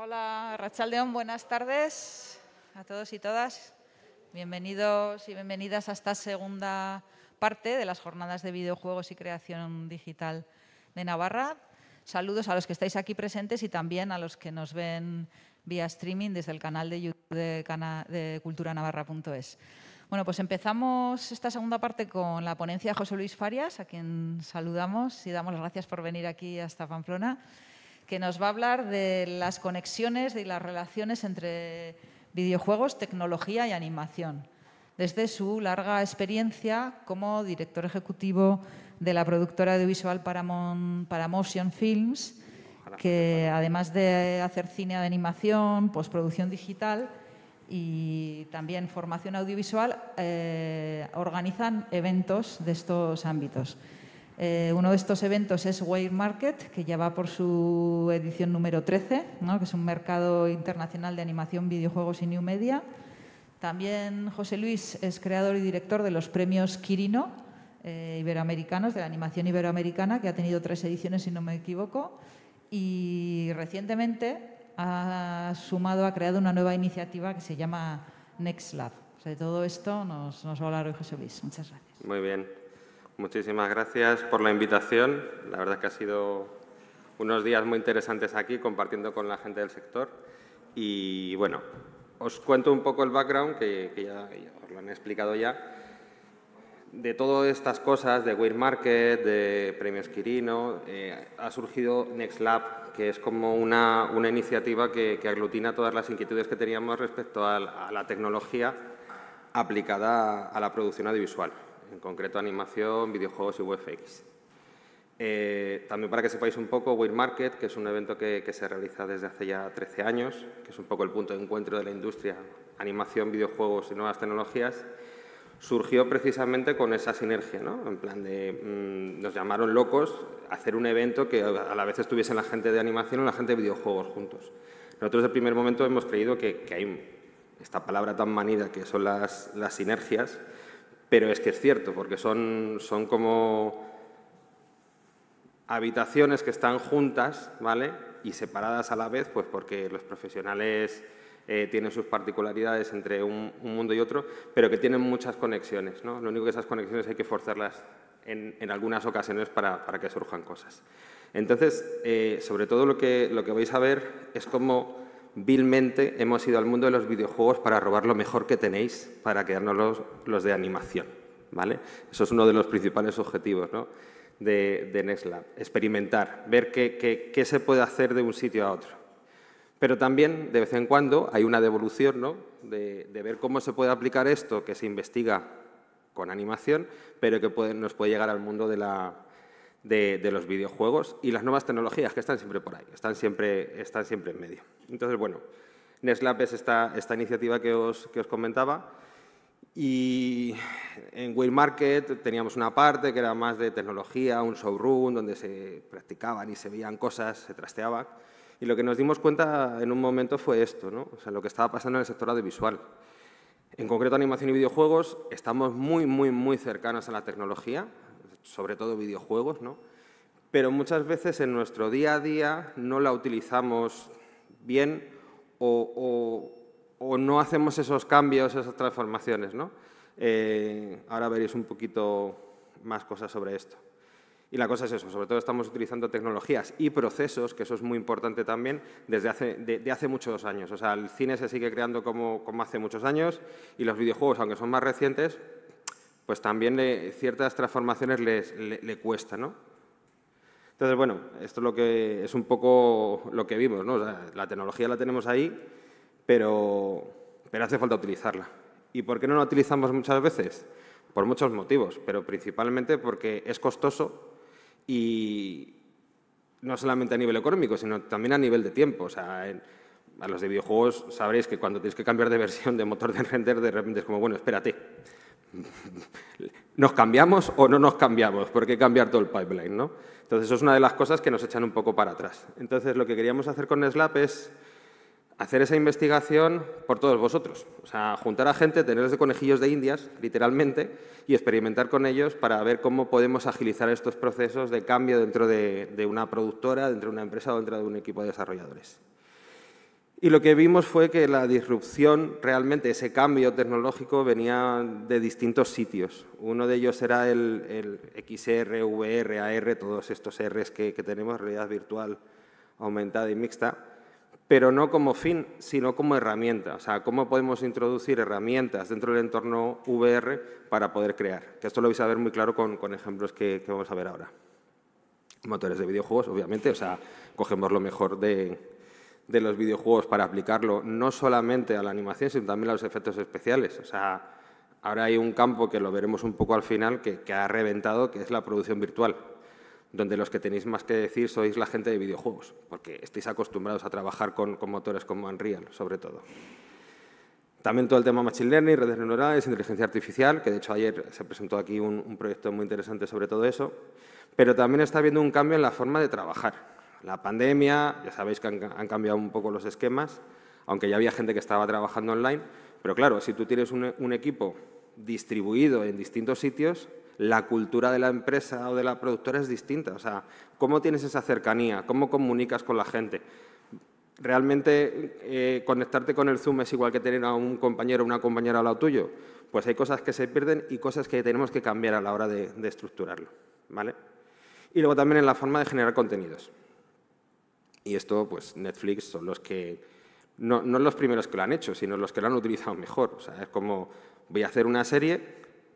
Hola, Rachaldeón, buenas tardes a todos y todas. Bienvenidos y bienvenidas a esta segunda parte de las jornadas de videojuegos y creación digital de Navarra. Saludos a los que estáis aquí presentes y también a los que nos ven vía streaming desde el canal de YouTube de, culturanavarra.es. Bueno, pues empezamos esta segunda parte con la ponencia de José Luis Farias, a quien saludamos y damos las gracias por venir aquí hasta Pamplona que nos va a hablar de las conexiones y las relaciones entre videojuegos, tecnología y animación, desde su larga experiencia como director ejecutivo de la productora audiovisual para Motion Films, que además de hacer cine de animación, postproducción digital y también formación audiovisual, eh, organizan eventos de estos ámbitos. Eh, uno de estos eventos es Wire Market, que ya va por su edición número 13, que es un mercado internacional de animación, videojuegos y new media. También José Luis es creador y director de los premios Quirino eh, Iberoamericanos, de la animación iberoamericana, que ha tenido tres ediciones, si no me equivoco. Y recientemente ha sumado, ha creado una nueva iniciativa que se llama Next Lab. de todo esto nos, nos va a hablar hoy José Luis. Muchas gracias. Muy bien. Muchísimas gracias por la invitación. La verdad es que ha sido unos días muy interesantes aquí compartiendo con la gente del sector. Y bueno, os cuento un poco el background, que, ya, os lo han explicado ya, de todas estas cosas, de Weird Market, de Premios Quirino, eh, ha surgido NextLab, que es como una, iniciativa que, aglutina todas las inquietudes que teníamos respecto a la tecnología aplicada a la producción audiovisual en concreto animación, videojuegos y VFX. Eh, también para que sepáis un poco, Weird Market, que es un evento que, se realiza desde hace ya 13 años, que es un poco el punto de encuentro de la industria, animación, videojuegos y nuevas tecnologías, surgió precisamente con esa sinergia, ¿no? En plan de, mm, nos llamaron locos hacer un evento que a la vez estuviese... la gente de animación y la gente de videojuegos juntos. Nosotros desde el primer momento hemos creído que, que hay esta palabra tan manida que son las, las sinergias, pero es que es cierto, porque son, son como habitaciones que están juntas, ¿vale? Y separadas a la vez, pues porque los profesionales eh, tienen sus particularidades entre un, mundo y otro, pero que tienen muchas conexiones, ¿no? Lo único que esas conexiones hay que forzarlas en, algunas ocasiones para, que surjan cosas. Entonces, eh, sobre todo lo que, lo que vais a ver es cómo vilmente hemos ido al mundo de los videojuegos para robar lo mejor que tenéis, para quedarnos los, de animación. ¿vale? Eso es uno de los principales objetivos de, de NextLab, experimentar, ver qué, se puede hacer de un sitio a otro. Pero también, de vez en cuando, hay una devolución ¿no? de, ver cómo se puede aplicar esto que se investiga con animación, pero que nos puede llegar al mundo de la, de, los videojuegos y las nuevas tecnologías que están siempre por ahí, están siempre, están siempre en medio. Entonces, bueno, Neslap es esta, iniciativa que os, que os comentaba. Y en Waymarket Market teníamos una parte que era más de tecnología, un showroom donde se practicaban y se veían cosas, se trasteaban. Y lo que nos dimos cuenta en un momento fue esto, ¿no? o sea, lo que estaba pasando en el sector audiovisual. En concreto, animación y videojuegos, estamos muy, muy, muy cercanos a la tecnología sobre todo videojuegos, ¿no? pero muchas veces en nuestro día a día no la utilizamos bien o, no hacemos esos cambios, esas transformaciones. ¿no? Eh, ahora veréis un poquito más cosas sobre esto. Y la cosa es eso, sobre todo estamos utilizando tecnologías y procesos, que eso es muy importante también, desde hace, muchos años. O sea, el cine se sigue creando como hace muchos años y los videojuegos, aunque son más recientes, pues también ciertas transformaciones le, cuesta, ¿no? Entonces, bueno, esto es, lo que, es un poco lo que vimos, ¿no? la tecnología la tenemos ahí, pero, pero hace falta utilizarla. ¿Y por qué no la utilizamos muchas veces? Por muchos motivos, pero principalmente porque es costoso y no solamente a nivel económico, sino también a nivel de tiempo. O sea, a los de videojuegos sabréis que cuando tienes que cambiar de versión de motor de render, de repente es como, bueno, espérate, ¿Nos cambiamos o no nos cambiamos? ¿Por qué cambiar todo el pipeline? ¿no? Entonces, eso es una de las cosas que nos echan un poco para atrás. Entonces, lo que queríamos hacer con Slap es hacer esa investigación por todos vosotros. O sea, juntar a gente, tenerles de conejillos de indias, literalmente, y experimentar con ellos para ver cómo podemos agilizar estos procesos de cambio dentro de una productora, dentro de una empresa o dentro de un equipo de desarrolladores. Y lo que vimos fue que la disrupción, realmente ese cambio tecnológico, venía de distintos sitios. Uno de ellos era el, XR, VR, AR, todos estos Rs que, tenemos, realidad virtual aumentada y mixta, pero no como fin, sino como herramienta. O sea, cómo podemos introducir herramientas dentro del entorno VR para poder crear. Que esto lo vais a ver muy claro con, ejemplos que vamos a ver ahora. Motores de videojuegos, obviamente, o sea, cogemos lo mejor de, de los videojuegos para aplicarlo no solamente a la animación, sino también a los efectos especiales. O sea, ahora hay un campo que lo veremos un poco al final que, ha reventado, que es la producción virtual, donde los que tenéis más que decir sois la gente de videojuegos, porque estáis acostumbrados a trabajar con, motores como Unreal, sobre todo. También todo el tema Machine Learning, redes neuronales, inteligencia artificial, que de hecho ayer se presentó aquí un, un proyecto muy interesante sobre todo eso, pero también está habiendo un cambio en la forma de trabajar la pandemia, ya sabéis que han, cambiado un poco los esquemas, aunque ya había gente que estaba trabajando online, pero claro, si tú tienes un, equipo distribuido en distintos sitios, la cultura de la empresa o de la productora es distinta. O sea, ¿cómo tienes esa cercanía? ¿Cómo comunicas con la gente? ¿Realmente eh, conectarte con el Zoom es igual que tener a un compañero o una compañera al lado tuyo? Pues hay cosas que se pierden y cosas que tenemos que cambiar a la hora de, estructurarlo. ¿vale? Y luego también en la forma de generar contenidos. Y esto, pues Netflix son los que, no, los primeros que lo han hecho, sino los que lo han utilizado mejor. O sea, es como, voy a hacer una serie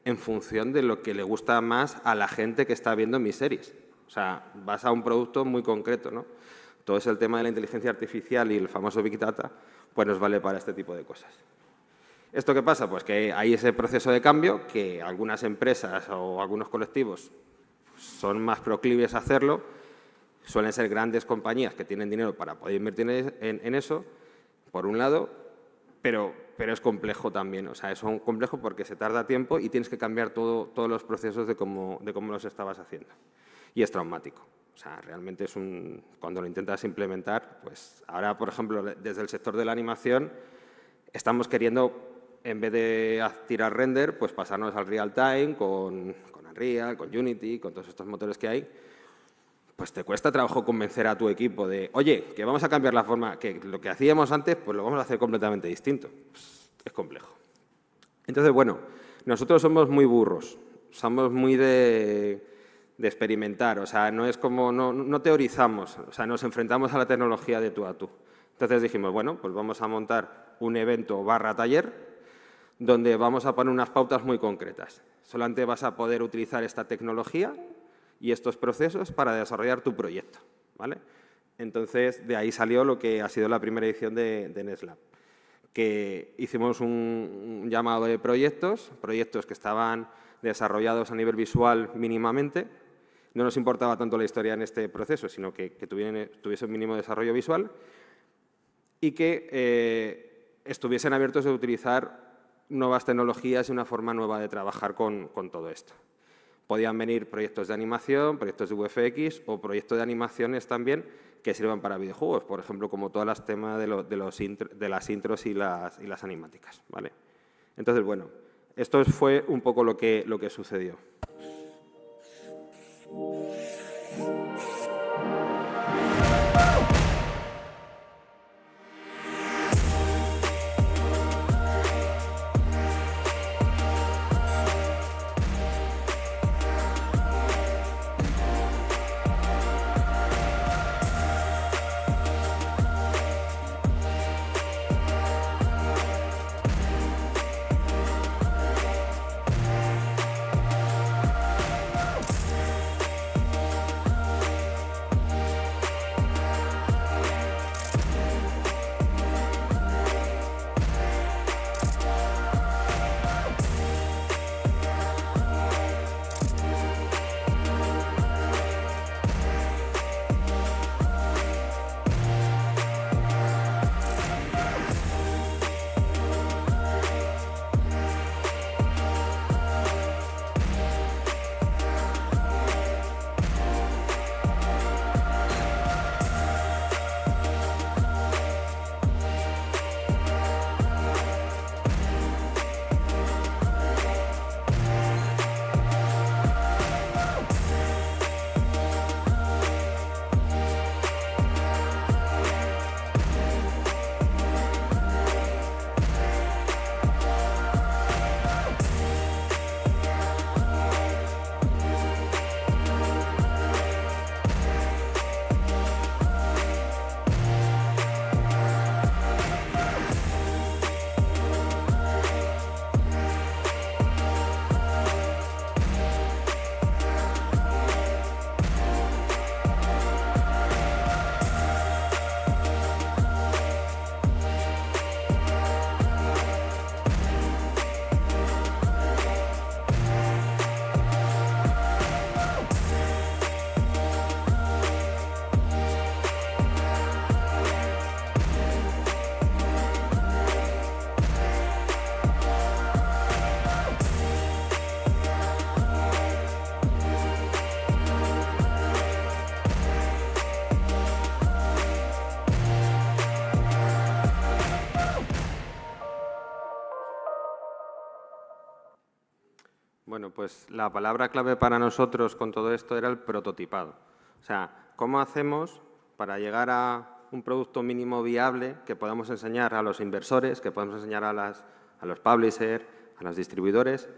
en función de lo que le gusta más a la gente que está viendo mis series. O sea, vas a un producto muy concreto, ¿no? Todo es el tema de la inteligencia artificial y el famoso Big Data, pues nos vale para este tipo de cosas. ¿Esto qué pasa? Pues que hay ese proceso de cambio que algunas empresas o algunos colectivos son más proclives a hacerlo suelen ser grandes compañías que tienen dinero para poder invertir en, eso, por un lado, pero, pero, es complejo también. O sea, es un complejo porque se tarda tiempo y tienes que cambiar todo, todos los procesos de cómo, de cómo los estabas haciendo. Y es traumático. O sea, realmente es un... Cuando lo intentas implementar, pues ahora, por ejemplo, desde el sector de la animación, estamos queriendo, en vez de tirar render, pues pasarnos al real time con, con Unreal, con Unity, con todos estos motores que hay, pues te cuesta trabajo convencer a tu equipo de, oye, que vamos a cambiar la forma, que lo que hacíamos antes, pues lo vamos a hacer completamente distinto. es complejo. Entonces, bueno, nosotros somos muy burros, somos muy de, experimentar, o sea, no es como, no, no, teorizamos, o sea, nos enfrentamos a la tecnología de tú a tú. Entonces dijimos, bueno, pues vamos a montar un evento barra taller donde vamos a poner unas pautas muy concretas. Solamente vas a poder utilizar esta tecnología y estos procesos para desarrollar tu proyecto. ¿vale? Entonces, de ahí salió lo que ha sido la primera edición de, de Neslab, que hicimos un, llamado de proyectos, proyectos que estaban desarrollados a nivel visual mínimamente, no nos importaba tanto la historia en este proceso, sino que, tuviese un mínimo desarrollo visual y que eh, estuviesen abiertos a utilizar nuevas tecnologías y una forma nueva de trabajar con todo esto. Podían venir proyectos de animación, proyectos de VFX o proyectos de animaciones también que sirvan para videojuegos, por ejemplo, como todas las temas de, las intros y las, las animáticas. ¿vale? Entonces, bueno, esto fue un poco lo que, lo que sucedió. Pues, la palabra clave para nosotros con todo esto era el prototipado. O sea, ¿cómo hacemos para llegar a un producto mínimo viable que podamos enseñar a los inversores, que podamos enseñar a, los publishers, a los distribuidores,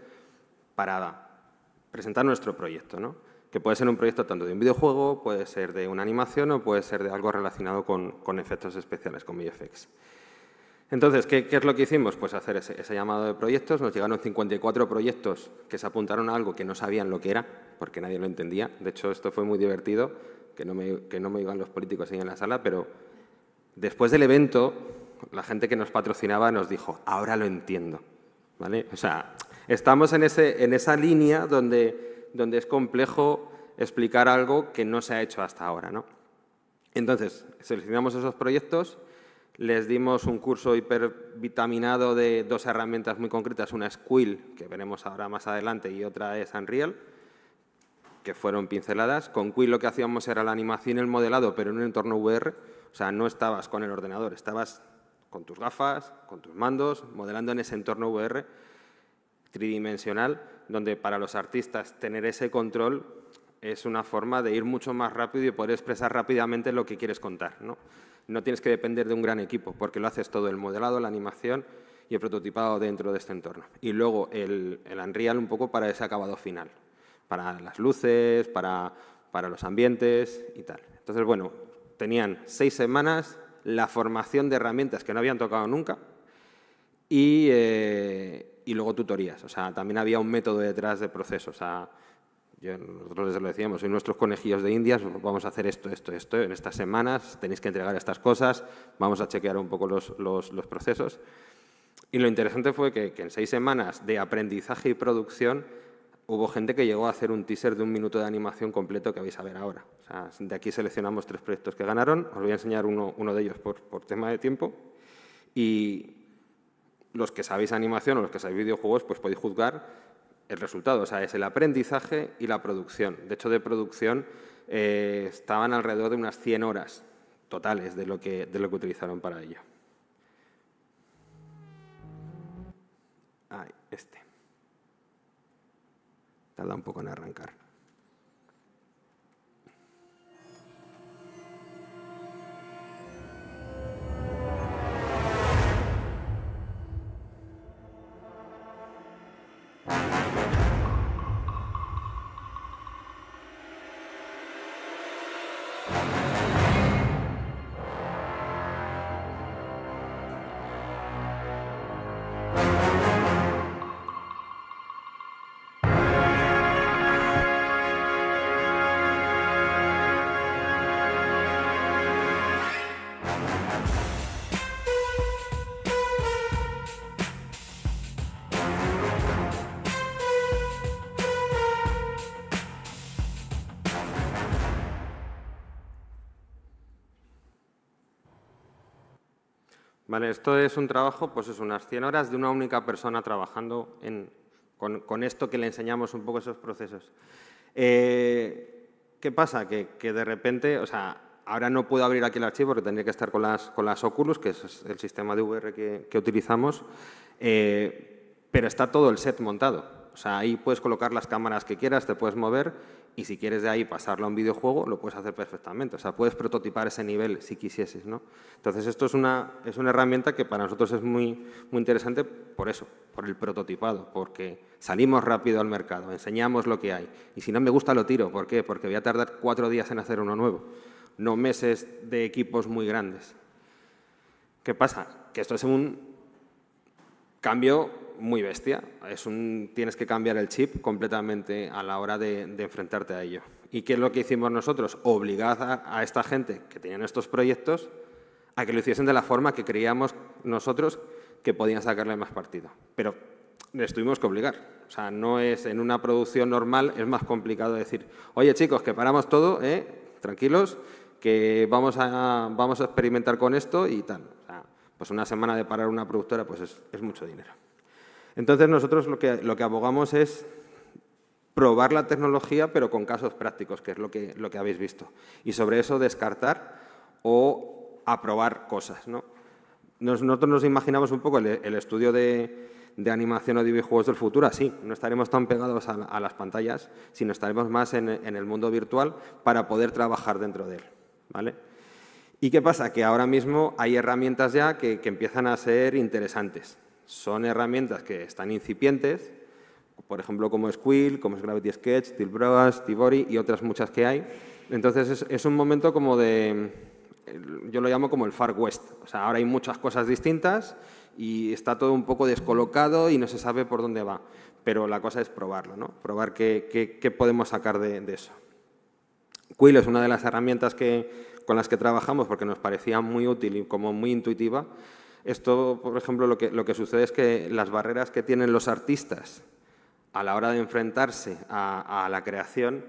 para presentar nuestro proyecto, ¿no? que puede ser un proyecto tanto de un videojuego, puede ser de una animación o puede ser de algo relacionado con, con efectos especiales, con VFX. Entonces, ¿qué, es lo que hicimos? Pues hacer ese, llamado de proyectos. Nos llegaron 54 proyectos que se apuntaron a algo que no sabían lo que era, porque nadie lo entendía. De hecho, esto fue muy divertido, que no me, que iban los políticos ahí en la sala, pero después del evento, la gente que nos patrocinaba nos dijo, ahora lo entiendo. O sea, estamos en, esa línea donde, es complejo explicar algo que no se ha hecho hasta ahora. Entonces, seleccionamos esos proyectos les dimos un curso hipervitaminado de dos herramientas muy concretas, una es Quill, que veremos ahora más adelante, y otra es Unreal, que fueron pinceladas. Con Quill lo que hacíamos era la animación y el modelado, pero en un entorno VR, o sea, no estabas con el ordenador, estabas con tus gafas, con tus mandos, modelando en ese entorno VR tridimensional, donde para los artistas tener ese control es una forma de ir mucho más rápido y poder expresar rápidamente lo que quieres contar. ¿no? no tienes que depender de un gran equipo, porque lo haces todo, el modelado, la animación y el prototipado dentro de este entorno. Y luego el, el Unreal un poco para ese acabado final, para las luces, para, para los ambientes y tal. Entonces, bueno, tenían seis semanas, la formación de herramientas que no habían tocado nunca y, eh, luego tutorías. O sea, también había un método detrás de procesos. O nosotros les lo decíamos, sois nuestros conejillos de indias, vamos a hacer esto, esto, esto, en estas semanas tenéis que entregar estas cosas, vamos a chequear un poco los, procesos. Y lo interesante fue que, en seis semanas de aprendizaje y producción hubo gente que llegó a hacer un teaser de un minuto de animación completo que vais a ver ahora. de aquí seleccionamos tres proyectos que ganaron, os voy a enseñar uno, de ellos por, por, tema de tiempo. Y los que sabéis animación o los que sabéis videojuegos, pues podéis juzgar el resultado, o sea, es el aprendizaje y la producción. De hecho, de producción eh, estaban alrededor de unas 100 horas totales de lo que, de lo que utilizaron para ello. Ahí, este. Tarda un poco en arrancar. esto es un trabajo, pues es unas 100 horas de una única persona trabajando con, esto que le enseñamos un poco esos procesos. Eh, ¿Qué pasa? Que, de repente, o sea, ahora no puedo abrir aquí el archivo porque tendría que estar con las, Oculus, que es el sistema de VR que, utilizamos, eh, pero está todo el set montado. O sea, ahí puedes colocar las cámaras que quieras, te puedes mover y si quieres de ahí pasarlo a un videojuego, lo puedes hacer perfectamente. O sea, puedes prototipar ese nivel si quisieses, ¿no? Entonces, esto es una, es una herramienta que para nosotros es muy, muy interesante por eso, por el prototipado, porque salimos rápido al mercado, enseñamos lo que hay. Y si no me gusta, lo tiro. ¿Por qué? Porque voy a tardar cuatro días en hacer uno nuevo, no meses de equipos muy grandes. ¿Qué pasa? Que esto es un cambio muy bestia. Es un, tienes que cambiar el chip completamente a la hora de, enfrentarte a ello. ¿Y qué es lo que hicimos nosotros? Obligar a, esta gente que tenían estos proyectos a que lo hiciesen de la forma que creíamos nosotros que podían sacarle más partido. Pero les tuvimos que obligar. O sea, no es en una producción normal, es más complicado decir, oye chicos, que paramos todo, ¿eh? tranquilos, que vamos a, vamos a experimentar con esto y tal. pues una semana de parar una productora pues es mucho dinero. Entonces nosotros lo que, abogamos es probar la tecnología, pero con casos prácticos, que es lo que, habéis visto. Y sobre eso descartar o aprobar cosas. ¿no? Nosotros nos imaginamos un poco el, estudio de, animación o de videojuegos del futuro así. No estaremos tan pegados a, las pantallas, sino estaremos más en, el mundo virtual para poder trabajar dentro de él. ¿vale? ¿Y qué pasa? Que ahora mismo hay herramientas ya que empiezan a ser interesantes. Son herramientas que están incipientes, por ejemplo, como Quill, como es Gravity Sketch, Tilbras, Tibori y otras muchas que hay. Entonces es, un momento como de, yo lo llamo como el Far West. O sea, ahora hay muchas cosas distintas y está todo un poco descolocado y no se sabe por dónde va. Pero la cosa es probarlo, ¿no? Probar qué, podemos sacar de, eso. Quill es una de las herramientas que, con las que trabajamos porque nos parecía muy útil y como muy intuitiva esto, por ejemplo, lo que, sucede es que las barreras que tienen los artistas a la hora de enfrentarse a, la creación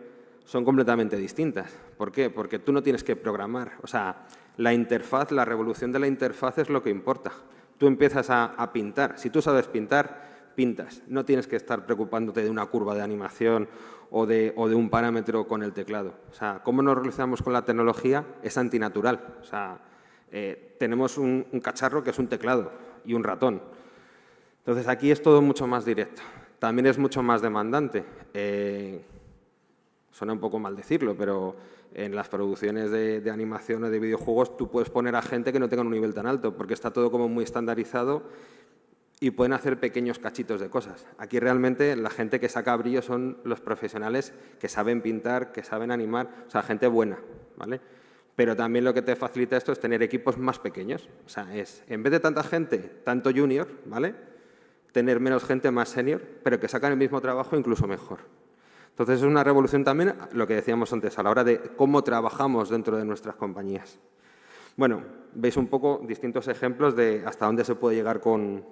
son completamente distintas. ¿Por qué? Porque tú no tienes que programar. O sea, la interfaz, la revolución de la interfaz es lo que importa. Tú empiezas a, pintar. Si tú sabes pintar, pintas. No tienes que estar preocupándote de una curva de animación o de, un parámetro con el teclado. O sea, cómo nos relacionamos con la tecnología es antinatural. O sea, eh, tenemos un, cacharro que es un teclado y un ratón. Entonces aquí es todo mucho más directo. También es mucho más demandante. Eh, suena un poco mal decirlo, pero en las producciones de, de, animación o de videojuegos tú puedes poner a gente que no tenga un nivel tan alto, porque está todo como muy estandarizado y pueden hacer pequeños cachitos de cosas. Aquí realmente la gente que saca brillo son los profesionales que saben pintar, que saben animar, o sea, gente buena, ¿vale? Pero también lo que te facilita esto es tener equipos más pequeños. O sea, es, en vez de tanta gente, tanto junior, ¿vale? Tener menos gente más senior, pero que sacan el mismo trabajo incluso mejor. Entonces es una revolución también, lo que decíamos antes, a la hora de cómo trabajamos dentro de nuestras compañías. Bueno, veis un poco distintos ejemplos de hasta dónde se puede llegar con,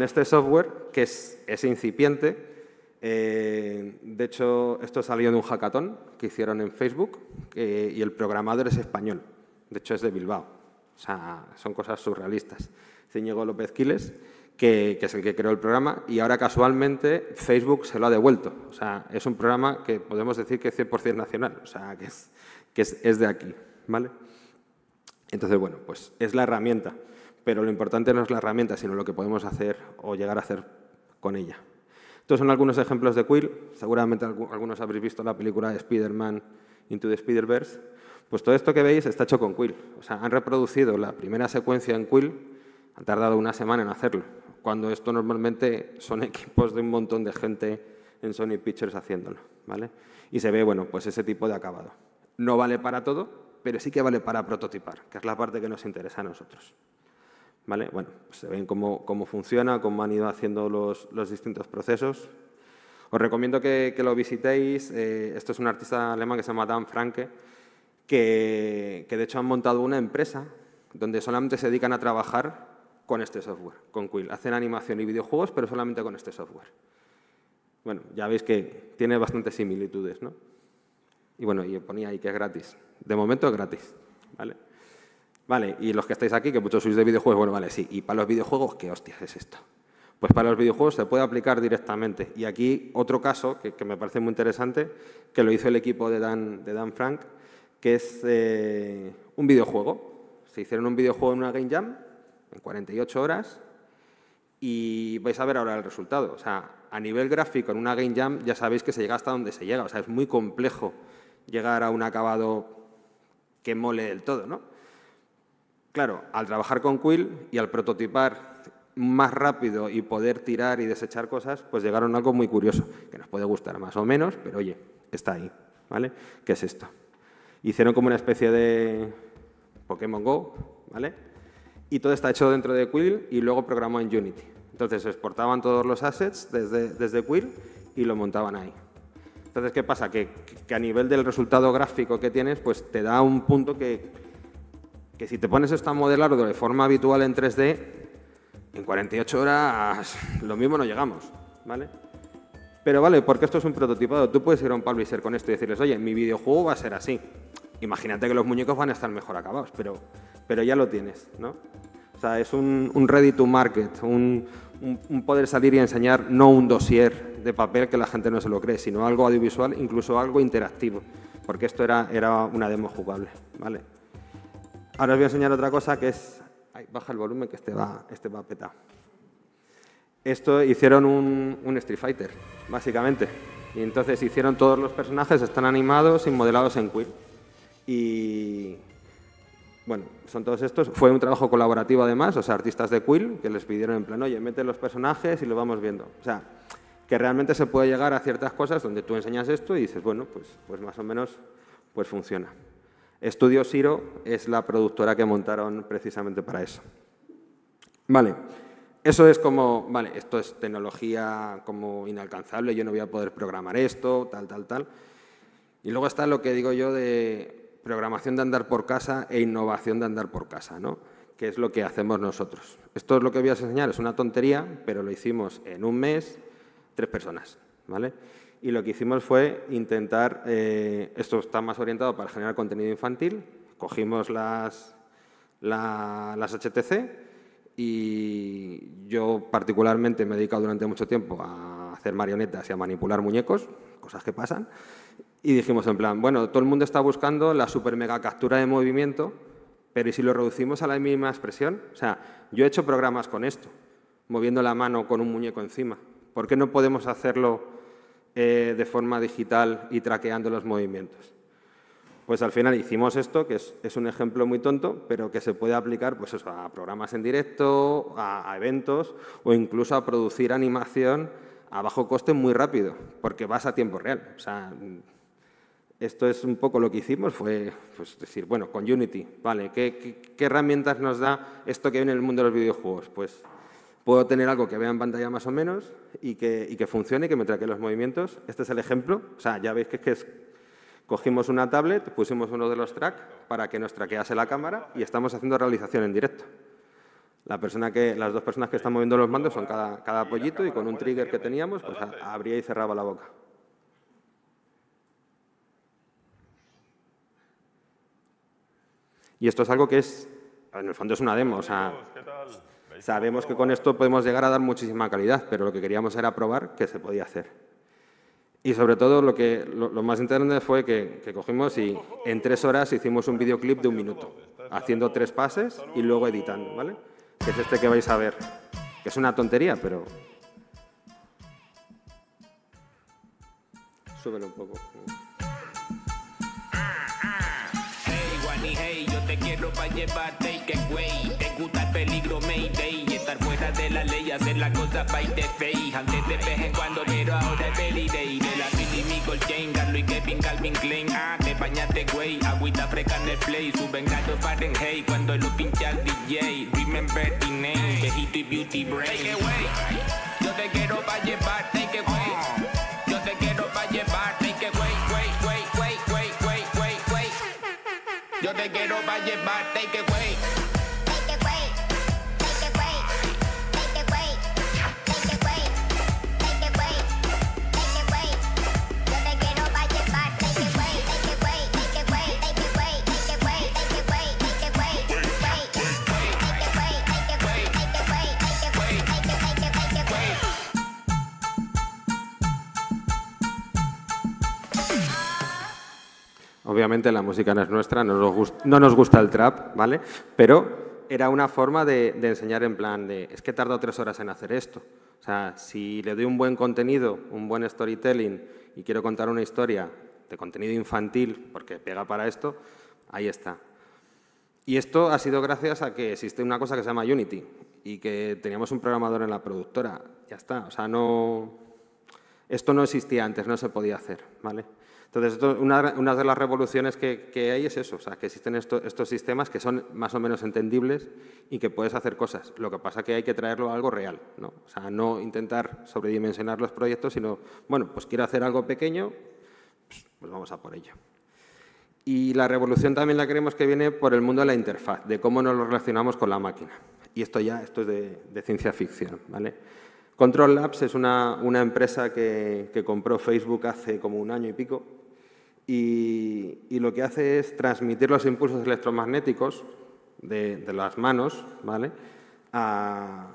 este software, que es incipiente, eh, de hecho, esto salió de un hackathon que hicieron en Facebook eh, y el programador es español. De hecho, es de Bilbao. O sea, son cosas surrealistas. Cíñigo López Quiles, que, es el que creó el programa, y ahora casualmente Facebook se lo ha devuelto. O sea, es un programa que podemos decir que es 100% nacional, o sea, que es, es de aquí, ¿vale? Entonces, bueno, pues es la herramienta, pero lo importante no es la herramienta, sino lo que podemos hacer o llegar a hacer con ella. Estos son algunos ejemplos de Quill. Seguramente algunos habréis visto la película Spider-Man Into the Spider-Verse. Pues todo esto que veis está hecho con Quill. O sea, han reproducido la primera secuencia en Quill, han tardado una semana en hacerlo, cuando esto normalmente son equipos de un montón de gente en Sony Pictures haciéndolo. ¿vale? Y se ve bueno, pues ese tipo de acabado. No vale para todo, pero sí que vale para prototipar, que es la parte que nos interesa a nosotros. Bueno, pues se ven cómo, funciona, cómo han ido haciendo los, distintos procesos. Os recomiendo que, lo visitéis. Eh, esto es un artista alemán que se llama Dan Franke, que, que, de hecho han montado una empresa donde solamente se dedican a trabajar con este software, con Quill. Hacen animación y videojuegos, pero solamente con este software. Bueno, ya veis que tiene bastantes similitudes, ¿no? Y bueno, y ponía ahí que es gratis. De momento es gratis, ¿vale? Vale, y los que estáis aquí, que muchos sois de videojuegos, bueno, vale, sí. ¿Y para los videojuegos qué hostias es esto? Pues para los videojuegos se puede aplicar directamente. Y aquí otro caso que, me parece muy interesante, que lo hizo el equipo de Dan, de Dan Frank, que es eh, un videojuego. Se hicieron un videojuego en una Game Jam en 48 horas y vais a ver ahora el resultado. O sea, a nivel gráfico, en una Game Jam ya sabéis que se llega hasta donde se llega. O sea, es muy complejo llegar a un acabado que mole del todo, ¿no? Claro, al trabajar con Quill y al prototipar más rápido y poder tirar y desechar cosas, pues llegaron a algo muy curioso, que nos puede gustar más o menos, pero oye, está ahí, ¿vale? ¿Qué es esto? Hicieron como una especie de Pokémon Go, ¿vale? Y todo está hecho dentro de Quill y luego programó en Unity. Entonces exportaban todos los assets desde, desde Quill y lo montaban ahí. Entonces, ¿qué pasa? que a nivel del resultado gráfico que tienes, pues te da un punto que, que si te pones esto a modelar de forma habitual en 3D, en 48 horas lo mismo no llegamos, ¿vale? Pero vale, porque esto es un prototipado. Tú puedes ir a un publisher con esto y decirles, oye, mi videojuego va a ser así. Imagínate que los muñecos van a estar mejor acabados, pero, pero ya lo tienes, O sea, es un, ready to market, un, un, un, poder salir y enseñar no un dossier de papel que la gente no se lo cree, sino algo audiovisual, incluso algo interactivo, porque esto era, era una demo jugable, ¿vale? Ahora os voy a enseñar otra cosa que es... baja el volumen que este va, este va a petar. Esto hicieron un, un Street Fighter, básicamente. Y entonces hicieron todos los personajes, están animados y modelados en Quill. Y bueno, son todos estos. Fue un trabajo colaborativo además, o sea, artistas de Quill que les pidieron en plan, oye, mete los personajes y lo vamos viendo. O sea, que realmente se puede llegar a ciertas cosas donde tú enseñas esto y dices, bueno, pues, pues más o menos pues funciona. Estudio Siro es la productora que montaron precisamente para eso. Vale, eso es como, vale, esto es tecnología como inalcanzable, yo no voy a poder programar esto, tal, tal, tal. Y luego está lo que digo yo de programación de andar por casa e innovación de andar por casa, ¿no? que es lo que hacemos nosotros. Esto es lo que voy a enseñar, es una tontería, pero lo hicimos en un mes, tres personas. ¿vale? y lo que hicimos fue intentar, eh, esto está más orientado para generar contenido infantil, cogimos las, las HTC y yo particularmente me he dedicado durante mucho tiempo a hacer marionetas y a manipular muñecos, cosas que pasan, y dijimos en plan, bueno, todo el mundo está buscando la super mega captura de movimiento, pero ¿y si lo reducimos a la mínima expresión? O sea, yo he hecho programas con esto, moviendo la mano con un muñeco encima. ¿Por qué no podemos hacerlo eh, de forma digital y traqueando los movimientos. Pues al final hicimos esto, que es, un ejemplo muy tonto, pero que se puede aplicar pues a programas en directo, a, eventos o incluso a producir animación a bajo coste muy rápido, porque vas a tiempo real. esto es un poco lo que hicimos, fue pues, decir, bueno, con Unity, vale, ¿qué, herramientas nos da esto que viene en el mundo de los videojuegos? Pues Puedo tener algo que vea en pantalla más o menos y que, y que funcione, que me traque los movimientos. Este es el ejemplo. O sea, ya veis que es, que cogimos una tablet, pusimos uno de los tracks para que nos traquease la cámara y estamos haciendo realización en directo. La persona que, las dos personas que están moviendo los mandos son cada, cada pollito y con un trigger que teníamos, pues abría y cerraba la boca. Y esto es algo que es, en el fondo es una demo, o sea, Sabemos que con esto podemos llegar a dar muchísima calidad, pero lo que queríamos era probar que se podía hacer. Y sobre todo lo, que, lo, más interesante fue que, cogimos y en tres horas hicimos un videoclip de un minuto, haciendo tres pases y luego editando, ¿vale? Que es este que vais a ver, que es una tontería, pero... Súbelo un poco. Hey, hey, yo te quiero para llevarte y que güey peligro Mayday Estar fuera de la ley, hacer la cosa by the face Antes de peje cuando, pero ahora es belly day De la Billy, Michael, Jane, y Kevin, Calvin Klein Ah, te bañaste, güey, agüita fresca en el play Suben gato Fahrenheit cuando lo pincha el DJ Remember the name, viejito y beauty brain Take it away, yo te quiero pa' llevar, take it away Yo te quiero pa' llevar, take it away, wait, wait, wait, wait, wait, wait, Yo te quiero pa' llevar, take it away Obviamente la música no es nuestra, no nos gusta, el trap, ¿vale? Pero era una forma de, enseñar en plan de, es que tardo tres horas en hacer esto. O sea, si le doy un buen contenido, un buen storytelling y quiero contar una historia de contenido infantil, porque pega para esto, ahí está. Y esto ha sido gracias a que existe una cosa que se llama Unity y que teníamos un programador en la productora. Ya está, o sea, no... Esto no existía antes, no se podía hacer, ¿vale? Entonces, una, de las revoluciones que, hay es eso, o sea, que existen estos sistemas que son más o menos entendibles y que puedes hacer cosas. Lo que pasa es que hay que traerlo a algo real, ¿no? O sea, no intentar sobredimensionar los proyectos, sino, bueno, pues quiero hacer algo pequeño, pues, pues, vamos a por ello. Y la revolución también la creemos que viene por el mundo de la interfaz, de cómo nos lo relacionamos con la máquina. Y esto ya, esto es de, ciencia ficción, ¿vale? Control Labs es una, empresa que compró Facebook hace como un año y pico y, lo que hace es transmitir los impulsos electromagnéticos de, las manos a,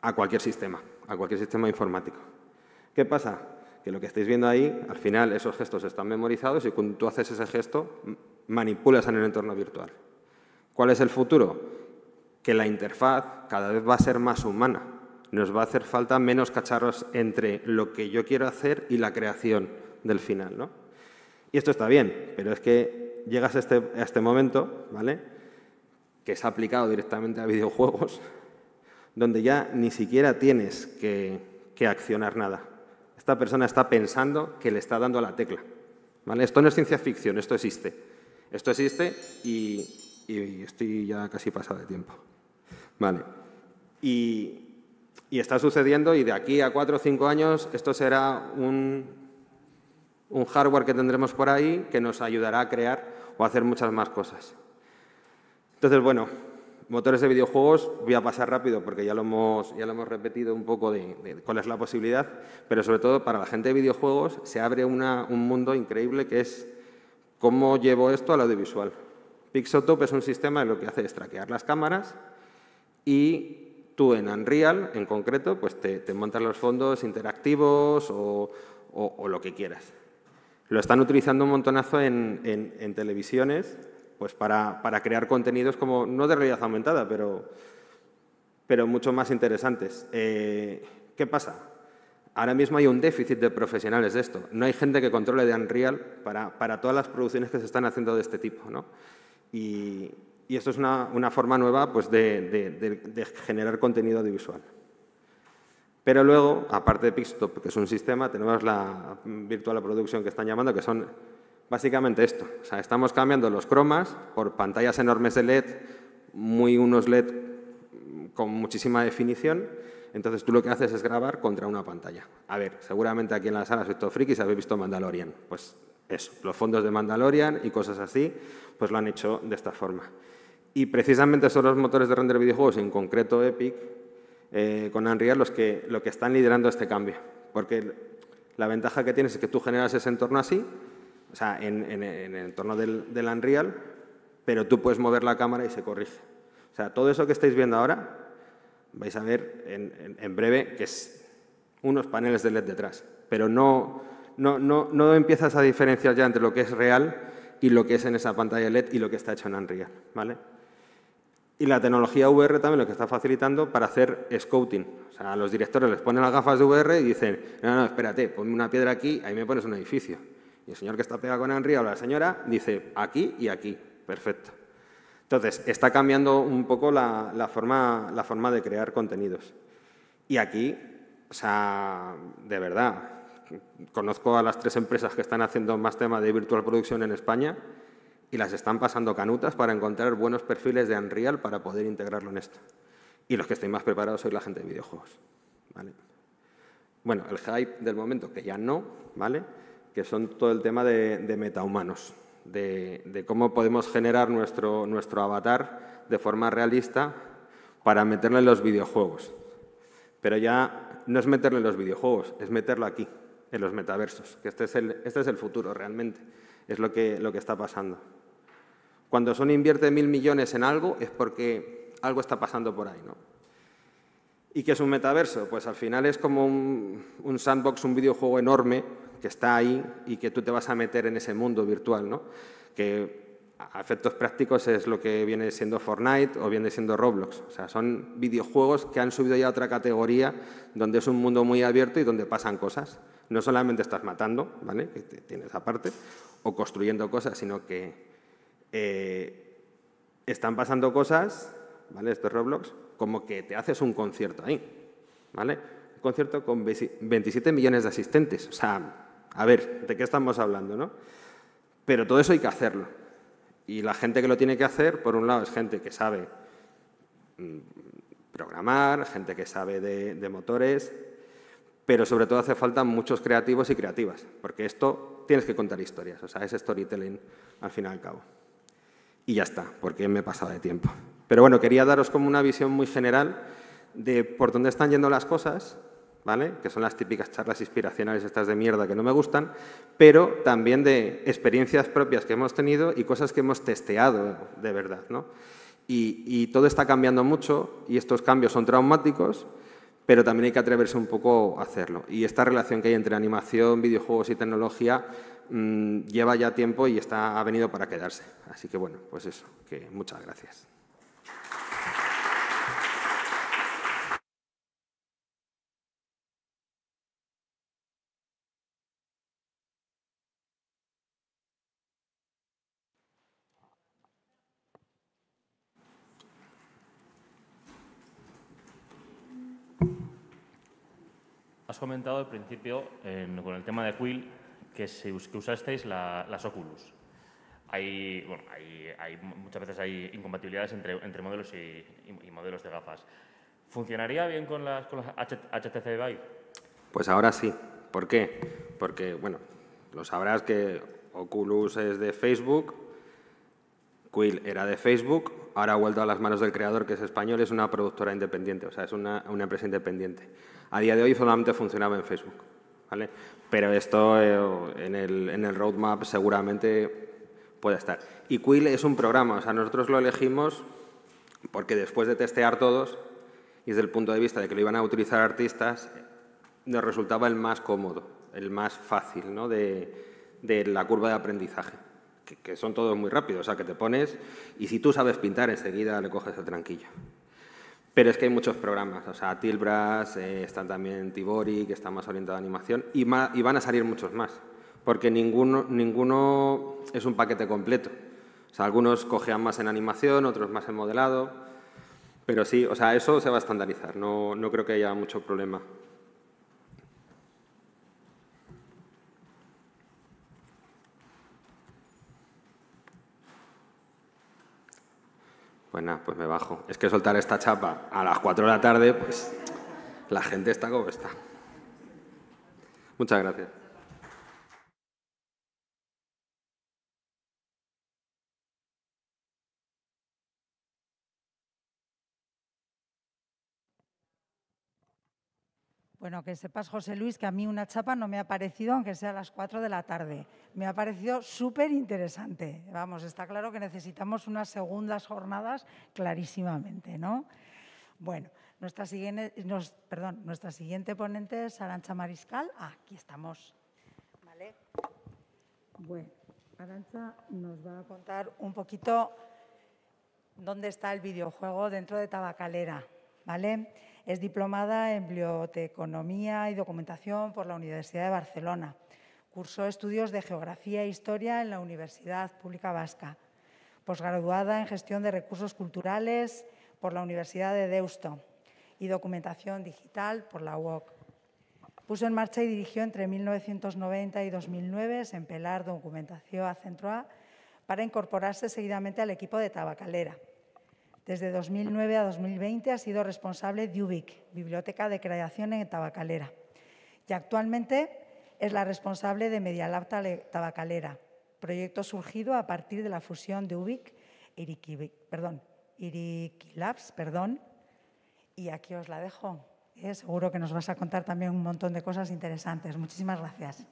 a cualquier sistema, a cualquier sistema informático. ¿Qué pasa? Que lo que estáis viendo ahí, al final esos gestos están memorizados y cuando tú haces ese gesto manipulas en el entorno virtual. ¿Cuál es el futuro? Que la interfaz cada vez va a ser más humana. Nos va a hacer falta menos cacharros entre lo que yo quiero hacer y la creación del final, ¿no? Y esto está bien, pero es que llegas a este, a este momento, ¿vale? Que se ha aplicado directamente a videojuegos, donde ya ni siquiera tienes que, accionar nada. Esta persona está pensando que le está dando a la tecla. ¿vale? Esto no es ciencia ficción, esto existe. Esto existe y, estoy ya casi pasado de tiempo. Vale. y, está sucediendo y de aquí a cuatro o cinco años esto será un, un hardware que tendremos por ahí que nos ayudará a crear o hacer muchas más cosas. Entonces, bueno, motores de videojuegos voy a pasar rápido porque ya lo hemos, ya lo hemos repetido un poco de, cuál es la posibilidad, pero sobre todo para la gente de videojuegos se abre un mundo increíble que es cómo llevo esto al audiovisual. Pixotop es un sistema que lo que hace es traquear las cámaras y tú en Unreal, en concreto, pues te, montas los fondos interactivos o lo que quieras. Lo están utilizando un montonazo en, televisiones pues para, crear contenidos como, no de realidad aumentada, pero, pero mucho más interesantes. Eh, ¿Qué pasa? Ahora mismo hay un déficit de profesionales de esto. No hay gente que controle de Unreal para, todas las producciones que se están haciendo de este tipo. Y, esto es una, forma nueva pues, de generar contenido audiovisual. Pero luego, aparte de Pixtop, que es un sistema, tenemos la Virtual Production que están llamando, que son básicamente esto. O sea, estamos cambiando los cromas por pantallas enormes de LED, muy unos LED con muchísima definición. Entonces tú lo que haces es grabar contra una pantalla. A ver, seguramente aquí en la sala has visto friki habéis visto Mandalorian. Pues eso, los fondos de Mandalorian y cosas así, pues lo han hecho de esta forma. Y precisamente son los motores de render videojuegos, en concreto Epic, eh, con Unreal los que, que están liderando este cambio. Porque la ventaja que tienes es que tú generas ese entorno así, o sea, en, en, el entorno del, del, Unreal, pero tú puedes mover la cámara y se corrige. O sea, todo eso que estáis viendo ahora, vais a ver en, breve que es unos paneles de LED detrás. Pero no, no, no, no empiezas a diferenciar ya entre lo que es real y lo que es en esa pantalla LED y lo que está hecho en Unreal. ¿vale? Y la tecnología VR también lo que está facilitando para hacer scouting. O sea, a los directores les ponen las gafas de VR y dicen, no, no, espérate, ponme una piedra aquí, ahí me pones un edificio. Y el señor que está pegado con Henry o la señora dice, aquí y aquí, perfecto. Entonces, está cambiando un poco la, forma, de crear contenidos. Y aquí, o sea, de verdad, conozco a las tres empresas que están haciendo más tema de virtual producción en España y las están pasando canutas para encontrar buenos perfiles de Unreal para poder integrarlo en esto. Y los que estoy más preparados sois la gente de videojuegos. Bueno, el hype del momento, que ya no, ¿vale? que son todo el tema de, metahumanos, de, cómo podemos generar nuestro, nuestro avatar de forma realista para meterlo en los videojuegos. Pero ya no es meterlo en los videojuegos, es meterlo aquí, en los metaversos, que este es el, este es el futuro realmente, es lo que, lo que está pasando. Cuando Sony invierte mil millones en algo es porque algo está pasando por ahí, ¿no? ¿Y qué es un metaverso? Pues al final es como un, sandbox, un videojuego enorme que está ahí y que tú te vas a meter en ese mundo virtual, ¿no? Que a efectos prácticos es lo que viene siendo Fortnite o viene siendo Roblox. O sea, son videojuegos que han subido ya a otra categoría donde es un mundo muy abierto y donde pasan cosas. No solamente estás matando, ¿vale? Que tienes aparte, o construyendo cosas, sino que eh, están pasando cosas, ¿vale? Estos Roblox, como que te haces un concierto ahí, ¿vale? Un concierto con 27 millones de asistentes. O sea, a ver, ¿de qué estamos hablando, no? Pero todo eso hay que hacerlo. Y la gente que lo tiene que hacer, por un lado, es gente que sabe mm, programar, gente que sabe de, de motores, pero sobre todo hace falta muchos creativos y creativas, porque esto tienes que contar historias, o sea, es storytelling al fin y al cabo y ya está, porque me he pasado de tiempo. Pero bueno, quería daros como una visión muy general de por dónde están yendo las cosas, ¿vale? Que son las típicas charlas inspiracionales estas de mierda que no me gustan, pero también de experiencias propias que hemos tenido y cosas que hemos testeado de verdad, ¿no? Y, y todo está cambiando mucho y estos cambios son traumáticos, pero también hay que atreverse un poco a hacerlo. Y esta relación que hay entre animación, videojuegos y tecnología Mm, lleva ya tiempo y está, ha venido para quedarse. Así que bueno, pues eso, que muchas gracias. Has comentado al principio con el tema de Quill que, si usasteis las Oculus. Hay, bueno, hay, muchas veces hay incompatibilidades entre, modelos y, modelos de gafas. ¿Funcionaría bien con las, HTC Vive? Pues ahora sí. ¿Por qué? Porque, bueno, lo sabrás que Oculus es de Facebook, Quill era de Facebook, ahora ha vuelto a las manos del creador, que es español, es una productora independiente, o sea, es una empresa independiente. A día de hoy solamente funcionaba en Facebook. Pero esto eh, en, el, en el roadmap seguramente puede estar. Y Quill es un programa, o sea, nosotros lo elegimos porque después de testear todos, y desde el punto de vista de que lo iban a utilizar artistas, nos resultaba el más cómodo, el más fácil ¿no? de, de la curva de aprendizaje que, son todos muy rápidos, o sea, que te pones y si tú sabes pintar, enseguida le coges el tranquillo. Pero es que hay muchos programas, o sea, Tilbras, eh, están también Tibori, que está más orientado a animación, y, y van a salir muchos más, porque ninguno, ninguno es un paquete completo. O sea, algunos cogían más en animación, otros más en modelado, pero sí, o sea, eso se va a estandarizar, no creo que haya mucho problema. Bueno, pues, pues me bajo. Es que soltar esta chapa a las 4 de la tarde, pues la gente está como está. Muchas gracias. Bueno, que sepas, José Luis, que a mí una chapa no me ha parecido, aunque sea a las 4 de la tarde. Me ha parecido súper interesante. Vamos, está claro que necesitamos unas segundas jornadas clarísimamente, ¿no? Bueno, nuestra siguiente, nuestra siguiente ponente es Arancha Mariscal. Ah, aquí estamos. Bueno, Arancha nos va a contar un poquito dónde está el videojuego dentro de Tabacalera, ¿vale? Es diplomada en biblioteconomía y documentación por la Universidad de Barcelona. Cursó estudios de geografía e historia en la Universidad Pública Vasca. Posgraduada en gestión de recursos culturales por la Universidad de Deusto y documentación digital por la UOC. Puso en marcha y dirigió entre 1990 y 2009 Pelar Documentación a Centro A para incorporarse seguidamente al equipo de Tabacalera desde 2009 a 2020 ha sido responsable de UBIC, Biblioteca de Creación en Tabacalera, y actualmente es la responsable de Medialab Tabacalera, proyecto surgido a partir de la fusión de UBIC Iriqui, perdón, perdón, y aquí os la dejo. Eh, seguro que nos vas a contar también un montón de cosas interesantes. Muchísimas gracias.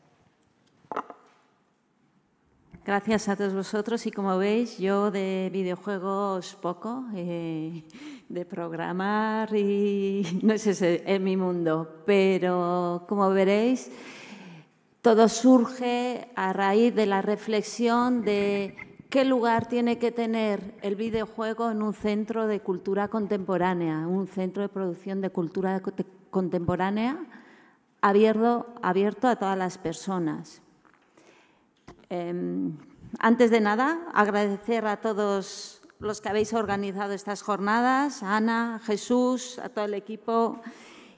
Gracias a todos vosotros y como veis yo de videojuegos poco, eh, de programar y no es ese mi mundo, pero como veréis todo surge a raíz de la reflexión de qué lugar tiene que tener el videojuego en un centro de cultura contemporánea, un centro de producción de cultura contemporánea abierto, abierto a todas las personas. Em, antes de nada, agradecer a todos los que habéis organizado estas jornadas, Ana, Jesús, a todo el equipo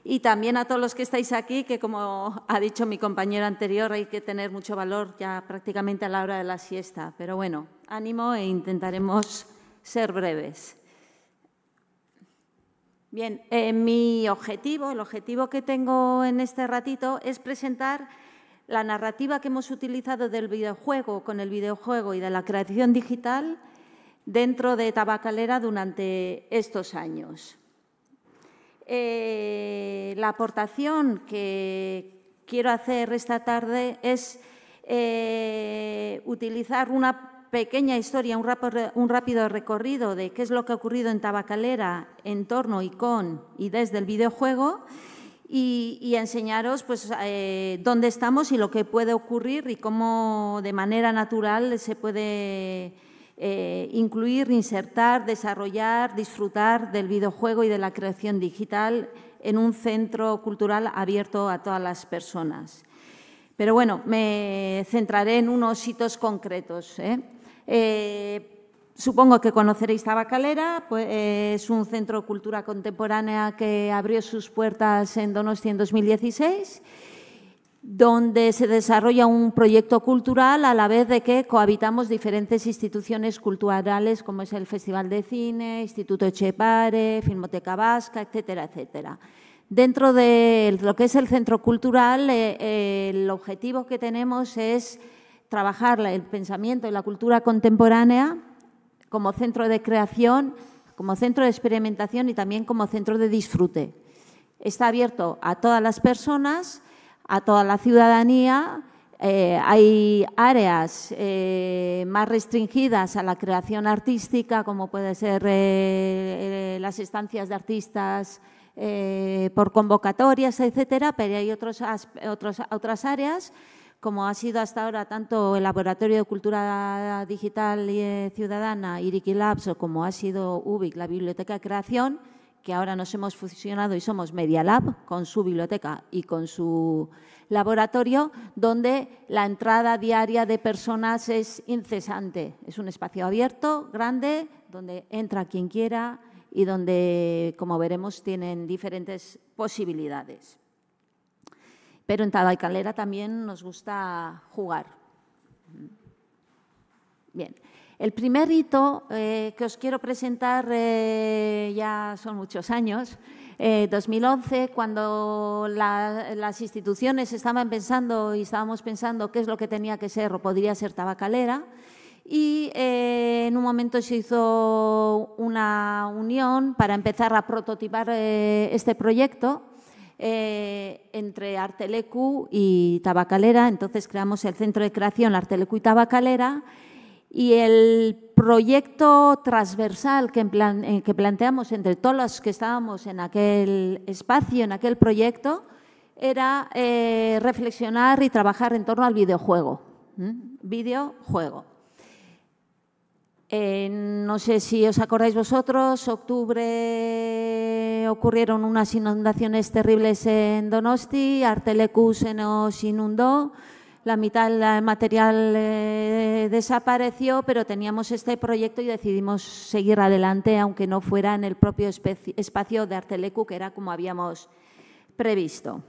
y también a todos los que estáis aquí, que como ha dicho mi compañero anterior, hay que tener mucho valor ya prácticamente a la hora de la siesta. Pero bueno, ánimo e intentaremos ser breves. Bien, eh, mi objetivo, el objetivo que tengo en este ratito es presentar la narrativa que hemos utilizado del videojuego con el videojuego y de la creación digital dentro de Tabacalera durante estos años. Eh, la aportación que quiero hacer esta tarde es eh, utilizar una pequeña historia, un, un rápido recorrido de qué es lo que ha ocurrido en Tabacalera en torno y con y desde el videojuego y, enseñaros pues, eh, dónde estamos y lo que puede ocurrir y cómo de manera natural se puede eh, incluir, insertar, desarrollar, disfrutar del videojuego y de la creación digital en un centro cultural abierto a todas las personas. Pero bueno, me centraré en unos hitos concretos. ¿eh? eh Supongo que conoceréis Tabacalera, pues, es un centro de cultura contemporánea que abrió sus puertas en Donostia en 2016, donde se desarrolla un proyecto cultural a la vez de que cohabitamos diferentes instituciones culturales como es el Festival de Cine, Instituto Echepare, Filmoteca Vasca, etcétera, etcétera. Dentro de lo que es el centro cultural, eh, eh, el objetivo que tenemos es trabajar el pensamiento y la cultura contemporánea como centro de creación, como centro de experimentación y también como centro de disfrute. Está abierto a todas las personas, a toda la ciudadanía. Eh, hay áreas eh, más restringidas a la creación artística, como pueden ser eh, las estancias de artistas por convocatorias, etcétera, pero hay otros, otras áreas como ha sido hasta ahora tanto el Laboratorio de Cultura Digital y eh, Ciudadana, Iriki Labs, o como ha sido UBIC, la Biblioteca de Creación, que ahora nos hemos fusionado y somos Media Lab, con su biblioteca y con su laboratorio, donde la entrada diaria de personas es incesante. Es un espacio abierto, grande, donde entra quien quiera y donde, como veremos, tienen diferentes posibilidades pero en Tabacalera también nos gusta jugar. Bien, el primer hito eh, que os quiero presentar, eh, ya son muchos años, 2011, eh, cuando las instituciones estaban pensando y estábamos pensando qué es lo que tenía que ser o podría ser Tabacalera, y en un momento se hizo una unión para empezar a prototipar este proyecto eh, entre Artelecu y Tabacalera. Entonces creamos el centro de creación Artelecu y Tabacalera. Y el proyecto transversal que, eh, planteamos entre todos los que estábamos en aquel espacio, en aquel proyecto, era eh, reflexionar y trabajar en torno al videojuego. Videojuego. Eh, no sé si os acordáis vosotros, octubre ocurrieron unas inundaciones terribles en Donosti, Artelecu se nos inundó, la mitad del material eh, desapareció, pero teníamos este proyecto y decidimos seguir adelante, aunque no fuera en el propio espacio de Artelecu, que era como habíamos previsto.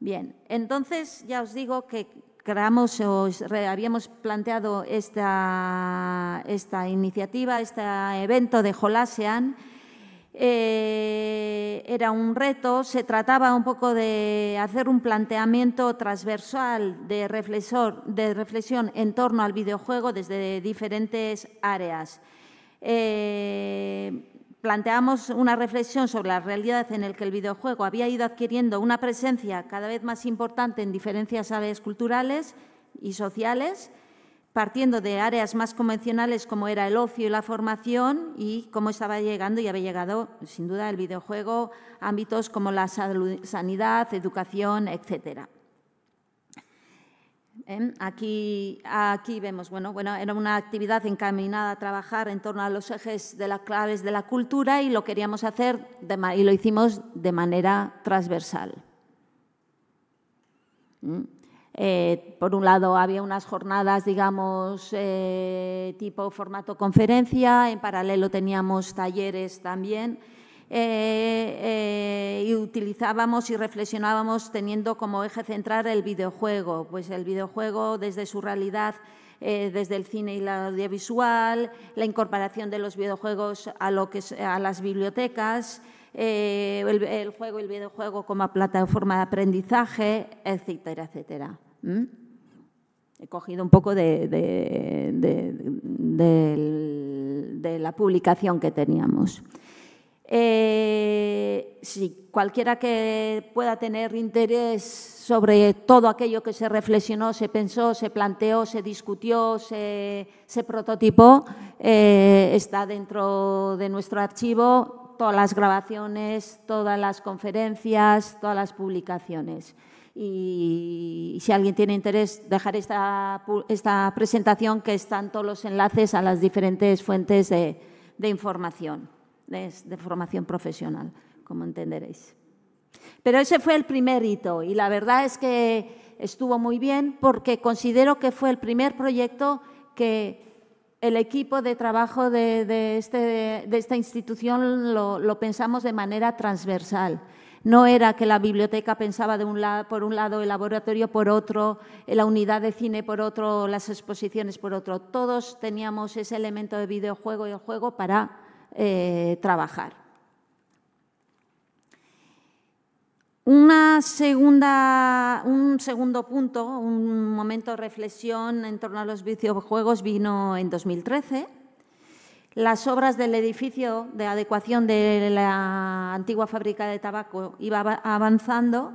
Bien, entonces ya os digo que habíamos planteado esta, iniciativa, este evento de Holasean, eh, era un reto, se trataba un poco de hacer un planteamiento transversal de, reflexión en torno al videojuego desde diferentes áreas. Eh, planteamos una reflexión sobre la realidad en la que el videojuego había ido adquiriendo una presencia cada vez más importante en diferentes áreas culturales y sociales, partiendo de áreas más convencionales como era el ocio y la formación y cómo estaba llegando y había llegado, sin duda, el videojuego a ámbitos como la sanidad, educación, etcétera. ¿eh? Aquí, vemos, bueno, era una actividad encaminada a trabajar en torno a los ejes de las claves de la cultura y lo queríamos hacer y lo hicimos de manera transversal. ¿Mm? Eh, por un lado, había unas jornadas, digamos, eh, tipo formato conferencia, en paralelo teníamos talleres también eh, eh, y utilizábamos y reflexionábamos teniendo como eje central el videojuego, pues el videojuego desde su realidad eh, desde el cine y la audiovisual, la incorporación de los videojuegos a, lo que, a las bibliotecas, el, juego y el videojuego como plataforma de aprendizaje, etcétera, etcétera. He cogido un poco de la publicación que teníamos. Eh, si cualquiera que pueda tener interés sobre todo aquello que se reflexionó, se pensó, se planteó, se discutió, se, prototipó, eh, está dentro de nuestro archivo todas las grabaciones, todas las conferencias, todas las publicaciones. Y, si alguien tiene interés, dejar esta, presentación que están todos los enlaces a las diferentes fuentes de información de formación profesional, como entenderéis. Pero ese fue el primer hito y la verdad es que estuvo muy bien porque considero que fue el primer proyecto que el equipo de trabajo de, este, esta institución lo, pensamos de manera transversal. No era que la biblioteca pensaba de un lado, por un lado, el laboratorio por otro, la unidad de cine por otro, las exposiciones por otro. Todos teníamos ese elemento de videojuego y el juego para eh, trabajar. Una segunda, un segundo punto, un momento de reflexión en torno a los videojuegos vino en 2013. Las obras del edificio de adecuación de la antigua fábrica de tabaco iba avanzando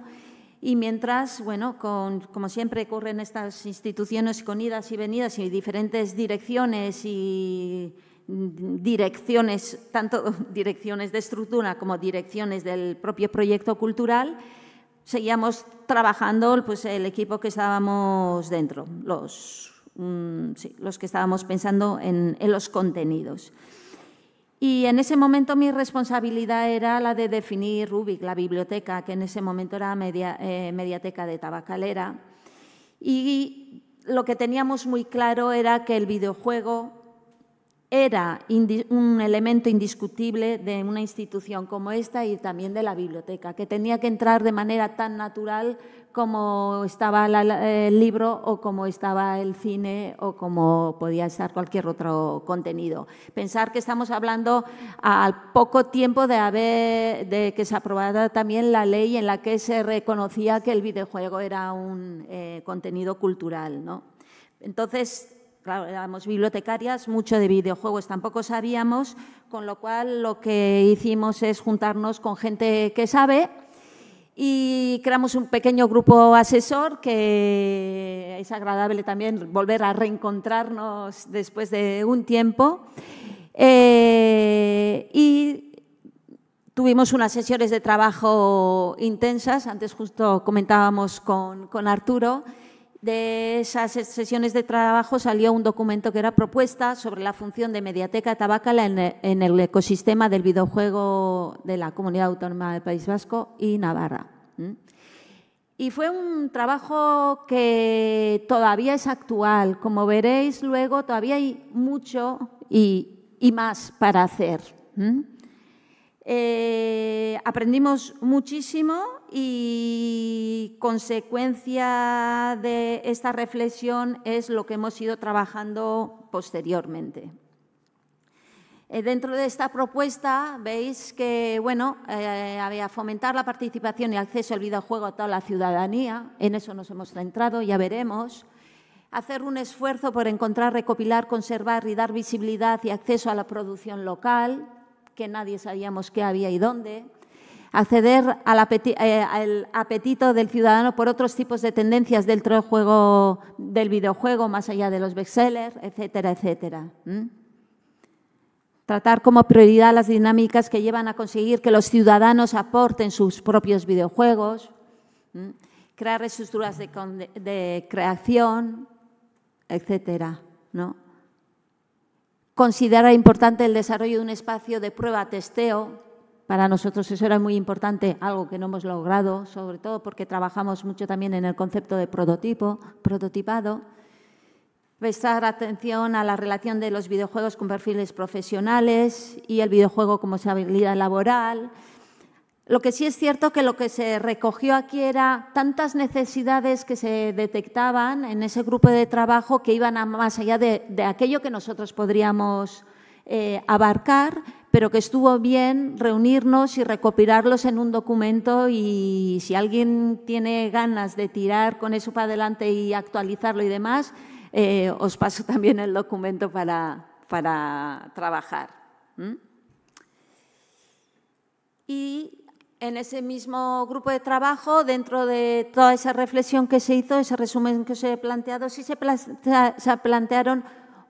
y mientras, bueno, como siempre ocurren estas instituciones con idas y venidas y diferentes direcciones y Mm, direcciones, tanto direcciones de estructura como direcciones del propio proyecto cultural, seguíamos trabajando pues, el equipo que estábamos dentro, los, mm, los que estábamos pensando en, los contenidos. Y en ese momento mi responsabilidad era la de definir Rubik, la biblioteca, que en ese momento era media, eh, Mediateca de Tabacalera. Y lo que teníamos muy claro era que el videojuego era un elemento indiscutible de una institución como esta y también de la biblioteca, que tenía que entrar de manera tan natural como estaba el libro o como estaba el cine o como podía estar cualquier otro contenido. Pensar que estamos hablando al poco tiempo de, haber, de que se aprobara también la ley en la que se reconocía que el videojuego era un eh, contenido cultural. ¿no? Entonces, claro, éramos bibliotecarias, mucho de videojuegos tampoco sabíamos, con lo cual lo que hicimos es juntarnos con gente que sabe y creamos un pequeño grupo asesor que es agradable también volver a reencontrarnos después de un tiempo. Eh, y tuvimos unas sesiones de trabajo intensas, antes justo comentábamos con, con Arturo de esas sesiones de trabajo salió un documento que era propuesta sobre la función de Mediateca Tabacala e-, en el ecosistema del videojuego de la Comunidad Autónoma del País Vasco y Navarra. Y fue un trabajo que todavía es actual. Como veréis luego, todavía hay mucho y, más para hacer. Eh, aprendimos muchísimo y consecuencia de esta reflexión es lo que hemos ido trabajando posteriormente. Eh, dentro de esta propuesta veis que bueno, eh, había fomentar la participación y acceso al videojuego a toda la ciudadanía, en eso nos hemos centrado, ya veremos. Hacer un esfuerzo por encontrar, recopilar, conservar y dar visibilidad y acceso a la producción local, que nadie sabíamos qué había y dónde acceder eh, al, apetito del ciudadano por otros tipos de tendencias dentro del juego del videojuego, más allá de los best-sellers, etcétera, etcétera. Tratar como prioridad las dinámicas que llevan a conseguir que los ciudadanos aporten sus propios videojuegos, crear estructuras de, creación, etcétera, ¿no? Considera importante el desarrollo de un espacio de prueba-testeo para nosotros eso era muy importante, algo que no hemos logrado, sobre todo porque trabajamos mucho también en el concepto de prototipo, prototipado. Prestar atención a la relación de los videojuegos con perfiles profesionales y el videojuego como habilidad laboral. Lo que sí es cierto que lo que se recogió aquí era tantas necesidades que se detectaban en ese grupo de trabajo que iban más allá de, aquello que nosotros podríamos eh, abarcar pero que estuvo bien reunirnos y recopilarlos en un documento y si alguien tiene ganas de tirar con eso para adelante y actualizarlo y demás, eh, os paso también el documento para, para trabajar. Y en ese mismo grupo de trabajo, dentro de toda esa reflexión que se hizo, ese resumen que os he planteado, sí se, se plantearon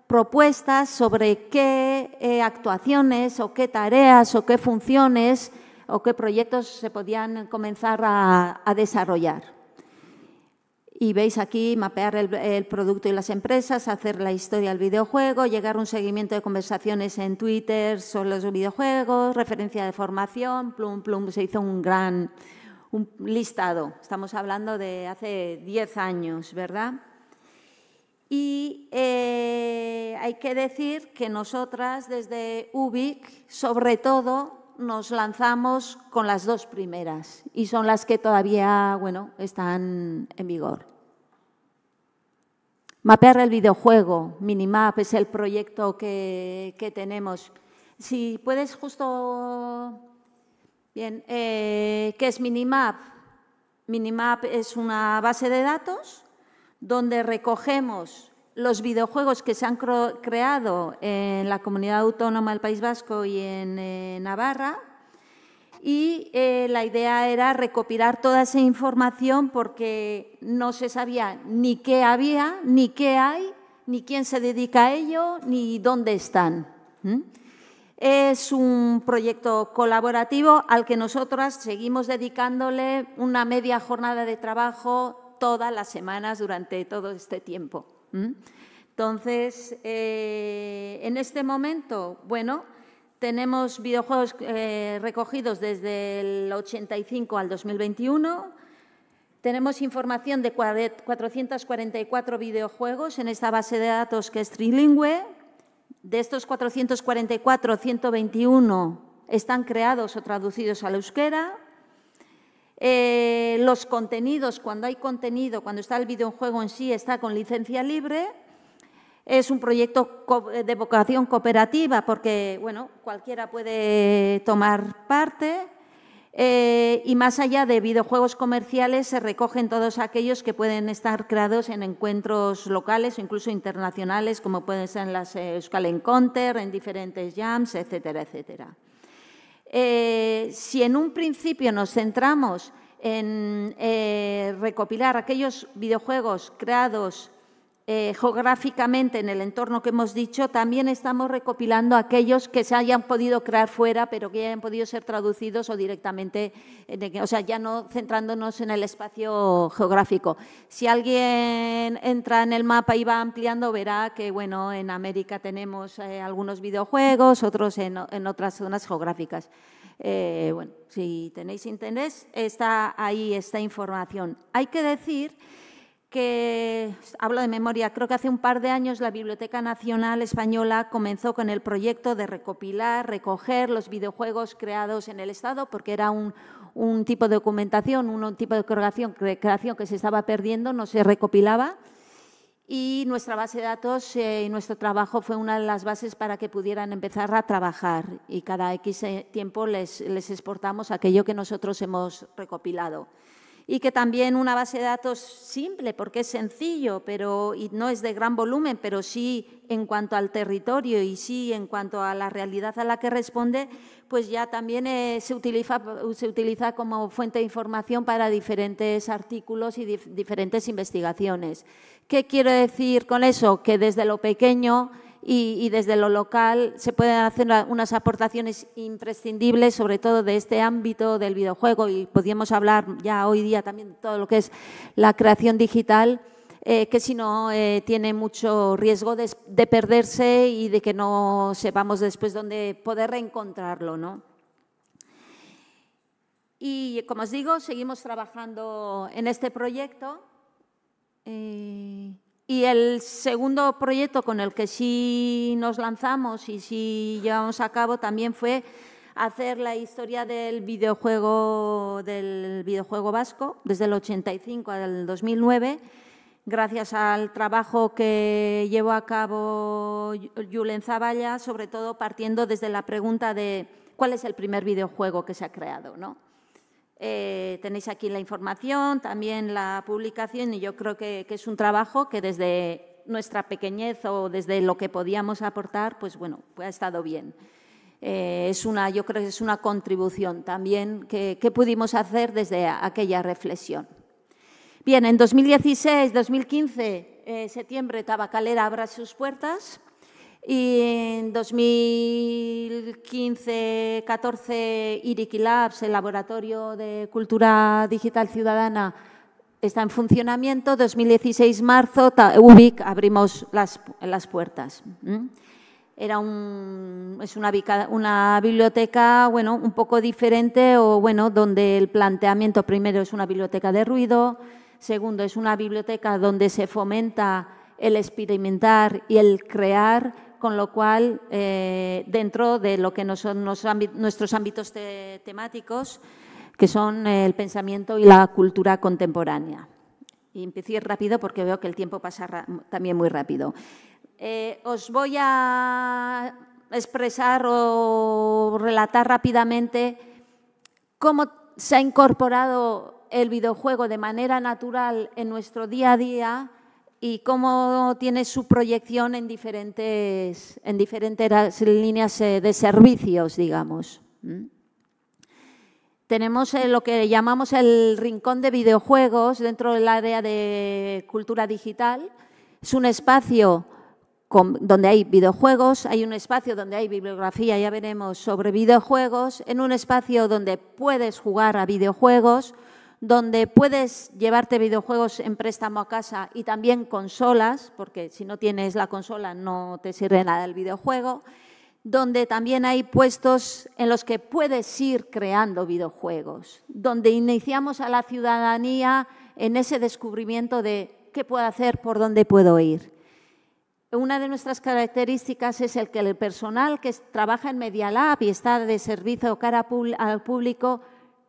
propuestas sobre qué eh, actuaciones o qué tareas o qué funciones o qué proyectos se podían comenzar a, desarrollar. Y veis aquí mapear el, producto y las empresas, hacer la historia del videojuego, llegar a un seguimiento de conversaciones en Twitter sobre los videojuegos, referencia de formación, plum, plum, se hizo un gran listado. Estamos hablando de hace 10 años, ¿verdad? Y eh, hay que decir que nosotras desde UBIC, sobre todo, nos lanzamos con las dos primeras y son las que todavía bueno, están en vigor. Mapear el videojuego, Minimap es el proyecto que, tenemos. Si puedes justo... Bien, eh, ¿qué es Minimap? Minimap es una base de datos donde recogemos los videojuegos que se han creado en la comunidad autónoma del País Vasco y en eh, Navarra. Y eh, la idea era recopilar toda esa información porque no se sabía ni qué había, ni qué hay, ni quién se dedica a ello, ni dónde están. Es un proyecto colaborativo al que nosotras seguimos dedicándole una media jornada de trabajo todas las semanas durante todo este tiempo. Entonces, eh, en este momento, bueno, tenemos videojuegos eh, recogidos desde el 85 al 2021. Tenemos información de 444 videojuegos en esta base de datos que es trilingüe. De estos 444, 121 están creados o traducidos a al euskera. Eh, los contenidos, cuando hay contenido, cuando está el videojuego en sí, está con licencia libre. Es un proyecto eh, de vocación cooperativa porque, cualquiera puede tomar parte. Eh, y más allá de videojuegos comerciales, se recogen todos aquellos que pueden estar creados en encuentros locales o incluso internacionales, como pueden ser en las Euskal Encounter, en diferentes jams, etcétera, etcétera. Eh, si en un principio nos centramos en eh, recopilar aquellos videojuegos creados eh, geográficamente en el entorno que hemos dicho, también estamos recopilando aquellos que se hayan podido crear fuera, pero que hayan podido ser traducidos o directamente, en, o sea, ya no centrándonos en el espacio geográfico. Si alguien entra en el mapa y va ampliando, verá que, bueno, en América tenemos eh, algunos videojuegos, otros en, otras zonas geográficas. Eh, si tenéis interés, está ahí esta información. Hay que decir que hablo de memoria, creo que hace un par de años la Biblioteca Nacional Española comenzó con el proyecto de recopilar, recoger los videojuegos creados en el Estado, porque era un, tipo de documentación, un tipo de creación, que se estaba perdiendo, no se recopilaba. Y nuestra base de datos eh, y nuestro trabajo fue una de las bases para que pudieran empezar a trabajar y cada X eh, tiempo les exportamos aquello que nosotros hemos recopilado y que también una base de datos simple, porque es sencillo pero, y no es de gran volumen, pero sí en cuanto al territorio y sí en cuanto a la realidad a la que responde, pues ya también eh, se, utiliza, como fuente de información para diferentes artículos y diferentes investigaciones. ¿Qué quiero decir con eso? Que desde lo pequeño y, desde lo local se pueden hacer unas aportaciones imprescindibles, sobre todo de este ámbito del videojuego y podríamos hablar ya hoy día también de todo lo que es la creación digital. Eh, que si no eh, tiene mucho riesgo de, perderse y de que no sepamos después dónde poder reencontrarlo. ¿no? Y como os digo, seguimos trabajando en este proyecto. Eh, y el segundo proyecto con el que sí nos lanzamos y sí llevamos a cabo también fue hacer la historia del videojuego, del videojuego vasco desde el 85 al 2009. Gracias al trabajo que llevó a cabo Julen Zaballa, sobre todo partiendo desde la pregunta de cuál es el primer videojuego que se ha creado, ¿no? Eh, tenéis aquí la información, también la publicación y yo creo que, es un trabajo que desde nuestra pequeñez o desde lo que podíamos aportar, pues bueno, pues ha estado bien. Eh, es una, yo creo que es una contribución también que, pudimos hacer desde aquella reflexión. Bien, en 2016-2015, eh, septiembre, Tabacalera abre sus puertas. Y en 2015-14, Iriki Labs, el Laboratorio de Cultura Digital Ciudadana, está en funcionamiento. 2016, marzo, UBIC, abrimos las, puertas. Era es una, una, biblioteca bueno, un poco diferente, o bueno, donde el planteamiento primero es una biblioteca de ruido, segundo es una biblioteca donde se fomenta el experimentar y el crear con lo cual, eh, dentro de lo que son nuestros ámbitos temáticos, que son el pensamiento y la cultura contemporánea. Y empecé rápido porque veo que el tiempo pasa también muy rápido. Eh, os voy a expresar o relatar rápidamente cómo se ha incorporado el videojuego de manera natural en nuestro día a día y cómo tiene su proyección en diferentes, líneas eh, de servicios, digamos. Tenemos eh, lo que llamamos el rincón de videojuegos dentro del área de cultura digital. Es un espacio donde hay videojuegos, hay un espacio donde hay bibliografía, ya veremos, sobre videojuegos, en un espacio donde puedes jugar a videojuegos, donde puedes llevarte videojuegos en préstamo a casa y también consolas, porque si no tienes la consola no te sirve nada el videojuego, donde también hay puestos en los que puedes ir creando videojuegos, donde iniciamos a la ciudadanía en ese descubrimiento de qué puedo hacer, por dónde puedo ir. Una de nuestras características es el que el personal que trabaja en Media Lab y está de servicio cara al público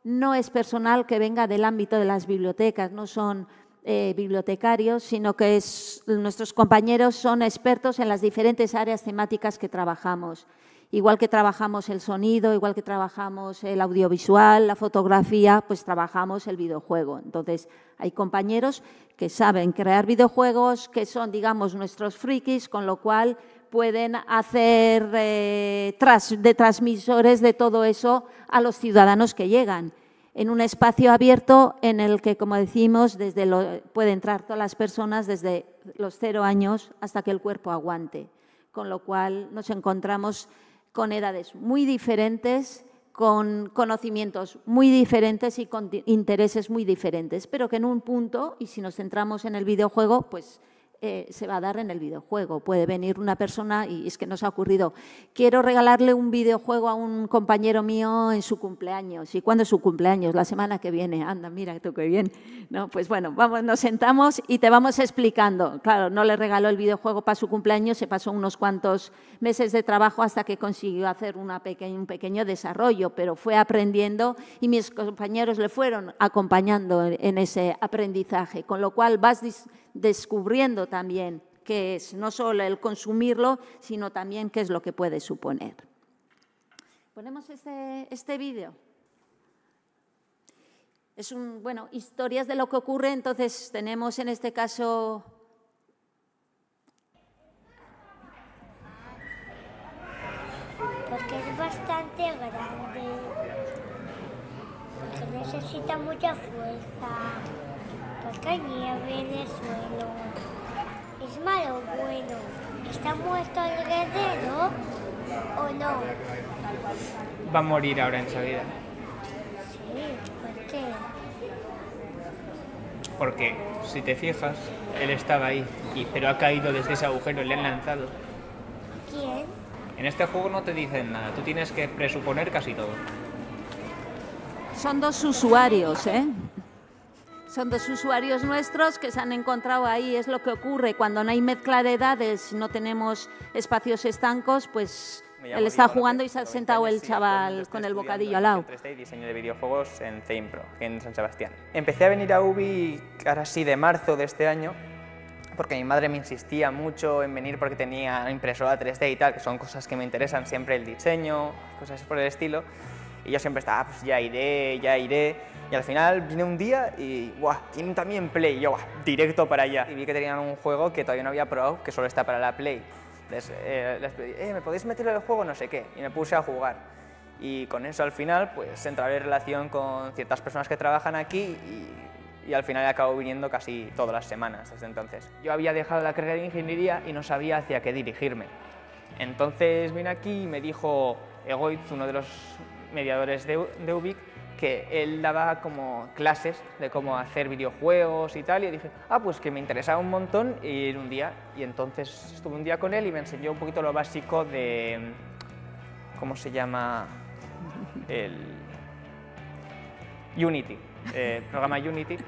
no es personal que venga del ámbito de las bibliotecas, no son eh, bibliotecarios, sino que nuestros compañeros son expertos en las diferentes áreas temáticas que trabajamos. Igual que trabajamos el sonido, igual que trabajamos el audiovisual, la fotografía, pues trabajamos el videojuego. Entonces, hay compañeros que saben crear videojuegos, que son, digamos, nuestros frikis, con lo cual pueden hacer eh, de transmisores de todo eso a los ciudadanos que llegan. En un espacio abierto en el que, como decimos, desde lo, puede entrar todas las personas desde los cero años hasta que el cuerpo aguante. Con lo cual nos encontramos con edades muy diferentes, con conocimientos muy diferentes y con intereses muy diferentes, pero que en un punto, y si nos centramos en el videojuego, pues eh, se va a dar en el videojuego. Puede venir una persona y es que nos ha ocurrido, quiero regalarle un videojuego a un compañero mío en su cumpleaños. ¿Y cuándo es su cumpleaños? La semana que viene. Anda, mira, tú qué bien. No, pues bueno, vamos, nos sentamos y te vamos explicando. Claro, no le regaló el videojuego para su cumpleaños, se pasó unos cuantos meses de trabajo hasta que consiguió hacer un pequeño desarrollo, pero fue aprendiendo y mis compañeros le fueron acompañando en ese aprendizaje, con lo cual vas descubriendo también qué es, no solo el consumirlo, sino también qué es lo que puede suponer. Ponemos este, este, vídeo. Es un, bueno, historias de lo que ocurre, entonces tenemos en este caso porque es bastante grande, porque necesita mucha fuerza caña venezuela ¿Es malo bueno? ¿Está muerto el guerrero o no? Va a morir ahora en vida. Sí, ¿por qué? Porque, si te fijas, él estaba ahí, y, pero ha caído desde ese agujero, le han lanzado. ¿Quién? En este juego no te dicen nada, tú tienes que presuponer casi todo. Son dos usuarios, ¿eh? Son dos usuarios nuestros que se han encontrado ahí, es lo que ocurre. Cuando no hay mezcla de edades, no tenemos espacios estancos, pues él está jugando y se ha sentado el chaval con el bocadillo al lado. 3D y diseño de videojuegos en CEIMPRO, en San Sebastián. Empecé a venir a UBI ahora sí de marzo de este año, porque mi madre me insistía mucho en venir porque tenía impresora 3D y tal, que son cosas que me interesan siempre, el diseño, cosas por el estilo. Y yo siempre estaba, ah, pues ya iré, ya iré y al final viene un día y, guau, tienen también Play, yo, guau, directo para allá. Y vi que tenían un juego que todavía no había probado, que solo está para la Play. Les, eh, les pedí, eh, ¿me podéis meter el juego? No sé qué. Y me puse a jugar. Y con eso al final, pues entraba en relación con ciertas personas que trabajan aquí y al final acabo viniendo casi todas las semanas desde entonces. Yo había dejado la carrera de ingeniería y no sabía hacia qué dirigirme. Entonces vine aquí y me dijo Egoitz, uno de los mediadores de, de UBIC, que él daba como clases de cómo hacer videojuegos y tal, y dije, ah, pues que me interesaba un montón ir un día. Y entonces estuve un día con él y me enseñó un poquito lo básico de, ¿cómo se llama? El Unity, eh, el programa Unity.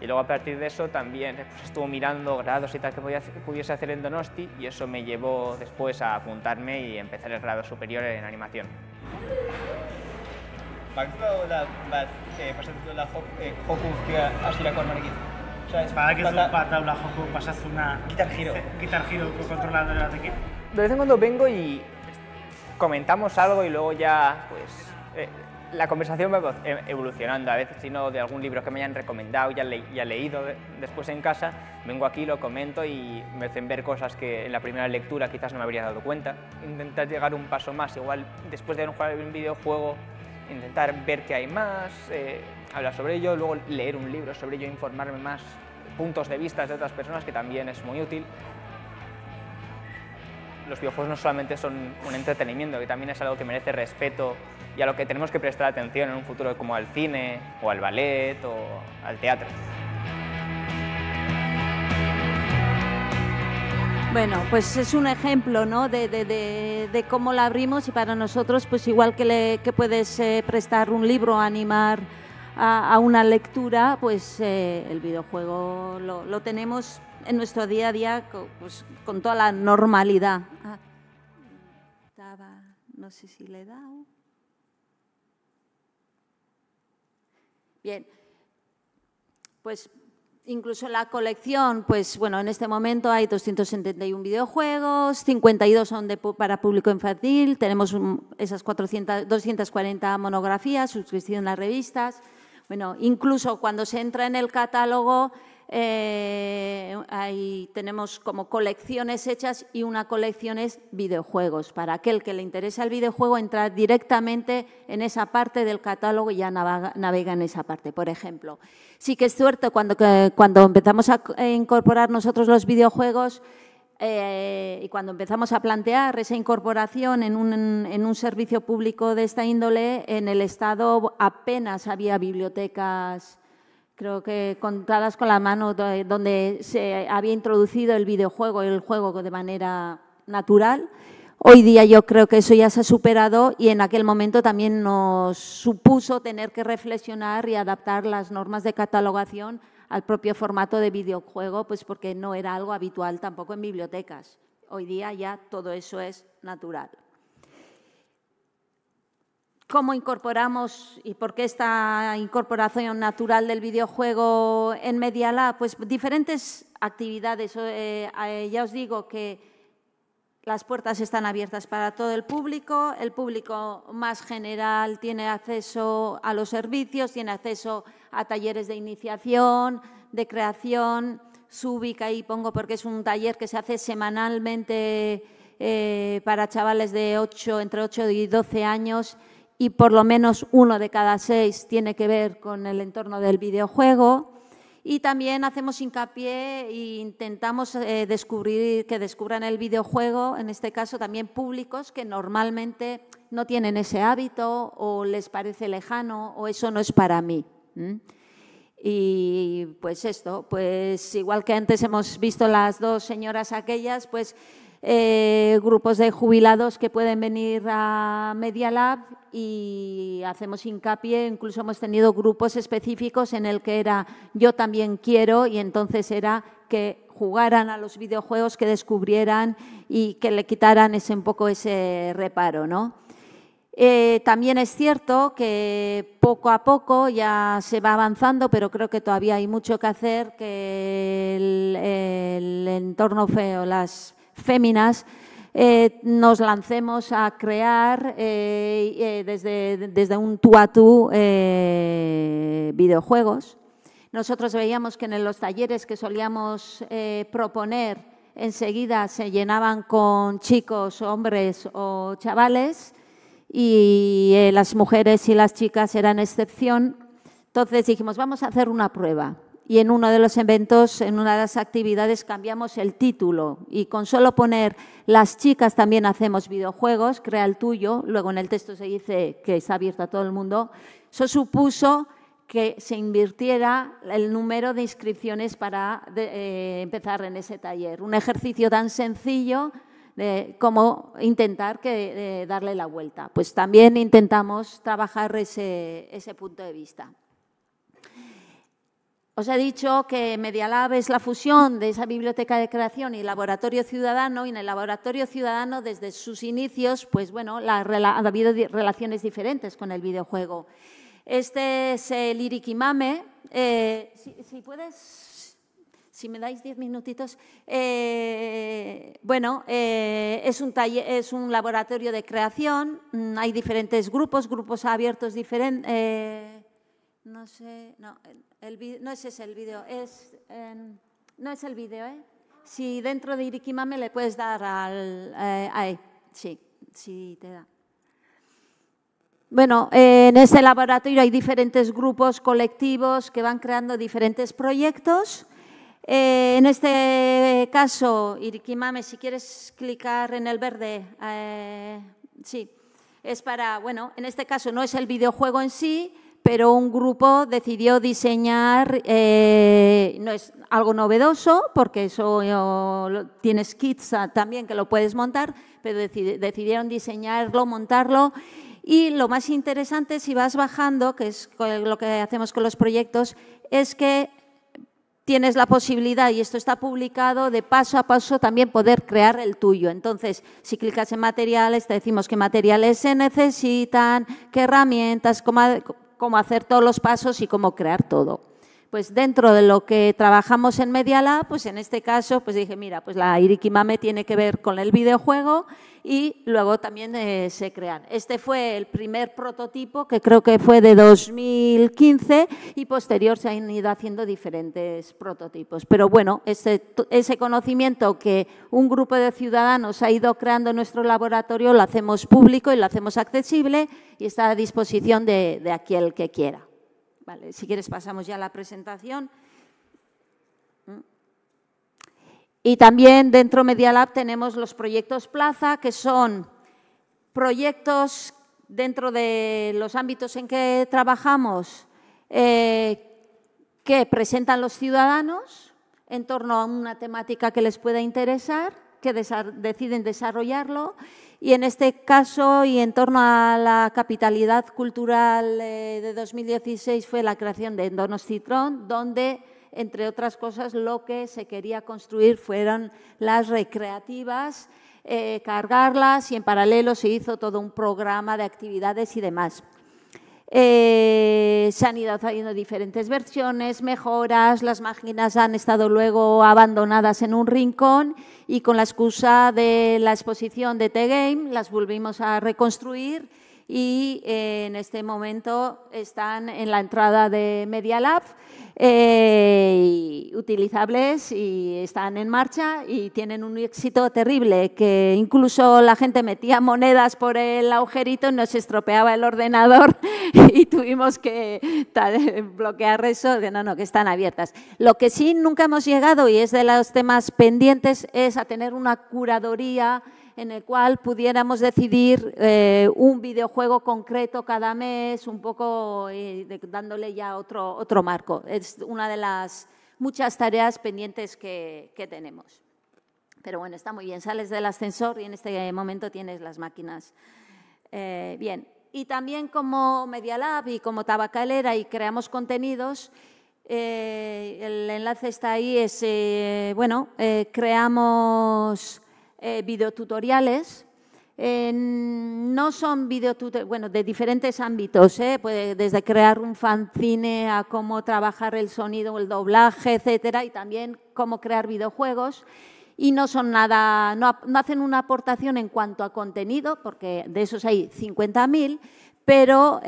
Y luego a partir de eso también pues, estuvo mirando grados y tal que pudiese hacer en Donosti y eso me llevó después a apuntarme y empezar el grado superior en animación qué bat, e, pasatzuela jok, para joku guztia hasirako armarekin. joko pasazuna... giro. giro la tequila. Eh, eh, de vez en cuando vengo y comentamos algo y luego ya, pues... Eh, la conversación va evolucionando, a veces sino de algún libro que me hayan recomendado, ya, le, leído después en casa, vengo aquí, lo comento y me hacen ver cosas que en la primera lectura quizás no me habría dado cuenta. Intentar llegar un paso más, igual después de haber jugado un videojuego intentar ver qué hay más, eh, hablar sobre ello, luego leer un libro sobre ello, informarme más, puntos de vista de otras personas, que también es muy útil. Los videojuegos no solamente son un entretenimiento, que también es algo que merece respeto y a lo que tenemos que prestar atención en un futuro, como al cine, o al ballet, o al teatro. Bueno, pues es un ejemplo ¿no? de, cómo la abrimos y para nosotros, pues igual que, le, que puedes eh, prestar un libro, animar a, una lectura, pues eh, el videojuego lo, tenemos en nuestro día a día pues, con toda la normalidad. Ah, no sé si le he dado. Bien, pues Incluso la colección, pues bueno, en este momento hay 271 videojuegos, 52 son de, para público infantil, tenemos esas 240 monografías, suscripción las revistas. Bueno, incluso cuando se entra en el catálogo eh, ahí tenemos como colecciones hechas y una colección es videojuegos. Para aquel que le interesa el videojuego, entra directamente en esa parte del catálogo y ya navega, en esa parte, por ejemplo. Sí que es cierto, cuando, empezamos a eh, incorporar nosotros los videojuegos, eh, y cuando empezamos a plantear esa incorporación en un, en un, servicio público de esta índole, en el Estado apenas había bibliotecas creo que contadas con la mano eh, donde se había introducido el videojuego, y el juego de manera natural. Hoy día yo creo que eso ya se ha superado y en aquel momento también nos supuso tener que reflexionar y adaptar las normas de catalogación al propio formato de videojuego, pues porque no era algo habitual tampoco en bibliotecas. Hoy día ya todo eso es natural cómo incorporamos y por qué esta incorporación natural del videojuego en Medialab? pues diferentes actividades. Eh, eh, ya os digo que las puertas están abiertas para todo el público, el público más general tiene acceso a los servicios, tiene acceso a talleres de iniciación, de creación, Súbica ahí pongo porque es un taller que se hace semanalmente eh, para chavales de 8, entre 8 y 12 años y por lo menos uno de cada seis tiene que ver con el entorno del videojuego. Y también hacemos hincapié e intentamos eh, descubrir que descubran el videojuego, en este caso también públicos que normalmente no tienen ese hábito o les parece lejano o eso no es para mí. Y pues esto, pues igual que antes hemos visto las dos señoras aquellas, pues eh, grupos de jubilados que pueden venir a Media Lab y hacemos hincapié, incluso hemos tenido grupos específicos en el que era yo también quiero y entonces era que jugaran a los videojuegos, que descubrieran y que le quitaran ese, un poco ese reparo, eh, también es cierto que poco a poco ya se va avanzando, pero creo que todavía hay mucho que hacer, que el entorno feo, las féminas, eh, nos lancemos a crear eh, eh, desde, desde, un tú a tú videojuegos. Nosotros veíamos que en los talleres que solíamos proponer enseguida se llenaban con chicos, hombres o chavales y las mujeres y las chicas eran excepción. Entonces dijimos, vamos a hacer una prueba y en uno de los eventos, en una de las actividades, cambiamos el título y con solo poner las chicas también hacemos videojuegos, crea el tuyo, luego en el texto se dice que está abierto a todo el mundo, eso supuso que se invirtiera el número de inscripciones para eh, empezar en ese taller. Un ejercicio tan sencillo como intentar darle la vuelta. Pues también intentamos trabajar ese punto de vista. Os he dicho que Media Lab es la fusión de esa biblioteca de creación y laboratorio ciudadano, y en el laboratorio ciudadano, desde sus inicios, pues bueno, ha habido relaciones diferentes con el videojuego. Este es el Irikimame. Eh, si, puedes, si me dais diez minutitos. Eh, bueno, eh, es, un taller, es un laboratorio de creación. Mm, hay diferentes grupos, grupos abiertos diferentes eh, no sé, no, el, no ese el vídeo, es, em, no es el vídeo, ¿eh? Si dentro de Irikimame le puedes dar al... Eh, sí, sí te da. Bueno, en este laboratorio hay diferentes grupos colectivos que van creando diferentes proyectos. Eh, en este caso, Irikimame, si quieres clicar en el verde, eh, sí, es para, bueno, en este caso no es el videojuego en sí, pero un grupo decidió diseñar, eh, no es algo novedoso, porque eso eh, tienes kits ah, también que lo puedes montar, pero decidieron diseñarlo, montarlo. Y lo más interesante, si vas bajando, que es lo que hacemos con los proyectos, es que tienes la posibilidad, y esto está publicado, de paso a paso también poder crear el tuyo. Entonces, si clicas en materiales, te decimos qué materiales se necesitan, qué herramientas, cómo cómo hacer todos los pasos y cómo crear todo pues dentro de lo que trabajamos en Media Lab, pues en este caso, pues dije, mira, pues la Irikimame tiene que ver con el videojuego y luego también eh, se crean. Este fue el primer prototipo que creo que fue de 2015 y posterior se han ido haciendo diferentes prototipos. Pero bueno, este, ese, conocimiento que un grupo de ciudadanos ha ido creando en nuestro laboratorio lo hacemos público y lo hacemos accesible y está a disposición de aquel que quiera si quieres pasamos ya a la presentación. Y también dentro de Media Lab tenemos los proyectos Plaza, que son proyectos dentro de los ámbitos en que trabajamos eh, que presentan los ciudadanos en torno a una temática que les pueda interesar, que deciden desarrollarlo y en este caso y en torno a la capitalidad cultural eh, de 2016 fue la creación de Citrón, donde entre otras cosas lo que se quería construir fueron las recreativas, eh, cargarlas y en paralelo se hizo todo un programa de actividades y demás. Eh, Se han ido haciendo diferentes versiones, mejoras, las máquinas han estado luego abandonadas en un rincón y con la excusa de la exposición de T-Game las volvimos a reconstruir y eh, en este momento están en la entrada de Media Lab, eh, utilizables y están en marcha y tienen un éxito terrible, que incluso la gente metía monedas por el agujerito, nos estropeaba el ordenador y tuvimos que bloquear eso, de no, no, que están abiertas. Lo que sí nunca hemos llegado y es de los temas pendientes es a tener una curaduría en el cual pudiéramos decidir eh, un videojuego concreto cada mes, un poco eh, dándole ya otro, otro marco. Es una de las muchas tareas pendientes que, tenemos. Pero bueno, está muy bien, sales del ascensor y en este momento tienes las máquinas. Eh, bien, y también como Media Lab y como Tabacalera y creamos contenidos, el enlace está ahí, es, bueno, creamos eh, videotutoriales. Eh, no son videotutoriales, bueno, de diferentes ámbitos, eh, desde crear un fanzine a cómo trabajar el sonido, el doblaje, etcétera, y también cómo crear videojuegos. Y no son nada, no, hacen una aportación en cuanto a contenido, porque de esos hay 50.000, pero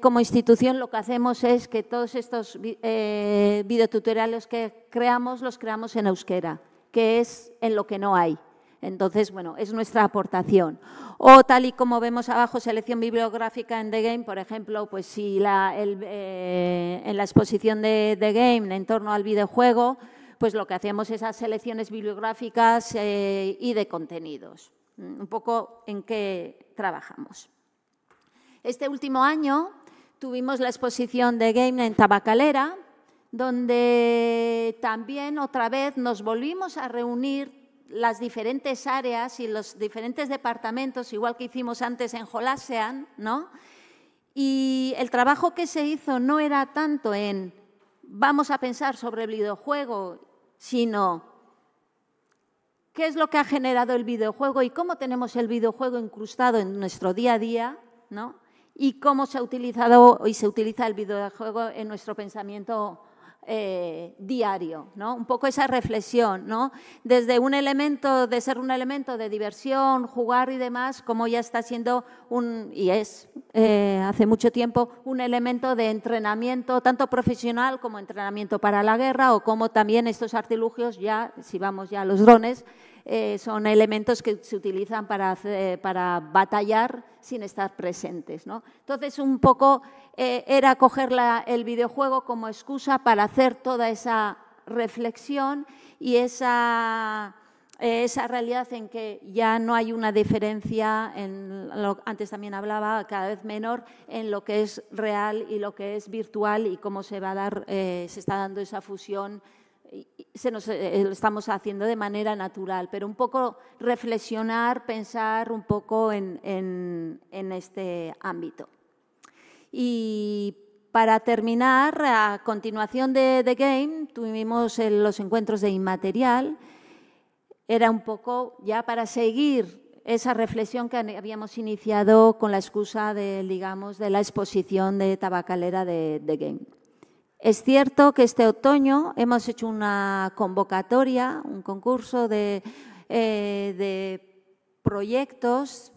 como institución lo que hacemos es que todos estos videotutoriales que creamos los creamos en euskera, que es en lo que no hay. Entonces, bueno, es nuestra aportación. O tal y como vemos abajo, selección bibliográfica en The Game, por ejemplo, pues si la, eh, en la exposición de The Game en torno al videojuego, pues lo que hacemos es esas selecciones bibliográficas eh, y de contenidos, mm, un poco en qué trabajamos. Este último año tuvimos la exposición de Game en Tabacalera, donde también otra vez nos volvimos a reunir las diferentes áreas y los diferentes departamentos, igual que hicimos antes en Jolasean, ¿no? Y el trabajo que se hizo no era tanto en vamos a pensar sobre el videojuego, sino qué es lo que ha generado el videojuego y cómo tenemos el videojuego incrustado en nuestro día a día, ¿no? Y cómo se ha utilizado y se utiliza el videojuego en nuestro pensamiento eh, diario, ¿no? Un poco esa reflexión, ¿no? Desde un elemento de ser un elemento de diversión, jugar y demás, como ya está siendo un, y es eh, hace mucho tiempo, un elemento de entrenamiento, tanto profesional como entrenamiento para la guerra, o como también estos artilugios, ya, si vamos ya a los drones, eh, son elementos que se utilizan para, eh, para batallar sin estar presentes. ¿no? Entonces, un poco eh, era coger el videojuego como excusa para hacer toda esa reflexión y esa, esa realidad en que ya no hay una diferencia, en lo, antes también hablaba, cada vez menor, en lo que es real y lo que es virtual y cómo se va a dar, se está dando esa fusión se nos, eh, eh, lo estamos haciendo de manera natural, pero un poco reflexionar, pensar un poco en, este ámbito. Y para terminar, a continuación de The Game, tuvimos los encuentros de inmaterial. Era un poco ya para seguir esa reflexión que habíamos iniciado con la excusa de, digamos, de la exposición de Tabacalera de The Game. Es cierto que este otoño hemos hecho una convocatoria, un concurso de, eh, proyectos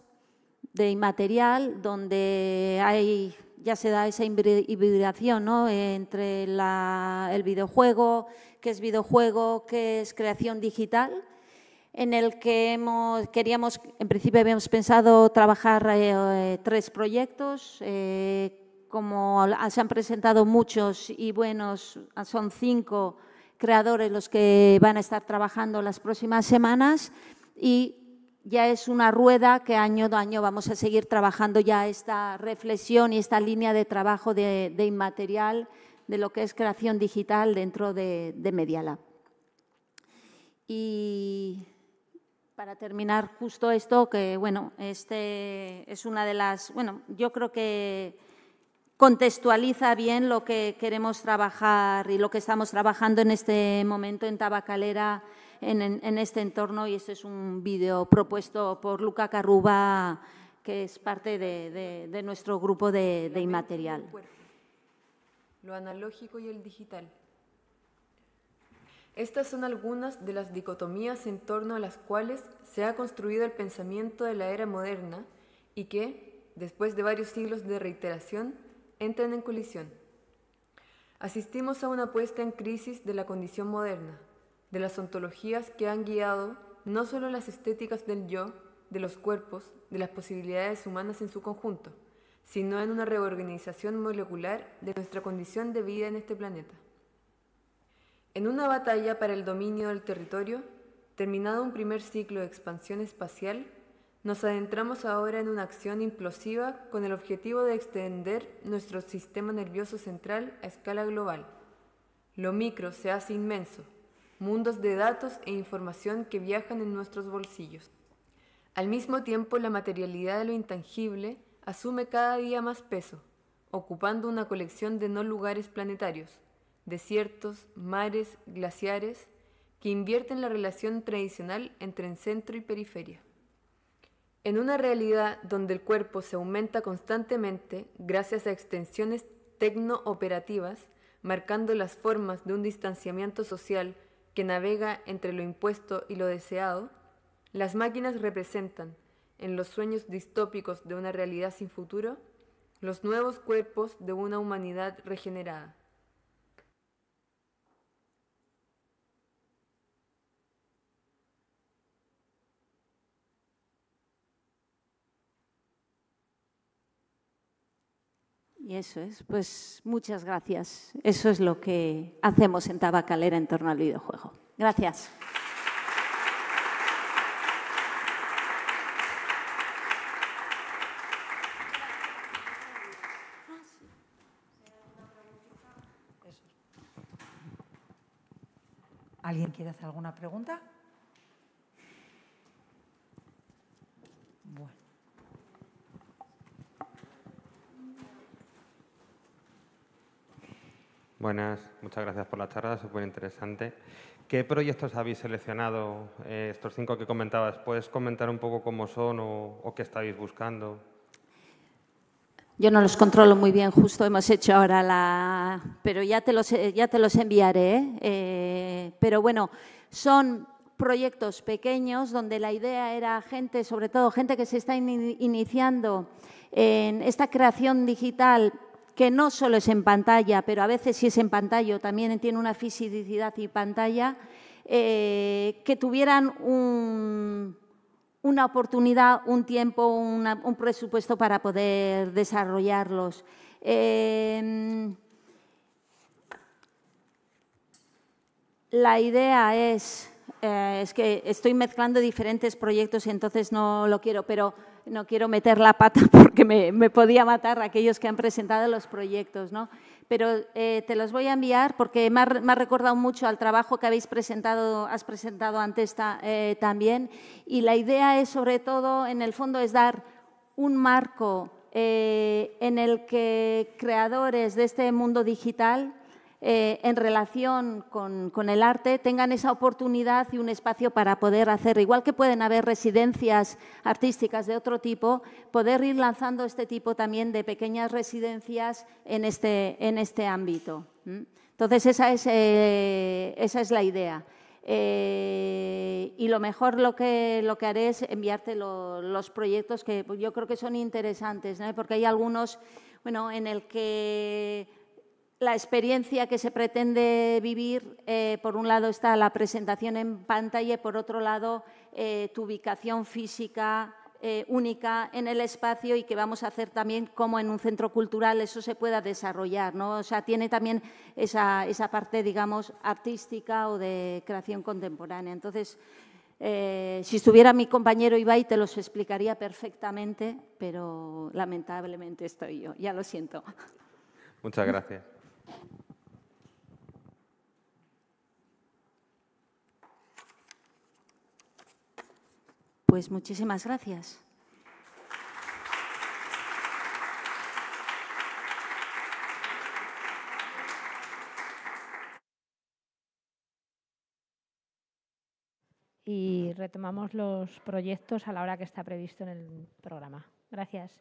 de inmaterial donde ya se da esa hibridación entre el videojuego, qué es videojuego, qué es creación digital en el que hemos, queríamos, en principio habíamos pensado trabajar eh, tres proyectos, eh, como se han presentado muchos y buenos, son cinco creadores los que van a estar trabajando las próximas semanas y ya es una rueda que año a año vamos a seguir trabajando ya esta reflexión y esta línea de trabajo de, inmaterial de lo que es creación digital dentro de, de Medialab. Y para terminar justo esto, que bueno, este es una de las, bueno, yo creo que contextualiza bien lo que queremos trabajar y lo que estamos trabajando en este momento en Tabacalera, en, este entorno, y este es un vídeo propuesto por Luca Carruba, que es parte de, nuestro grupo de, de inmaterial. Lo analógico y el digital. Estas son algunas de las dicotomías en torno a las cuales se ha construido el pensamiento de la era moderna y que, después de varios siglos de reiteración, entran en colisión. Asistimos a una puesta en crisis de la condición moderna, de las ontologías que han guiado no solo las estéticas del yo, de los cuerpos, de las posibilidades humanas en su conjunto, sino en una reorganización molecular de nuestra condición de vida en este planeta. En una batalla para el dominio del territorio, terminado un primer ciclo de expansión espacial, nos adentramos ahora en una acción implosiva con el objetivo de extender nuestro sistema nervioso central a escala global. Lo micro se hace inmenso, mundos de datos e información que viajan en nuestros bolsillos. Al mismo tiempo, la materialidad de lo intangible asume cada día más peso, ocupando una colección de no lugares planetarios, desiertos, mares, glaciares, que invierten la relación tradicional entre el centro y periferia. En una realidad donde el cuerpo se aumenta constantemente gracias a extensiones tecnooperativas, marcando las formas de un distanciamiento social que navega entre lo impuesto y lo deseado, las máquinas representan, en los sueños distópicos de una realidad sin futuro, los nuevos cuerpos de una humanidad regenerada. Y eso es, pues muchas gracias. Eso es lo que hacemos en Tabacalera en torno al videojuego. Gracias. ¿Alguien quiere hacer alguna pregunta? Bueno. Buenas, muchas gracias por la charla, súper interesante. ¿Qué proyectos habéis seleccionado? Eh, estos cinco que comentabas, ¿puedes comentar un poco cómo son o, qué estáis buscando? Yo no los controlo muy bien, justo hemos hecho ahora la... Pero ya te los, ya te los enviaré. Eh, pero bueno, son proyectos pequeños donde la idea era gente, sobre todo gente que se está iniciando en esta creación digital que no solo es en pantalla, pero a veces si es en pantalla también tiene una fisicidad y pantalla, eh, que tuvieran una oportunidad, un tiempo, un presupuesto para poder desarrollarlos. Em, la idea es, eh, es que estoy mezclando diferentes proyectos, y entonces no lo quiero, pero no quiero meter la pata porque me, podía matar a aquellos que han presentado los proyectos, ¿no? Pero eh, te los voy a enviar porque me ha, recordado mucho al trabajo que habéis presentado, has presentado antes eh, también. Y la idea es, sobre todo, en el fondo, es dar un marco eh, en el que creadores de este mundo digital eh, en relación con, el arte tengan esa oportunidad y un espacio para poder hacer, igual que pueden haber residencias artísticas de otro tipo, poder ir lanzando este tipo también de pequeñas residencias en este, en este ámbito. Entonces, esa es, eh, esa es la idea. Eh, y lo mejor lo que, lo que haré es enviarte los proyectos que yo creo que son interesantes, porque hay algunos bueno, en el que la experiencia que se pretende vivir, eh, por un lado está la presentación en pantalla y por otro lado eh, tu ubicación física eh, única en el espacio y que vamos a hacer también como en un centro cultural eso se pueda desarrollar. ¿no? O sea, tiene también esa, esa parte, digamos, artística o de creación contemporánea. Entonces, si estuviera mi compañero Ibai te los explicaría perfectamente, pero lamentablemente estoy yo, ya lo siento. Muchas gracias. Pues muchísimas gracias. y retomamos los proyectos a la hora que está previsto en el programa. Gracias.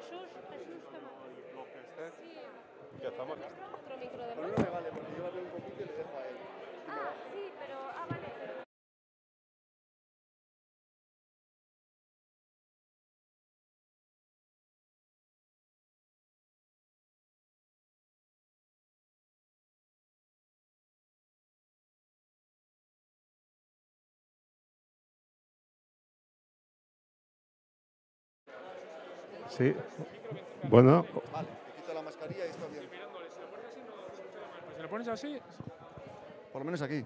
Jesús, Jesús, toma. Los que estén. Sí. ¿Qué hacemos? Otro micro de más? no no, me vale, porque yo voy un poquito y le dejo a él. Ah, sí, pero. Ah, vale, pero. Sí. Bueno. Vale, te quito la mascarilla y está bien. Pues si lo pones así. Por lo menos aquí.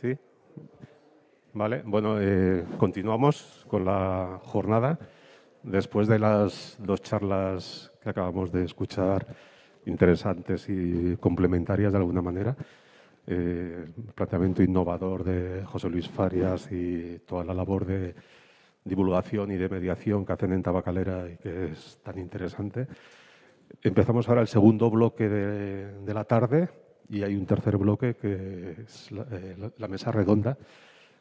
Sí. Vale, bueno, eh, continuamos con la jornada. Después de las dos charlas que acabamos de escuchar, interesantes y complementarias de alguna manera, eh, el planteamiento innovador de José Luis Farias y toda la labor de divulgación y de mediación que hacen en Tabacalera y que es tan interesante. Empezamos ahora el segundo bloque de la tarde, y hay un tercer bloque que es eh, la, mesa redonda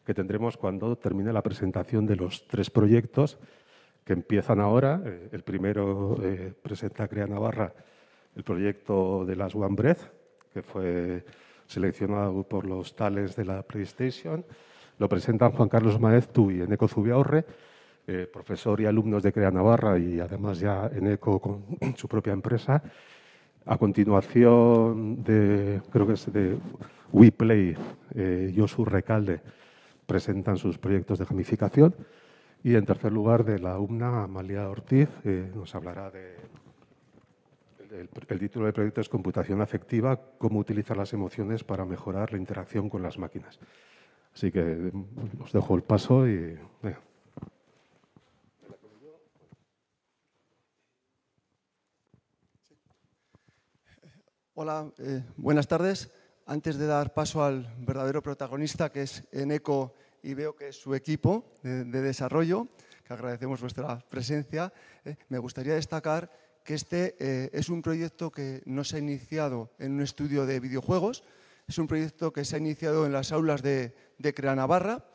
que tendremos cuando termine la presentación de los tres proyectos que empiezan ahora. Eh, el primero eh, presenta Crea Navarra el proyecto de las One Breath, que fue seleccionado por los tales de la PlayStation. Lo presentan Juan Carlos Maeztu y Eneco Zubiaorre, profesor y alumnos de Crea Navarra y además ya Eneco con su propia empresa. A continuación de, creo que es de WePlay, eh, Josu Recalde, presentan sus proyectos de gamificación. Y en tercer lugar, de la alumna Amalia Ortiz, eh, nos hablará de... El, título del proyecto es Computación afectiva, cómo utilizar las emociones para mejorar la interacción con las máquinas. Así que mm, os dejo el paso y Hola, eh, buenas tardes. Antes de dar paso al verdadero protagonista, que es Eneco y veo que es su equipo de, desarrollo, que agradecemos vuestra presencia, eh, me gustaría destacar que este eh, es un proyecto que no se ha iniciado en un estudio de videojuegos, es un proyecto que se ha iniciado en las aulas de, de Crea Navarra,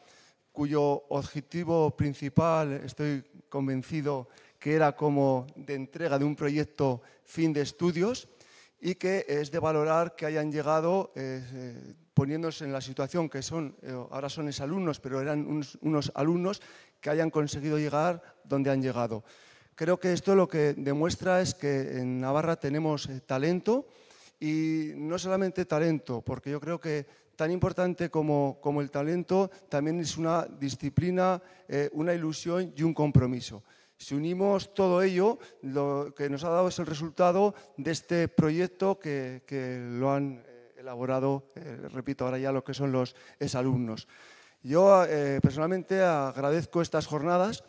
cuyo objetivo principal, estoy convencido, que era como de entrega de un proyecto fin de estudios, y que es de valorar que hayan llegado eh, eh, poniéndose en la situación que son, eh, ahora son alumnos, pero eran unos, alumnos que hayan conseguido llegar donde han llegado. Creo que esto lo que demuestra es que en Navarra tenemos talento y no solamente talento, porque yo creo que tan importante como, como el talento también es una disciplina, una ilusión y un compromiso. Si unimos todo ello, lo que nos ha dado es el resultado de este proyecto que, lo han eh, elaborado, eh, repito, ahora ya lo que son los exalumnos. Yo eh, personalmente agradezco estas jornadas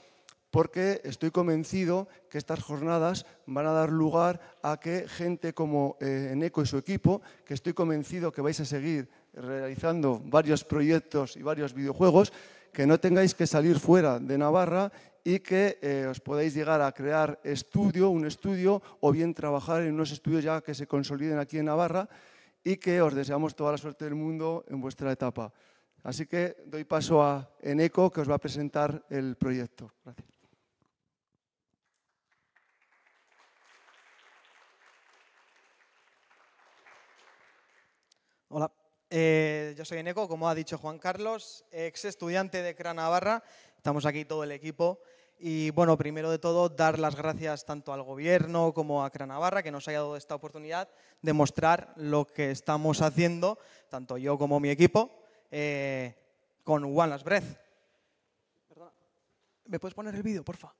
porque estoy convencido que estas jornadas van a dar lugar a que gente como Eneco y su equipo, que estoy convencido que vais a seguir realizando varios proyectos y varios videojuegos, que no tengáis que salir fuera de Navarra y que eh, os podéis llegar a crear estudio, un estudio, o bien trabajar en unos estudios ya que se consoliden aquí en Navarra y que os deseamos toda la suerte del mundo en vuestra etapa. Así que doy paso a Eneco, que os va a presentar el proyecto. Gracias. Hola, eh, yo soy Eneco, como ha dicho Juan Carlos, ex estudiante de CRA Navarra Estamos aquí todo el equipo. Y bueno, primero de todo, dar las gracias tanto al Gobierno como a Cranavarra que nos haya dado esta oportunidad de mostrar lo que estamos haciendo, tanto yo como mi equipo, eh, con One Last Breath. ¿Me puedes poner el vídeo, porfa?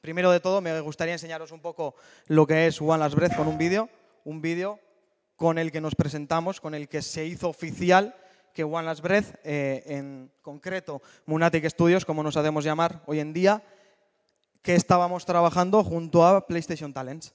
Primero de todo, me gustaría enseñaros un poco lo que es One Last Breath con un vídeo, un vídeo con el que nos presentamos, con el que se hizo oficial que One Last Breath, eh, en concreto Munatic Studios, como nos hacemos llamar hoy en día, que estábamos trabajando junto a PlayStation Talents.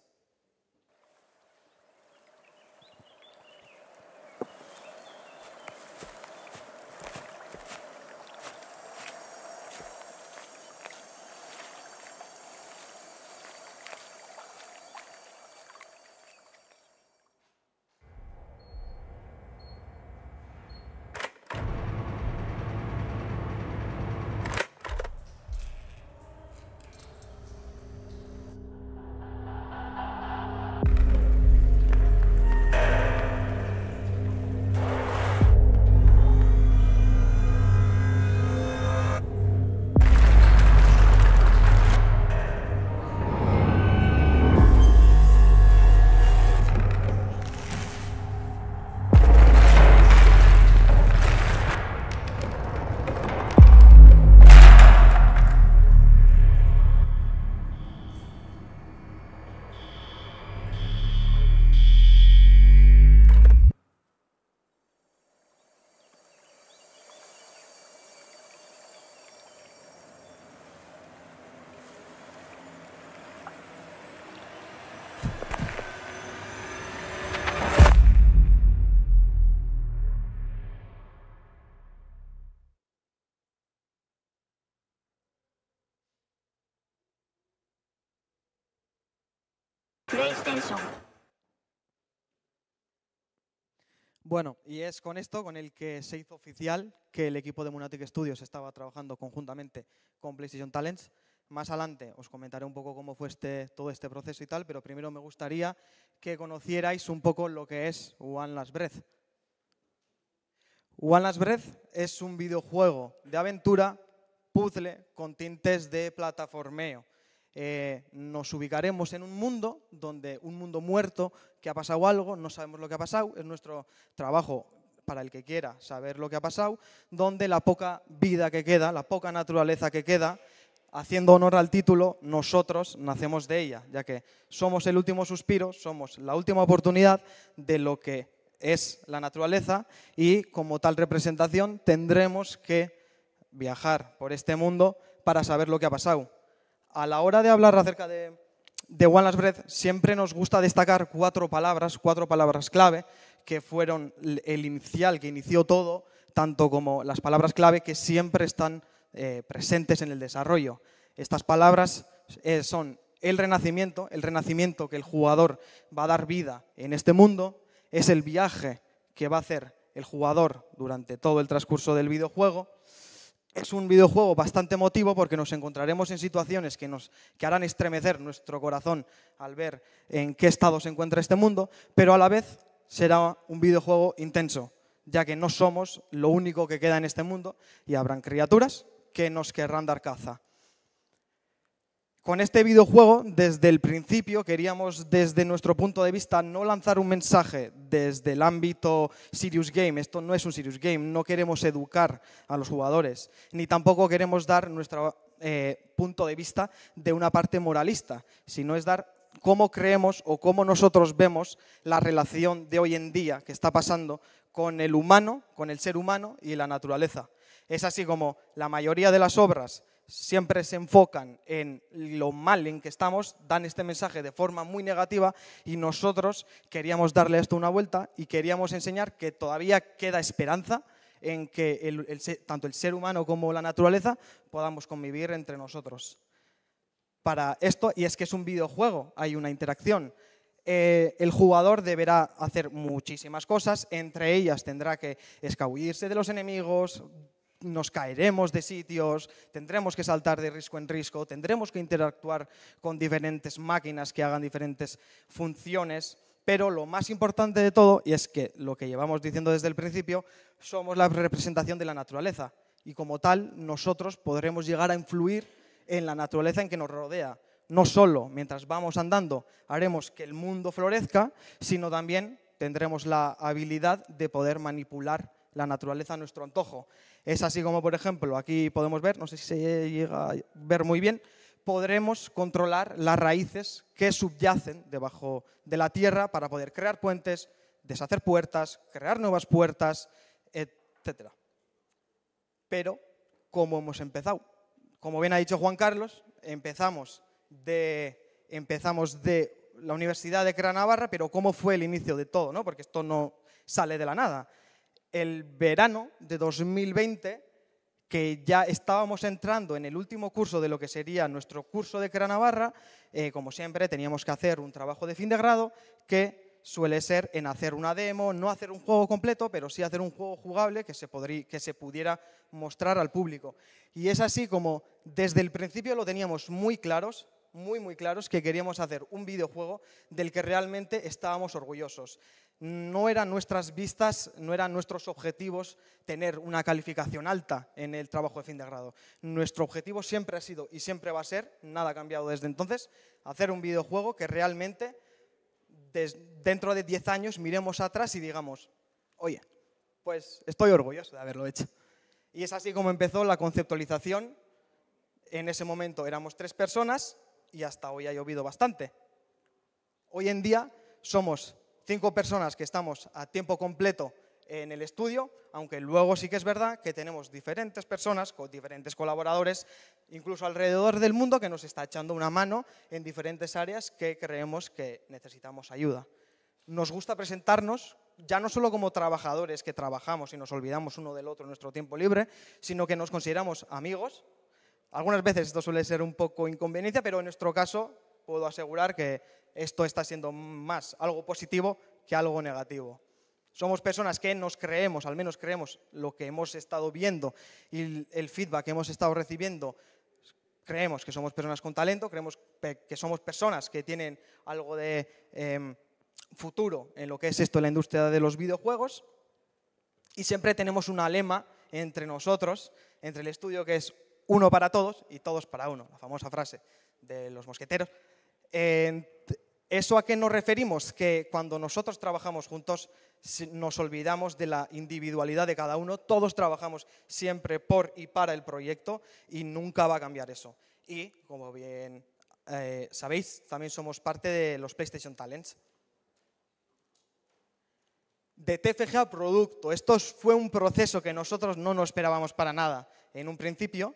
Bueno, y es con esto con el que se hizo oficial que el equipo de Munatic Studios estaba trabajando conjuntamente con PlayStation Talents. Más adelante os comentaré un poco cómo fue este, todo este proceso y tal, pero primero me gustaría que conocierais un poco lo que es One Last Breath. One Last Breath es un videojuego de aventura, puzzle, con tintes de plataformeo. Eh, nos ubicaremos en un mundo donde un mundo muerto que ha pasado algo, no sabemos lo que ha pasado, es nuestro trabajo para el que quiera saber lo que ha pasado, donde la poca vida que queda, la poca naturaleza que queda, haciendo honor al título, nosotros nacemos de ella, ya que somos el último suspiro, somos la última oportunidad de lo que es la naturaleza y como tal representación tendremos que viajar por este mundo para saber lo que ha pasado a la hora de hablar acerca de, One Last Breath, siempre nos gusta destacar cuatro palabras, cuatro palabras clave, que fueron el inicial que inició todo, tanto como las palabras clave que siempre están eh, presentes en el desarrollo. Estas palabras eh, son el renacimiento, el renacimiento que el jugador va a dar vida en este mundo, es el viaje que va a hacer el jugador durante todo el transcurso del videojuego, es un videojuego bastante emotivo porque nos encontraremos en situaciones que nos harán estremecer nuestro corazón al ver en qué estado se encuentra este mundo, pero a la vez será un videojuego intenso, ya que no somos lo único que queda en este mundo y habrán criaturas que nos querrán dar caza con este videojuego, desde el principio, queríamos, desde nuestro punto de vista, no lanzar un mensaje desde el ámbito Serious Game. Esto no es un Serious Game, no queremos educar a los jugadores, ni tampoco queremos dar nuestro eh, punto de vista de una parte moralista, sino es dar cómo creemos o cómo nosotros vemos la relación de hoy en día que está pasando con el humano, con el ser humano y la naturaleza. Es así como la mayoría de las obras siempre se enfocan en lo mal en que estamos, dan este mensaje de forma muy negativa y nosotros queríamos darle esto una vuelta y queríamos enseñar que todavía queda esperanza en que tanto el ser humano como la naturaleza podamos convivir entre nosotros. Para esto, y es que es un videojuego, hay una interacción. Eh, el jugador deberá hacer muchísimas cosas, entre ellas tendrá que escabullirse de los enemigos, nos caeremos de sitios, tendremos que saltar de risco en risco, tendremos que interactuar con diferentes máquinas que hagan diferentes funciones, pero lo más importante de todo, y es que lo que llevamos diciendo desde el principio, somos la representación de la naturaleza, y como tal nosotros podremos llegar a influir en la naturaleza en que nos rodea. No solo mientras vamos andando haremos que el mundo florezca, sino también tendremos la habilidad de poder manipular la naturaleza a nuestro antojo. Es así como, por ejemplo, aquí podemos ver, no sé si se llega a ver muy bien, podremos controlar las raíces que subyacen debajo de la tierra para poder crear puentes, deshacer puertas, crear nuevas puertas, etc. Pero, ¿cómo hemos empezado? Como bien ha dicho Juan Carlos, empezamos de, empezamos de la Universidad de Granada, pero ¿cómo fue el inicio de todo? ¿no? Porque esto no sale de la nada el verano de 2020, que ya estábamos entrando en el último curso de lo que sería nuestro curso de Gran Navarra, eh, como siempre teníamos que hacer un trabajo de fin de grado que suele ser en hacer una demo, no hacer un juego completo, pero sí hacer un juego jugable que se, podría, que se pudiera mostrar al público. Y es así como desde el principio lo teníamos muy claros, muy muy claros, que queríamos hacer un videojuego del que realmente estábamos orgullosos no eran nuestras vistas, no eran nuestros objetivos tener una calificación alta en el trabajo de fin de grado. Nuestro objetivo siempre ha sido y siempre va a ser, nada ha cambiado desde entonces, hacer un videojuego que realmente dentro de 10 años miremos atrás y digamos, oye, pues estoy orgulloso de haberlo hecho. Y es así como empezó la conceptualización. En ese momento éramos tres personas y hasta hoy ha llovido bastante. Hoy en día somos cinco personas que estamos a tiempo completo en el estudio, aunque luego sí que es verdad que tenemos diferentes personas, con diferentes colaboradores, incluso alrededor del mundo, que nos está echando una mano en diferentes áreas que creemos que necesitamos ayuda. Nos gusta presentarnos ya no solo como trabajadores que trabajamos y nos olvidamos uno del otro en nuestro tiempo libre, sino que nos consideramos amigos. Algunas veces esto suele ser un poco inconveniencia, pero en nuestro caso puedo asegurar que esto está siendo más algo positivo que algo negativo. Somos personas que nos creemos, al menos creemos lo que hemos estado viendo y el feedback que hemos estado recibiendo. Creemos que somos personas con talento, creemos que somos personas que tienen algo de em, futuro en lo que es esto, en la industria de los videojuegos. Y siempre tenemos una lema entre nosotros, entre el estudio que es uno para todos y todos para uno, la famosa frase de los mosqueteros. ¿Eso a qué nos referimos? Que cuando nosotros trabajamos juntos nos olvidamos de la individualidad de cada uno, todos trabajamos siempre por y para el proyecto y nunca va a cambiar eso. Y, como bien eh, sabéis, también somos parte de los PlayStation Talents. De TFG a producto. Esto fue un proceso que nosotros no nos esperábamos para nada en un principio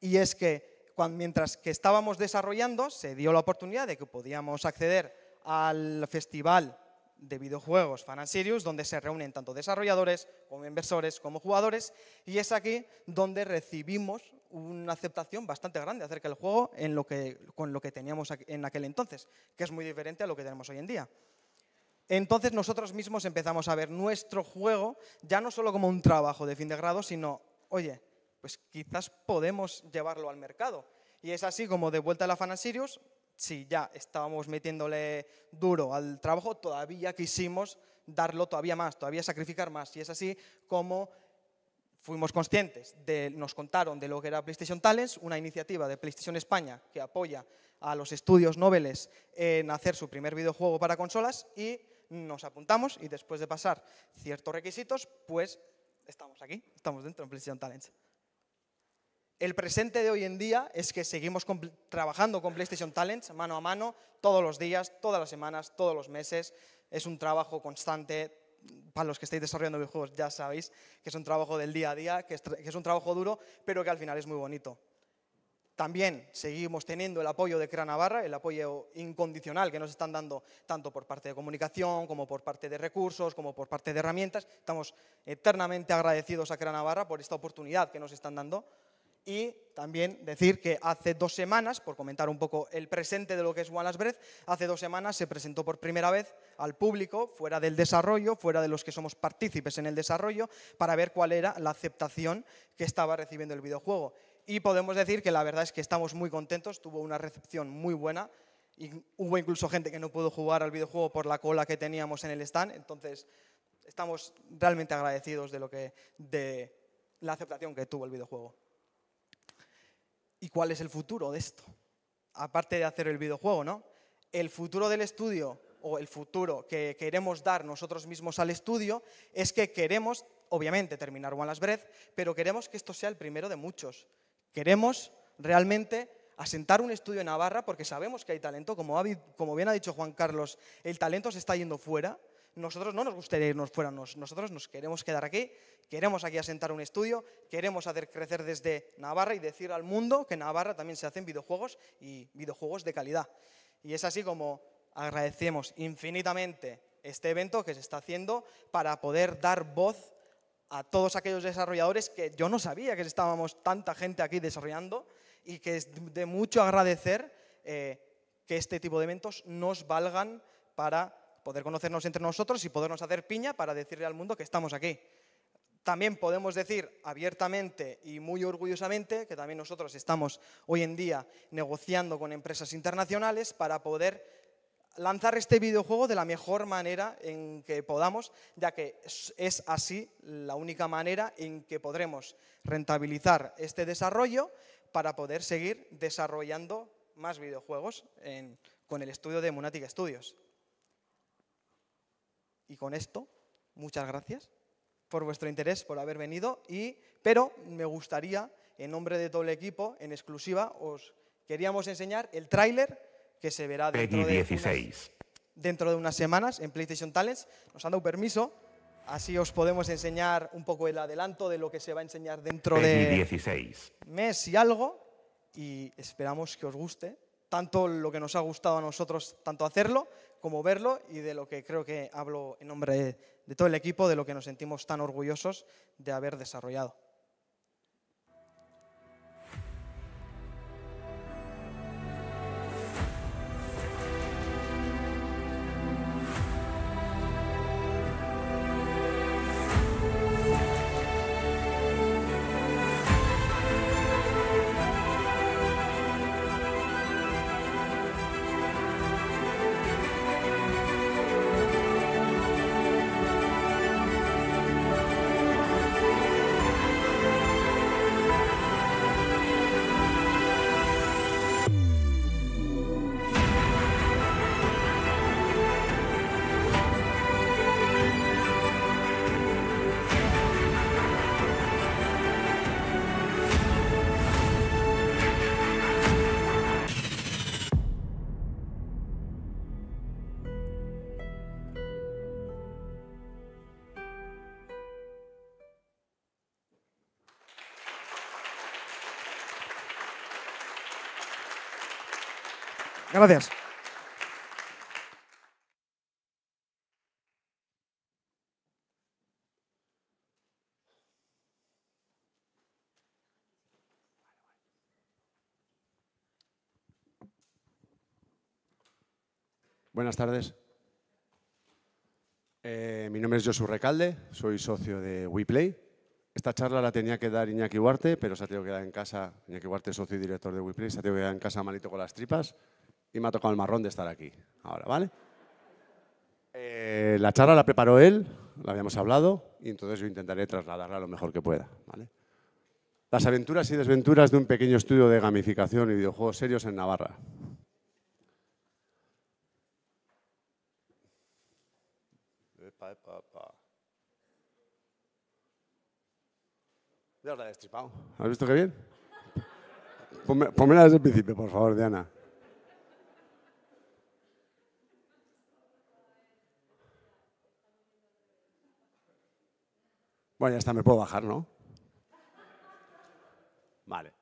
y es que mientras que estábamos desarrollando, se dio la oportunidad de que podíamos acceder al festival de videojuegos Fan Series, donde se reúnen tanto desarrolladores como inversores como jugadores, y es aquí donde recibimos una aceptación bastante grande acerca del juego con lo que teníamos en aquel entonces, que es muy diferente a lo que tenemos hoy en día. Entonces nosotros mismos empezamos a ver nuestro juego ya no solo como un trabajo de fin de grado, sino, oye, pues quizás podemos llevarlo al mercado. Y es así como de vuelta a la Sirius, si ya estábamos metiéndole duro al trabajo, todavía quisimos darlo todavía más, todavía sacrificar más. Y es así como fuimos conscientes, de, nos contaron de lo que era PlayStation Talents, una iniciativa de PlayStation España que apoya a los estudios noveles en hacer su primer videojuego para consolas y nos apuntamos y después de pasar ciertos requisitos, pues estamos aquí, estamos dentro de PlayStation Talents. El presente de hoy en día es que seguimos trabajando con PlayStation Talents mano a mano, todos los días, todas las semanas, todos los meses. Es un trabajo constante. Para los que estáis desarrollando videojuegos ya sabéis que es un trabajo del día a día, que es, un trabajo duro, pero que al final es muy bonito. También seguimos teniendo el apoyo de Crea el apoyo incondicional que nos están dando tanto por parte de comunicación, como por parte de recursos, como por parte de herramientas. Estamos eternamente agradecidos a Crea por esta oportunidad que nos están dando. Y también decir que hace dos semanas, por comentar un poco el presente de lo que es Wallace Breath, hace dos semanas se presentó por primera vez al público, fuera del desarrollo, fuera de los que somos partícipes en el desarrollo, para ver cuál era la aceptación que estaba recibiendo el videojuego. Y podemos decir que la verdad es que estamos muy contentos, tuvo una recepción muy buena. Y hubo incluso gente que no pudo jugar al videojuego por la cola que teníamos en el stand. Entonces, estamos realmente agradecidos de, lo que, de la aceptación que tuvo el videojuego. ¿Y cuál es el futuro de esto? Aparte de hacer el videojuego, ¿no? El futuro del estudio o el futuro que queremos dar nosotros mismos al estudio es que queremos, obviamente, terminar Juan Las Breath, pero queremos que esto sea el primero de muchos. Queremos realmente asentar un estudio en Navarra porque sabemos que hay talento. Como, como bien ha dicho Juan Carlos, el talento se está yendo fuera nosotros no nos gustaría irnos fuera, nosotros nos queremos quedar aquí, queremos aquí asentar un estudio, queremos hacer crecer desde Navarra y decir al mundo que en Navarra también se hacen videojuegos y videojuegos de calidad. Y es así como agradecemos infinitamente este evento que se está haciendo para poder dar voz a todos aquellos desarrolladores que yo no sabía que estábamos tanta gente aquí desarrollando y que es de mucho agradecer eh, que este tipo de eventos nos valgan para poder conocernos entre nosotros y podernos hacer piña para decirle al mundo que estamos aquí. También podemos decir abiertamente y muy orgullosamente que también nosotros estamos hoy en día negociando con empresas internacionales para poder lanzar este videojuego de la mejor manera en que podamos, ya que es así la única manera en que podremos rentabilizar este desarrollo para poder seguir desarrollando más videojuegos con el estudio de Munatic Studios. Y con esto, muchas gracias por vuestro interés, por haber venido, y, pero me gustaría, en nombre de todo el equipo, en exclusiva, os queríamos enseñar el tráiler que se verá dentro de, 16. Unas, dentro de unas semanas en PlayStation Talents. Nos han dado permiso, así os podemos enseñar un poco el adelanto de lo que se va a enseñar dentro de 16. mes y algo, y esperamos que os guste tanto lo que nos ha gustado a nosotros, tanto hacerlo como verlo, y de lo que creo que hablo en nombre de, todo el equipo, de lo que nos sentimos tan orgullosos de haber desarrollado. Gracias. Buenas tardes. Eh, mi nombre es Josu Recalde, soy socio de WePlay. Esta charla la tenía que dar Iñaki Huarte, pero se ha tenido que dar en casa, Iñaki Huarte, socio y director de WePlay, se ha tenido que dar en casa malito con las tripas y me ha tocado el marrón de estar aquí ahora, ¿vale? Eh, la charla la preparó él, la habíamos hablado, y entonces yo intentaré trasladarla lo mejor que pueda, Las aventuras y desventuras de un pequeño estudio de gamificación y videojuegos serios en Navarra. Ya os la he ¿Has visto qué bien? Ponme, ponmela desde el principio, por favor, Diana. Bueno, ya está, me puedo bajar, ¿no? Vale.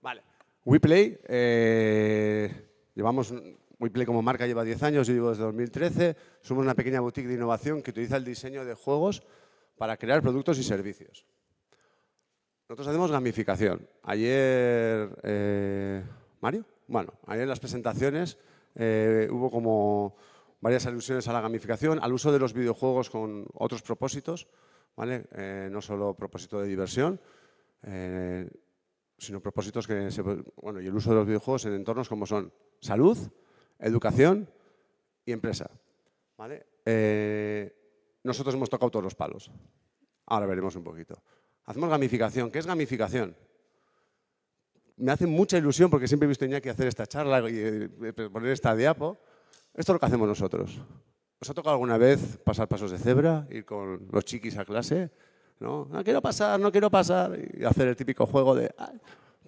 Vale. WePlay, eh, llevamos, WePlay como marca lleva 10 años, yo llevo desde 2013. Somos una pequeña boutique de innovación que utiliza el diseño de juegos para crear productos y servicios. Nosotros hacemos gamificación. Ayer, eh, Mario, bueno, ayer en las presentaciones eh, hubo como varias alusiones a la gamificación, al uso de los videojuegos con otros propósitos, ¿vale? Eh, no solo propósito de diversión, eh, sino propósitos que se, bueno, y el uso de los videojuegos en entornos como son salud, educación y empresa. ¿vale? Eh, nosotros hemos tocado todos los palos. Ahora veremos un poquito. Hacemos gamificación. ¿Qué es gamificación? Me hace mucha ilusión porque siempre he visto a que hacer esta charla y poner esta diapo. Esto es lo que hacemos nosotros. ¿Os ha tocado alguna vez pasar pasos de cebra, ir con los chiquis a clase? No, no quiero pasar, no quiero pasar. Y hacer el típico juego de ah,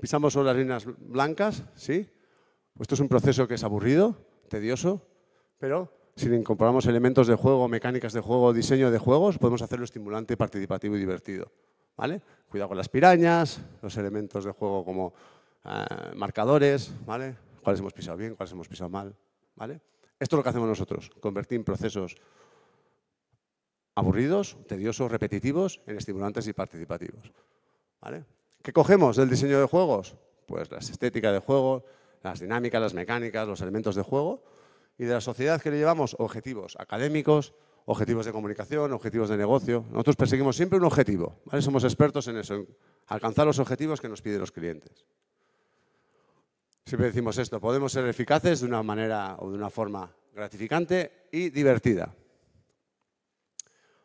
pisamos sobre las líneas blancas, ¿sí? Pues esto es un proceso que es aburrido, tedioso, pero si incorporamos elementos de juego, mecánicas de juego, diseño de juegos, podemos hacerlo estimulante, participativo y divertido. ¿vale? Cuidado con las pirañas, los elementos de juego como eh, marcadores, ¿vale? cuáles hemos pisado bien, cuáles hemos pisado mal. ¿vale? Esto es lo que hacemos nosotros, convertir procesos aburridos, tediosos, repetitivos, en estimulantes y participativos. ¿Qué cogemos del diseño de juegos? Pues las estéticas de juego, las dinámicas, las mecánicas, los elementos de juego y de la sociedad que le llevamos objetivos académicos, objetivos de comunicación, objetivos de negocio. Nosotros perseguimos siempre un objetivo, somos expertos en eso, alcanzar los objetivos que nos piden los clientes. Siempre decimos esto, podemos ser eficaces de una manera o de una forma gratificante y divertida.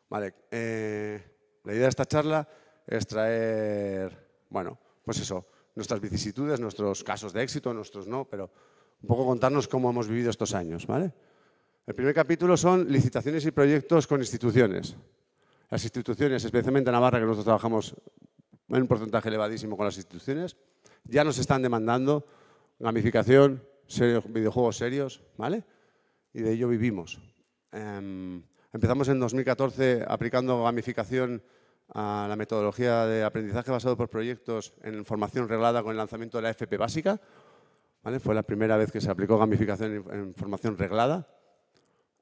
Vale, eh, la idea de esta charla es traer, bueno, pues eso, nuestras vicisitudes, nuestros casos de éxito, nuestros no, pero un poco contarnos cómo hemos vivido estos años, ¿vale? El primer capítulo son licitaciones y proyectos con instituciones. Las instituciones, especialmente en Navarra, que nosotros trabajamos en un porcentaje elevadísimo con las instituciones, ya nos están demandando gamificación, videojuegos serios, ¿vale? Y de ello vivimos. Em, empezamos en 2014 aplicando gamificación a la metodología de aprendizaje basado por proyectos en formación reglada con el lanzamiento de la FP básica. ¿Vale? Fue la primera vez que se aplicó gamificación en formación reglada.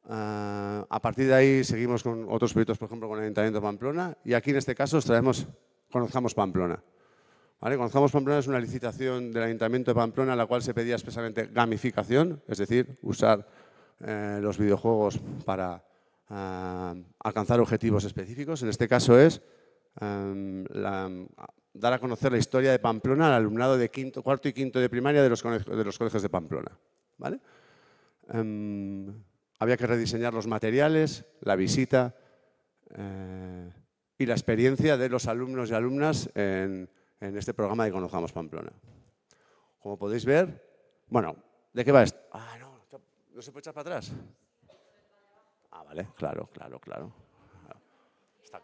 Ah, a partir de ahí seguimos con otros proyectos, por ejemplo, con el Ayuntamiento de Pamplona. Y aquí, en este caso, os traemos Conozcamos Pamplona. ¿Vale? Pamplona es una licitación del Ayuntamiento de Pamplona en la cual se pedía especialmente gamificación, es decir, usar eh, los videojuegos para eh, alcanzar objetivos específicos. En este caso es eh, dar a conocer la historia de Pamplona al alumnado de quinto, cuarto y quinto de primaria de los, colegios de Pamplona. Em, había que rediseñar los materiales, la visita y la experiencia de los alumnos y alumnas en en este programa de Conozcamos Pamplona. Como podéis ver, bueno, ¿de qué va esto? Ah, no, no se puede echar para atrás. Ah, vale, claro, claro, claro.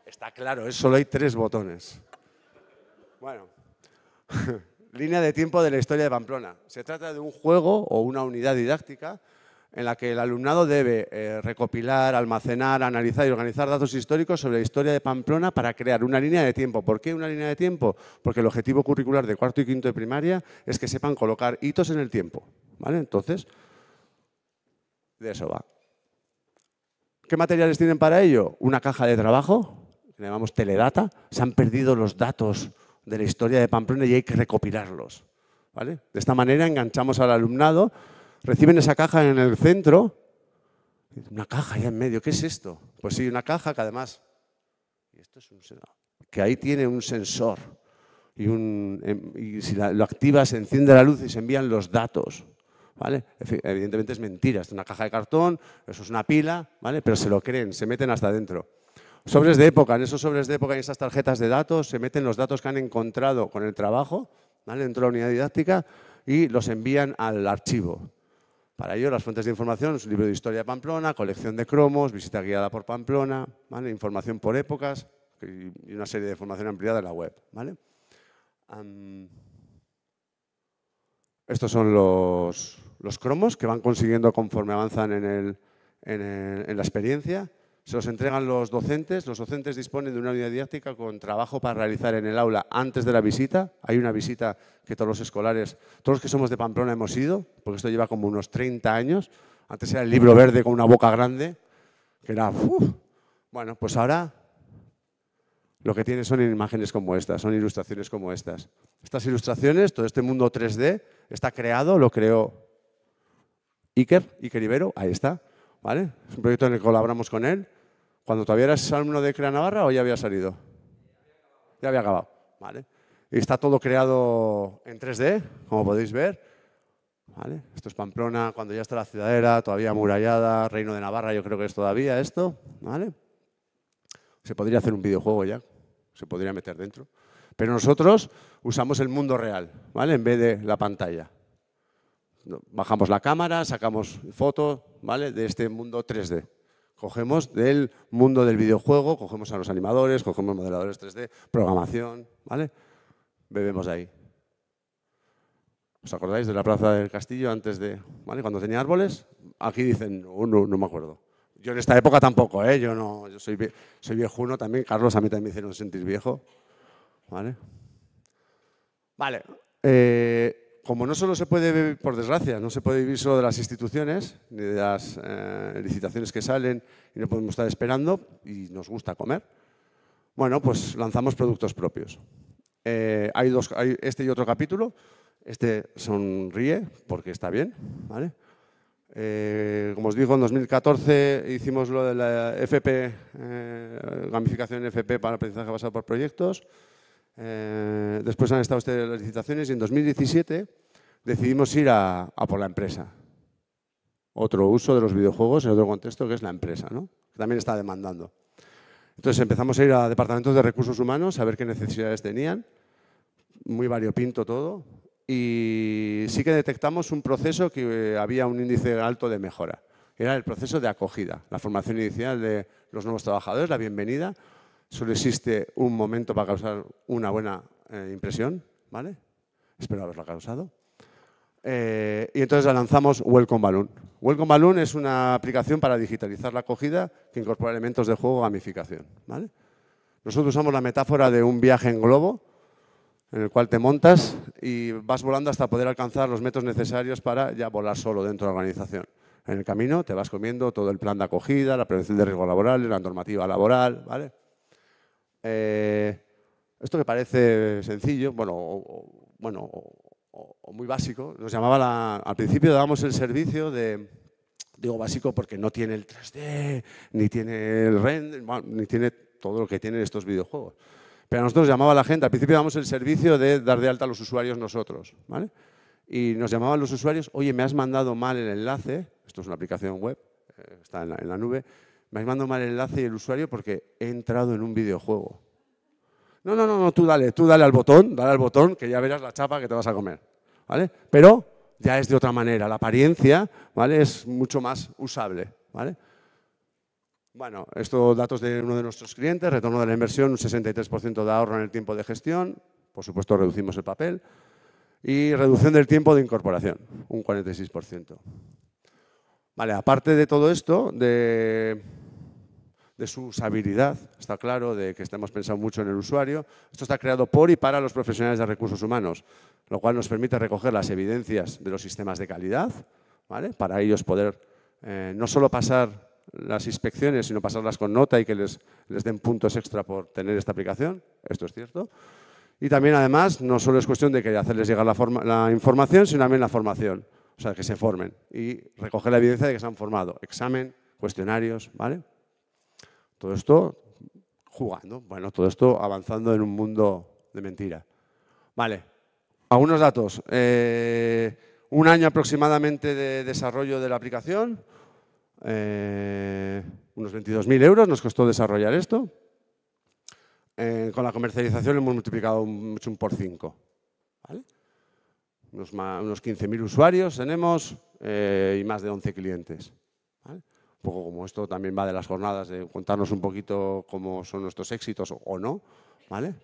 Está, claro, ¿eh? solo hay tres botones. Bueno, línea de tiempo de la historia de Pamplona. Se trata de un juego o una unidad didáctica en la que el alumnado debe eh, recopilar, almacenar, analizar y organizar datos históricos sobre la historia de Pamplona para crear una línea de tiempo. ¿Por qué una línea de tiempo? Porque el objetivo curricular de cuarto y quinto de primaria es que sepan colocar hitos en el tiempo. ¿vale? Entonces, de eso va. ¿Qué materiales tienen para ello? Una caja de trabajo, que llamamos teledata. Se han perdido los datos de la historia de Pamplona y hay que recopilarlos. ¿vale? De esta manera enganchamos al alumnado reciben esa caja en el centro. Una caja allá en medio, ¿qué es esto? Pues sí, una caja que además, esto que ahí tiene un sensor y, em, si lo activas se enciende la luz y se envían los datos. ¿Vale? Evidentemente es mentira, es una caja de cartón, eso es una pila, ¿vale? Pero se lo creen, se meten hasta adentro. Sobres de época, en esos sobres de época y esas tarjetas de datos se meten los datos que han encontrado con el trabajo, ¿vale? Dentro de la unidad didáctica y los envían al archivo. Para ello, las fuentes de información, un libro de historia de Pamplona, colección de cromos, visita guiada por Pamplona, información por épocas y una serie de información ampliada en la web. estos son los, cromos que van consiguiendo conforme avanzan en la experiencia se los entregan los docentes. Los docentes disponen de una unidad didáctica con trabajo para realizar en el aula antes de la visita. Hay una visita que todos los escolares, todos los que somos de Pamplona hemos ido, porque esto lleva como unos 30 años. Antes era el libro verde con una boca grande, que era... Bueno, pues ahora lo que tiene son imágenes como estas, son ilustraciones como estas. Estas ilustraciones, todo este mundo 3D, está creado, lo creó Iker, Iker Ibero, ahí está es un proyecto en el que colaboramos con él. Cuando todavía eras alumno de Crea Navarra o ya había salido? Ya había acabado, ¿vale? Y está todo creado en 3D, como podéis ver. Esto es Pamplona, cuando ya está la ciudadera, todavía amurallada, Reino de Navarra, yo creo que es todavía esto. ¿vale? Se podría hacer un videojuego ya, se podría meter dentro. Pero nosotros usamos el mundo real, ¿vale? En vez de la pantalla bajamos la cámara, sacamos fotos ¿vale? de este mundo 3D. Cogemos del mundo del videojuego, cogemos a los animadores, cogemos modeladores 3D, programación, ¿vale? Bebemos ahí. ¿Os acordáis de la plaza del castillo antes de, ¿vale? Cuando tenía árboles? Aquí dicen, no, no, me acuerdo. Yo en esta época tampoco, ¿eh? Yo no, yo soy, soy viejuno también. Carlos a mí también me hicieron sentir viejo, ¿vale? Vale. Eh, como no solo se puede vivir, por desgracia, no se puede vivir solo de las instituciones, ni de las eh, licitaciones que salen y no podemos estar esperando y nos gusta comer, bueno, pues lanzamos productos propios. Eh, hay dos, este y otro capítulo. Este sonríe porque está bien, eh, como os digo, en 2014 hicimos lo de la FP, gamificación FP para aprendizaje basado por proyectos. Eh, después han estado ustedes las licitaciones y en 2017 decidimos ir a, por la empresa. Otro uso de los videojuegos en otro contexto que es la empresa, ¿no? que también está demandando. Entonces empezamos a ir a departamentos de recursos humanos a ver qué necesidades tenían, muy variopinto todo, y sí que detectamos un proceso que eh, había un índice alto de mejora. Era el proceso de acogida, la formación inicial de los nuevos trabajadores, la bienvenida, solo existe un momento para causar una buena eh, impresión, ¿vale? Espero haberla causado. Eh, y entonces lanzamos Welcome Balloon. Welcome Balloon es una aplicación para digitalizar la acogida que incorpora elementos de juego gamificación, ¿vale? Nosotros usamos la metáfora de un viaje en globo, en el cual te montas y vas volando hasta poder alcanzar los métodos necesarios para ya volar solo dentro de la organización. En el camino te vas comiendo todo el plan de acogida, la prevención de riesgos laborales, la normativa laboral, ¿vale? Eh, esto que parece sencillo, bueno, o, bueno, o, muy básico, nos llamaba la, al principio dábamos el servicio de, digo básico porque no tiene el 3D, ni tiene el render, ni tiene todo lo que tienen estos videojuegos. Pero a nosotros llamaba la gente, al principio dábamos el servicio de dar de alta a los usuarios nosotros, ¿vale? Y nos llamaban los usuarios, oye, me has mandado mal el enlace, esto es una aplicación web, eh, está en la nube, me has mandado mal el enlace y el usuario porque he entrado en un videojuego. No, no, no, no, tú dale, tú dale al botón, dale al botón, que ya verás la chapa que te vas a comer. ¿Vale? Pero ya es de otra manera. La apariencia ¿vale? es mucho más usable. ¿vale? Bueno, estos datos de uno de nuestros clientes, retorno de la inversión, un 63% de ahorro en el tiempo de gestión, por supuesto reducimos el papel, y reducción del tiempo de incorporación, un 46%. Vale, aparte de todo esto, de de su usabilidad, está claro, de que estamos pensando mucho en el usuario. Esto está creado por y para los profesionales de recursos humanos, lo cual nos permite recoger las evidencias de los sistemas de calidad, ¿vale? para ellos poder eh, no solo pasar las inspecciones, sino pasarlas con nota y que les, den puntos extra por tener esta aplicación, esto es cierto. Y también, además, no solo es cuestión de que hacerles llegar la, la información, sino también la formación, o sea, que se formen y recoger la evidencia de que se han formado, examen, cuestionarios, ¿vale? Todo esto jugando, bueno, todo esto avanzando en un mundo de mentira. Vale, algunos datos. Eh, un año aproximadamente de desarrollo de la aplicación, eh, unos 22.000 euros nos costó desarrollar esto. Eh, con la comercialización hemos multiplicado un, un por 5. Unos, 15.000 usuarios tenemos y más de 11 clientes un poco como esto también va de las jornadas, de contarnos un poquito cómo son nuestros éxitos o no, ¿vale?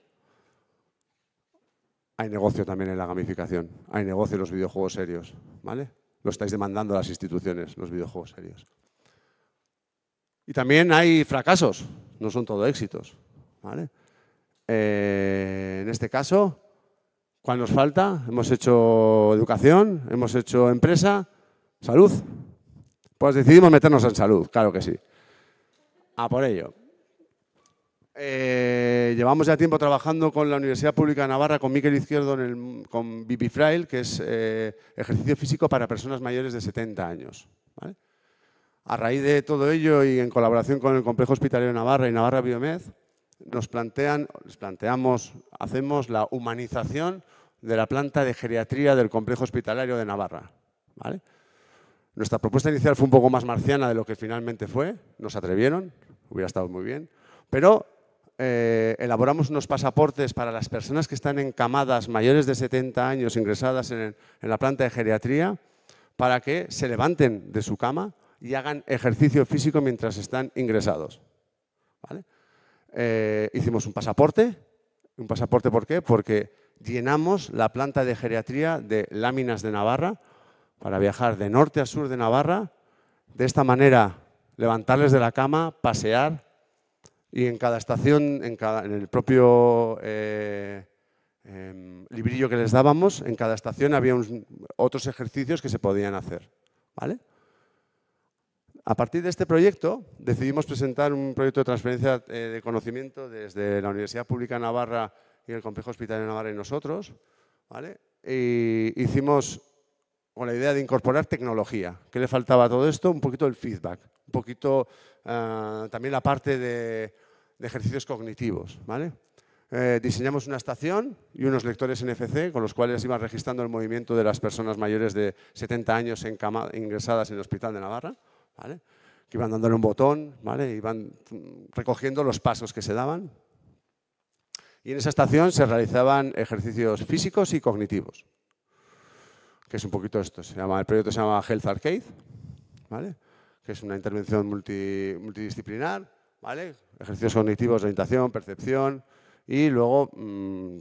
Hay negocio también en la gamificación, hay negocio en los videojuegos serios, ¿vale? Lo estáis demandando las instituciones, los videojuegos serios. Y también hay fracasos, no son todo éxitos, ¿vale? Eh, en este caso, ¿cuál nos falta? Hemos hecho educación, hemos hecho empresa, salud, pues decidimos meternos en salud, claro que sí. A por ello. Eh, llevamos ya tiempo trabajando con la Universidad Pública de Navarra, con Miquel Izquierdo, con Bibi con que es eh, ejercicio físico para personas mayores de 70 años. A raíz de todo ello y en colaboración con el Complejo Hospitalario de Navarra y Navarra Biomed, nos plantean, les planteamos, hacemos la humanización de la planta de geriatría del Complejo Hospitalario de Navarra. ¿vale? Nuestra propuesta inicial fue un poco más marciana de lo que finalmente fue, nos atrevieron, hubiera estado muy bien, pero eh, elaboramos unos pasaportes para las personas que están encamadas mayores de 70 años ingresadas en, la planta de geriatría para que se levanten de su cama y hagan ejercicio físico mientras están ingresados. Eh, hicimos un pasaporte. ¿Un pasaporte por qué? Porque llenamos la planta de geriatría de láminas de Navarra para viajar de norte a sur de Navarra, de esta manera levantarles de la cama, pasear y en cada estación, en, el propio eh, em, librillo que les dábamos, en cada estación había otros ejercicios que se podían hacer. ¿vale? A partir de este proyecto decidimos presentar un proyecto de transferencia eh, de conocimiento desde la Universidad Pública de Navarra y el Complejo Hospital de Navarra y nosotros. ¿vale? hicimos con la idea de incorporar tecnología. ¿Qué le faltaba a todo esto? Un poquito el feedback, un poquito ah, también la parte de, ejercicios cognitivos. ¿vale? Eh, diseñamos una estación y unos lectores NFC con los cuales iban registrando el movimiento de las personas mayores de 70 años ingresadas en el Hospital de Navarra, que iban dándole un botón, ¿vale? iban mm, recogiendo los pasos que se daban. Y en esa estación se realizaban ejercicios físicos y cognitivos que es un poquito esto. Se llama, el proyecto se llama Health Arcade, ¿vale? que es una intervención multi, multidisciplinar, ¿vale? ejercicios cognitivos, orientación, percepción y luego mm,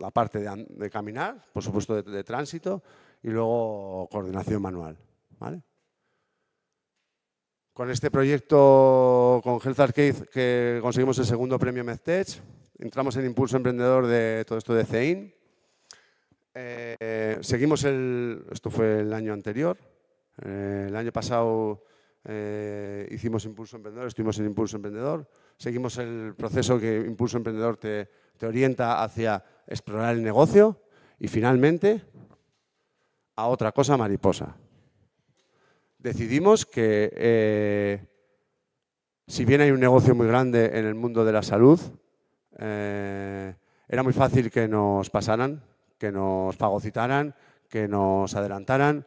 la parte de, caminar, por supuesto de, tránsito y luego coordinación manual. ¿vale? Con este proyecto, con Health Arcade, que conseguimos el segundo premio MEDTech, entramos en Impulso Emprendedor de todo esto de CEIN, eh, seguimos el, esto fue el año anterior, eh, el año pasado eh, hicimos Impulso Emprendedor, estuvimos en Impulso Emprendedor, seguimos el proceso que Impulso Emprendedor te, te orienta hacia explorar el negocio y finalmente a otra cosa mariposa. Decidimos que si bien hay un negocio muy grande en el mundo de la salud, era muy fácil que nos pasaran que nos pagocitaran, que nos adelantaran.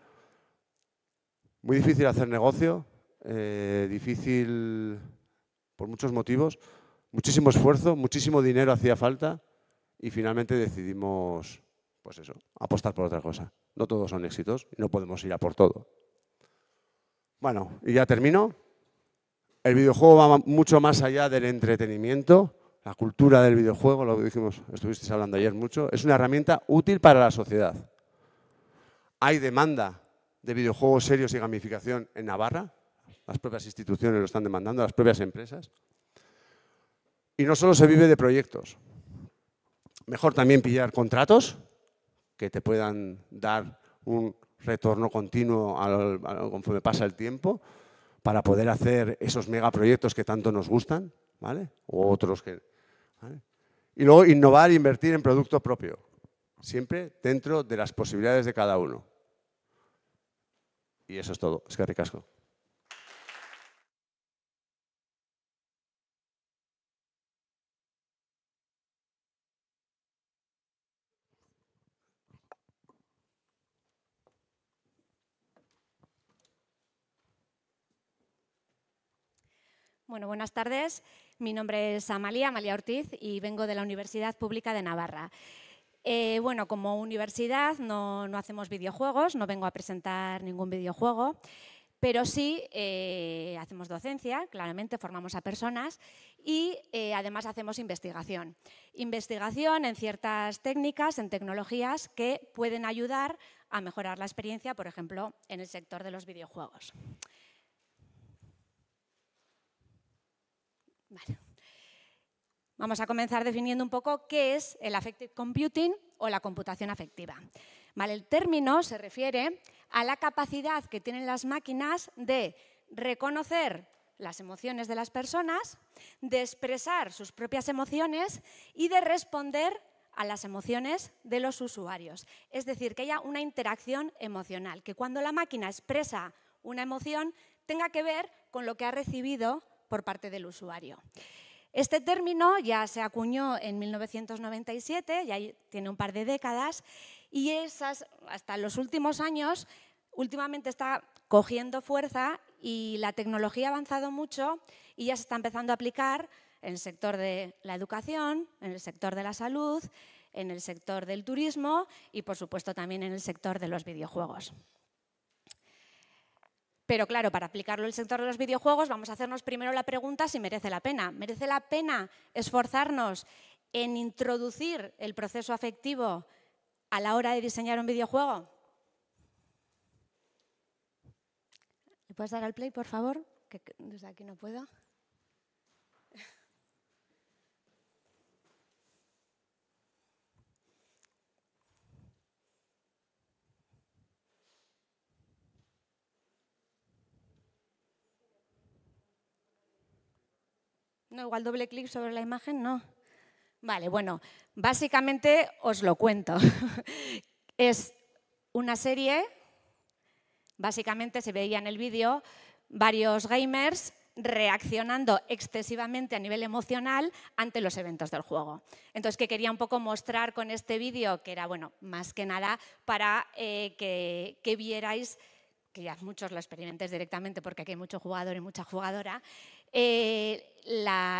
Muy difícil hacer negocio, eh, difícil por muchos motivos, muchísimo esfuerzo, muchísimo dinero hacía falta y finalmente decidimos, pues eso, apostar por otra cosa. No todos son éxitos y no podemos ir a por todo. Bueno, y ya termino. El videojuego va mucho más allá del entretenimiento, la cultura del videojuego, lo que dijimos, estuvisteis hablando ayer mucho, es una herramienta útil para la sociedad. Hay demanda de videojuegos serios y gamificación en Navarra. Las propias instituciones lo están demandando, las propias empresas. Y no solo se vive de proyectos. Mejor también pillar contratos que te puedan dar un retorno continuo conforme pasa el tiempo para poder hacer esos megaproyectos que tanto nos gustan, ¿vale? O otros que y luego innovar e invertir en producto propio, siempre dentro de las posibilidades de cada uno. Y eso es todo. Es que ricasco. buenas tardes. Mi nombre es Amalia, Amalia Ortiz, y vengo de la Universidad Pública de Navarra. Eh, bueno, como universidad no, hacemos videojuegos, no vengo a presentar ningún videojuego, pero sí eh, hacemos docencia, claramente formamos a personas y eh, además hacemos investigación. Investigación en ciertas técnicas, en tecnologías que pueden ayudar a mejorar la experiencia, por ejemplo, en el sector de los videojuegos. Vamos a comenzar definiendo un poco qué es el affective computing o la computación afectiva. el término se refiere a la capacidad que tienen las máquinas de reconocer las emociones de las personas, de expresar sus propias emociones y de responder a las emociones de los usuarios. Es decir, que haya una interacción emocional, que cuando la máquina expresa una emoción tenga que ver con lo que ha recibido por parte del usuario. Este término ya se acuñó en 1997, ya tiene un par de décadas, y hasta los últimos años, últimamente está cogiendo fuerza y la tecnología ha avanzado mucho y ya se está empezando a aplicar en el sector de la educación, en el sector de la salud, en el sector del turismo y, por supuesto, también en el sector de los videojuegos. Pero claro, para aplicarlo al sector de los videojuegos vamos a hacernos primero la pregunta si merece la pena. ¿Merece la pena esforzarnos en introducir el proceso afectivo a la hora de diseñar un videojuego? ¿Me puedes dar al play, por favor? Que desde aquí no puedo. No, igual doble clic sobre la imagen, no. Vale, bueno, básicamente os lo cuento. es una serie, básicamente se veía en el vídeo, varios gamers reaccionando excesivamente a nivel emocional ante los eventos del juego. Entonces, que quería un poco mostrar con este vídeo, que era, bueno, más que nada para eh, que, que vierais, que ya muchos lo experimentéis directamente porque aquí hay mucho jugador y mucha jugadora, eh,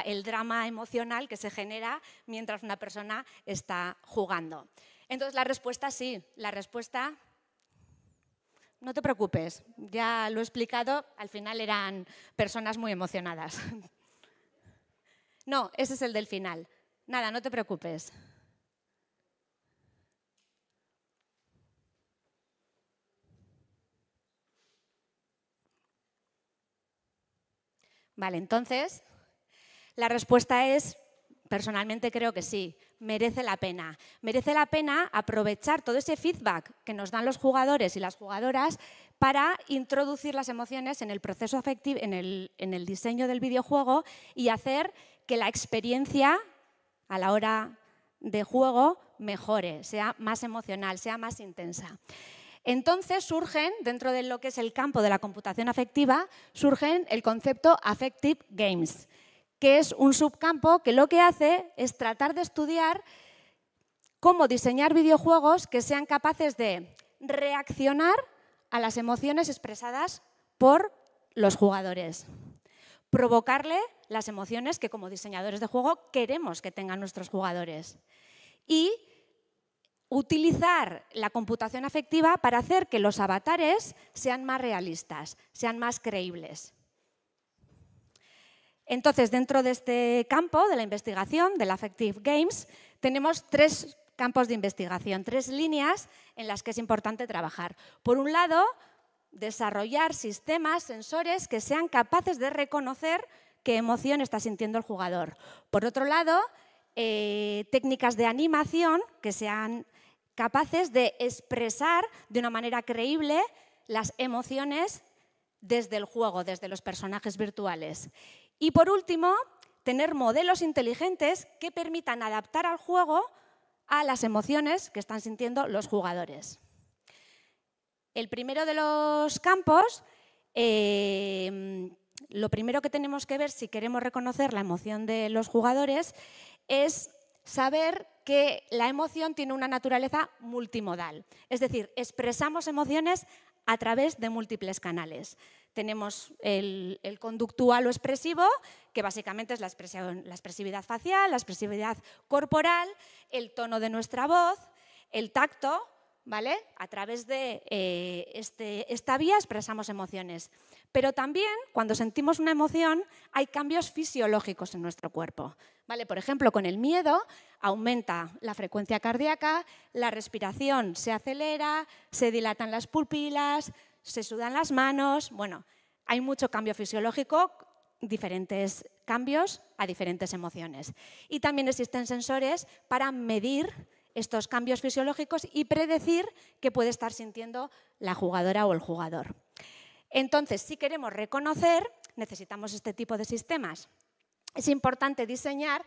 el drama emocional que se genera mientras una persona está jugando. Entonces, la respuesta sí, la respuesta, no te preocupes, ya lo he explicado, al final eran personas muy emocionadas. No, ese es el del final. Nada, no te preocupes. Vale, entonces, la respuesta es, personalmente creo que sí, merece la pena. Merece la pena aprovechar todo ese feedback que nos dan los jugadores y las jugadoras para introducir las emociones en el proceso afectivo, en el, diseño del videojuego y hacer que la experiencia a la hora de juego mejore, sea más emocional, sea más intensa. Entonces surgen, dentro de lo que es el campo de la computación afectiva, surgen el concepto Affective Games, que es un subcampo que lo que hace es tratar de estudiar cómo diseñar videojuegos que sean capaces de reaccionar a las emociones expresadas por los jugadores, provocarle las emociones que como diseñadores de juego queremos que tengan nuestros jugadores y utilizar la computación afectiva para hacer que los avatares sean más realistas, sean más creíbles. Entonces, dentro de este campo de la investigación, del Affective Games, tenemos tres campos de investigación, tres líneas en las que es importante trabajar. Por un lado, desarrollar sistemas, sensores que sean capaces de reconocer qué emoción está sintiendo el jugador. Por otro lado, eh, técnicas de animación que sean capaces de expresar de una manera creíble las emociones desde el juego, desde los personajes virtuales. Y por último, tener modelos inteligentes que permitan adaptar al juego a las emociones que están sintiendo los jugadores. El primero de los campos, eh, lo primero que tenemos que ver si queremos reconocer la emoción de los jugadores es saber que la emoción tiene una naturaleza multimodal, es decir, expresamos emociones a través de múltiples canales. Tenemos el, conductual o expresivo, que básicamente es la, expresividad facial, la expresividad corporal, el tono de nuestra voz, el tacto, ¿vale? A través de eh, este, esta vía expresamos emociones. Pero también cuando sentimos una emoción hay cambios fisiológicos en nuestro cuerpo. ¿Vale? Por ejemplo, con el miedo aumenta la frecuencia cardíaca, la respiración se acelera, se dilatan las pupilas, se sudan las manos. Bueno, hay mucho cambio fisiológico, diferentes cambios a diferentes emociones. Y también existen sensores para medir estos cambios fisiológicos y predecir qué puede estar sintiendo la jugadora o el jugador. Entonces, si queremos reconocer, necesitamos este tipo de sistemas. Es importante diseñar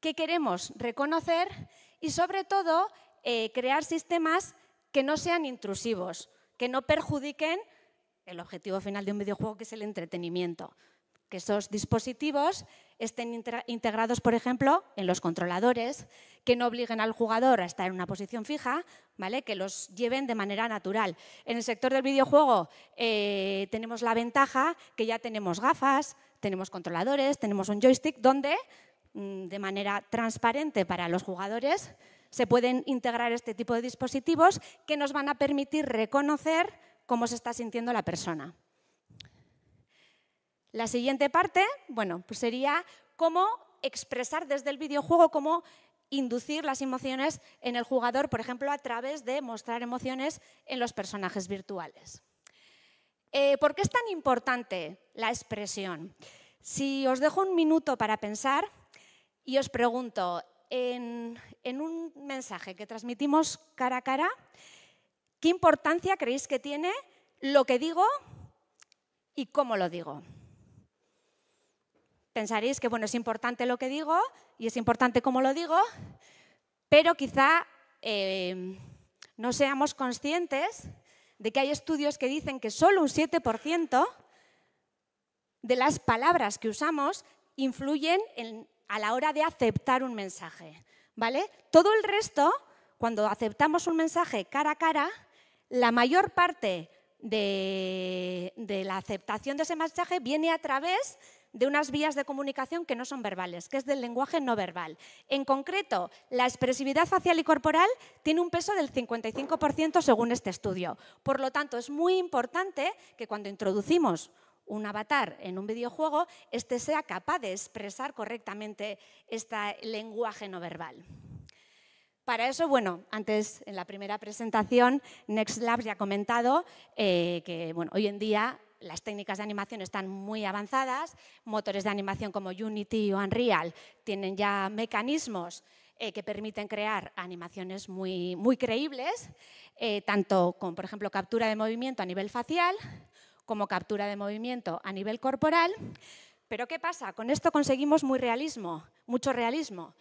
qué queremos reconocer y, sobre todo, eh, crear sistemas que no sean intrusivos, que no perjudiquen el objetivo final de un videojuego, que es el entretenimiento que esos dispositivos estén integrados, por ejemplo, en los controladores, que no obliguen al jugador a estar en una posición fija, ¿vale? que los lleven de manera natural. En el sector del videojuego eh, tenemos la ventaja que ya tenemos gafas, tenemos controladores, tenemos un joystick donde mm, de manera transparente para los jugadores se pueden integrar este tipo de dispositivos que nos van a permitir reconocer cómo se está sintiendo la persona. La siguiente parte, bueno, pues sería cómo expresar desde el videojuego, cómo inducir las emociones en el jugador, por ejemplo, a través de mostrar emociones en los personajes virtuales. Eh, ¿Por qué es tan importante la expresión? Si os dejo un minuto para pensar y os pregunto, en un mensaje que transmitimos cara a cara, ¿qué importancia creéis que tiene lo que digo y cómo lo digo? pensaréis que bueno, es importante lo que digo y es importante cómo lo digo, pero quizá em, no seamos conscientes de que hay estudios que dicen que solo un 7% de las palabras que usamos influyen a la hora de aceptar un mensaje. ¿vale? Todo el resto, cuando aceptamos un mensaje cara a cara, la mayor parte de, de la aceptación de ese mensaje viene a través de unas vías de comunicación que no son verbales, que es del lenguaje no verbal. En concreto, la expresividad facial y corporal tiene un peso del 55% según este estudio. Por lo tanto, es muy importante que cuando introducimos un avatar en un videojuego, este sea capaz de expresar correctamente este lenguaje no verbal. Para eso, bueno, antes en la primera presentación, Next Labs ya ha comentado eh, que bueno, hoy en día las técnicas de animación están muy avanzadas, motores de animación como Unity o Unreal tienen ya mecanismos eh, que permiten crear animaciones muy, creíbles, eh, tanto con, por ejemplo, captura de movimiento a nivel facial como captura de movimiento a nivel corporal. Pero ¿qué pasa? Con esto conseguimos muy realismo, mucho realismo,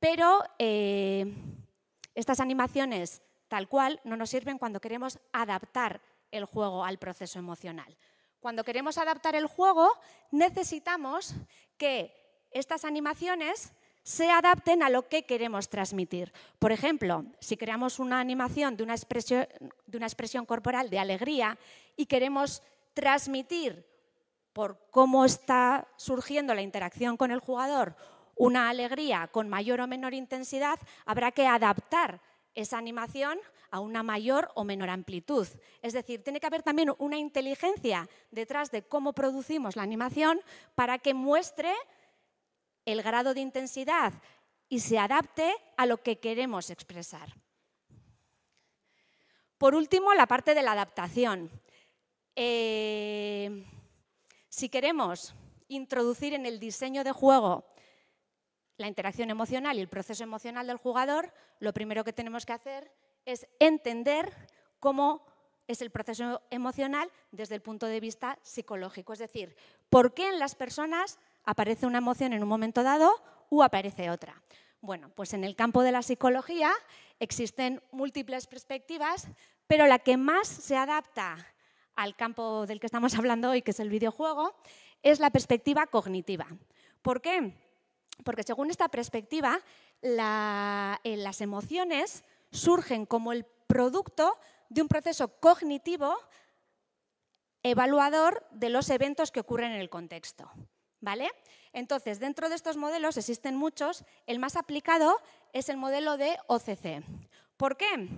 pero eh, estas animaciones tal cual no nos sirven cuando queremos adaptar el juego al proceso emocional. Cuando queremos adaptar el juego, necesitamos que estas animaciones se adapten a lo que queremos transmitir. Por ejemplo, si creamos una animación de una expresión, corporal de alegría y queremos transmitir por cómo está surgiendo la interacción con el jugador una alegría con mayor o menor intensidad, habrá que adaptar esa animación a una mayor o menor amplitud. Es decir, tiene que haber también una inteligencia detrás de cómo producimos la animación para que muestre el grado de intensidad y se adapte a lo que queremos expresar. Por último, la parte de la adaptación. Eh, si queremos introducir en el diseño de juego la interacción emocional y el proceso emocional del jugador, lo primero que tenemos que hacer es entender cómo es el proceso emocional desde el punto de vista psicológico. Es decir, ¿por qué en las personas aparece una emoción en un momento dado u aparece otra? Bueno, pues en el campo de la psicología existen múltiples perspectivas, pero la que más se adapta al campo del que estamos hablando hoy, que es el videojuego, es la perspectiva cognitiva. ¿Por qué? Porque según esta perspectiva, eh, las emociones surgen como el producto de un proceso cognitivo evaluador de los eventos que ocurren en el contexto. ¿Vale? Entonces, dentro de estos modelos existen muchos. El más aplicado es el modelo de OCC. ¿Por qué?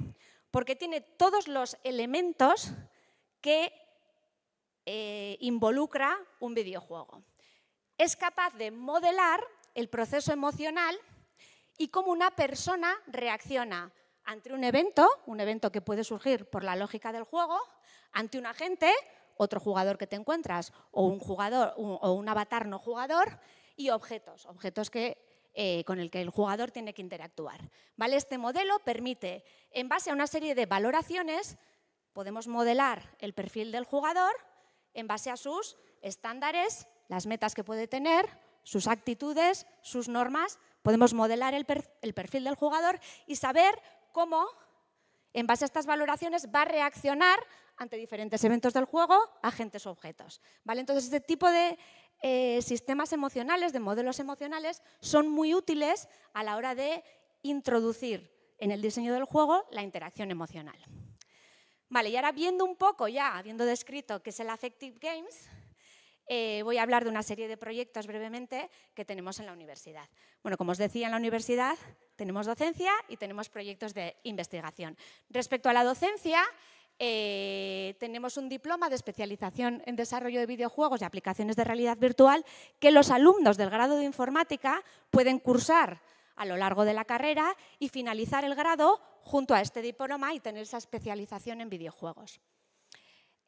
Porque tiene todos los elementos que eh, involucra un videojuego. Es capaz de modelar el proceso emocional y cómo una persona reacciona ante un evento, un evento que puede surgir por la lógica del juego, ante un agente, otro jugador que te encuentras, o un jugador o un avatar no jugador, y objetos, objetos que, eh, con el que el jugador tiene que interactuar. ¿Vale? Este modelo permite, en base a una serie de valoraciones, podemos modelar el perfil del jugador en base a sus estándares, las metas que puede tener, sus actitudes, sus normas, podemos modelar el, perfil del jugador y saber cómo, en base a estas valoraciones, va a reaccionar ante diferentes eventos del juego, agentes o objetos. ¿vale? Entonces, este tipo de eh, sistemas emocionales, de modelos emocionales, son muy útiles a la hora de introducir en el diseño del juego la interacción emocional. Vale, y ahora viendo un poco ya, habiendo descrito qué es el Affective Games, eh, voy a hablar de una serie de proyectos brevemente que tenemos en la universidad. Bueno, como os decía, en la universidad tenemos docencia y tenemos proyectos de investigación. Respecto a la docencia, eh, tenemos un diploma de especialización en desarrollo de videojuegos y aplicaciones de realidad virtual que los alumnos del grado de informática pueden cursar a lo largo de la carrera y finalizar el grado junto a este diploma y tener esa especialización en videojuegos.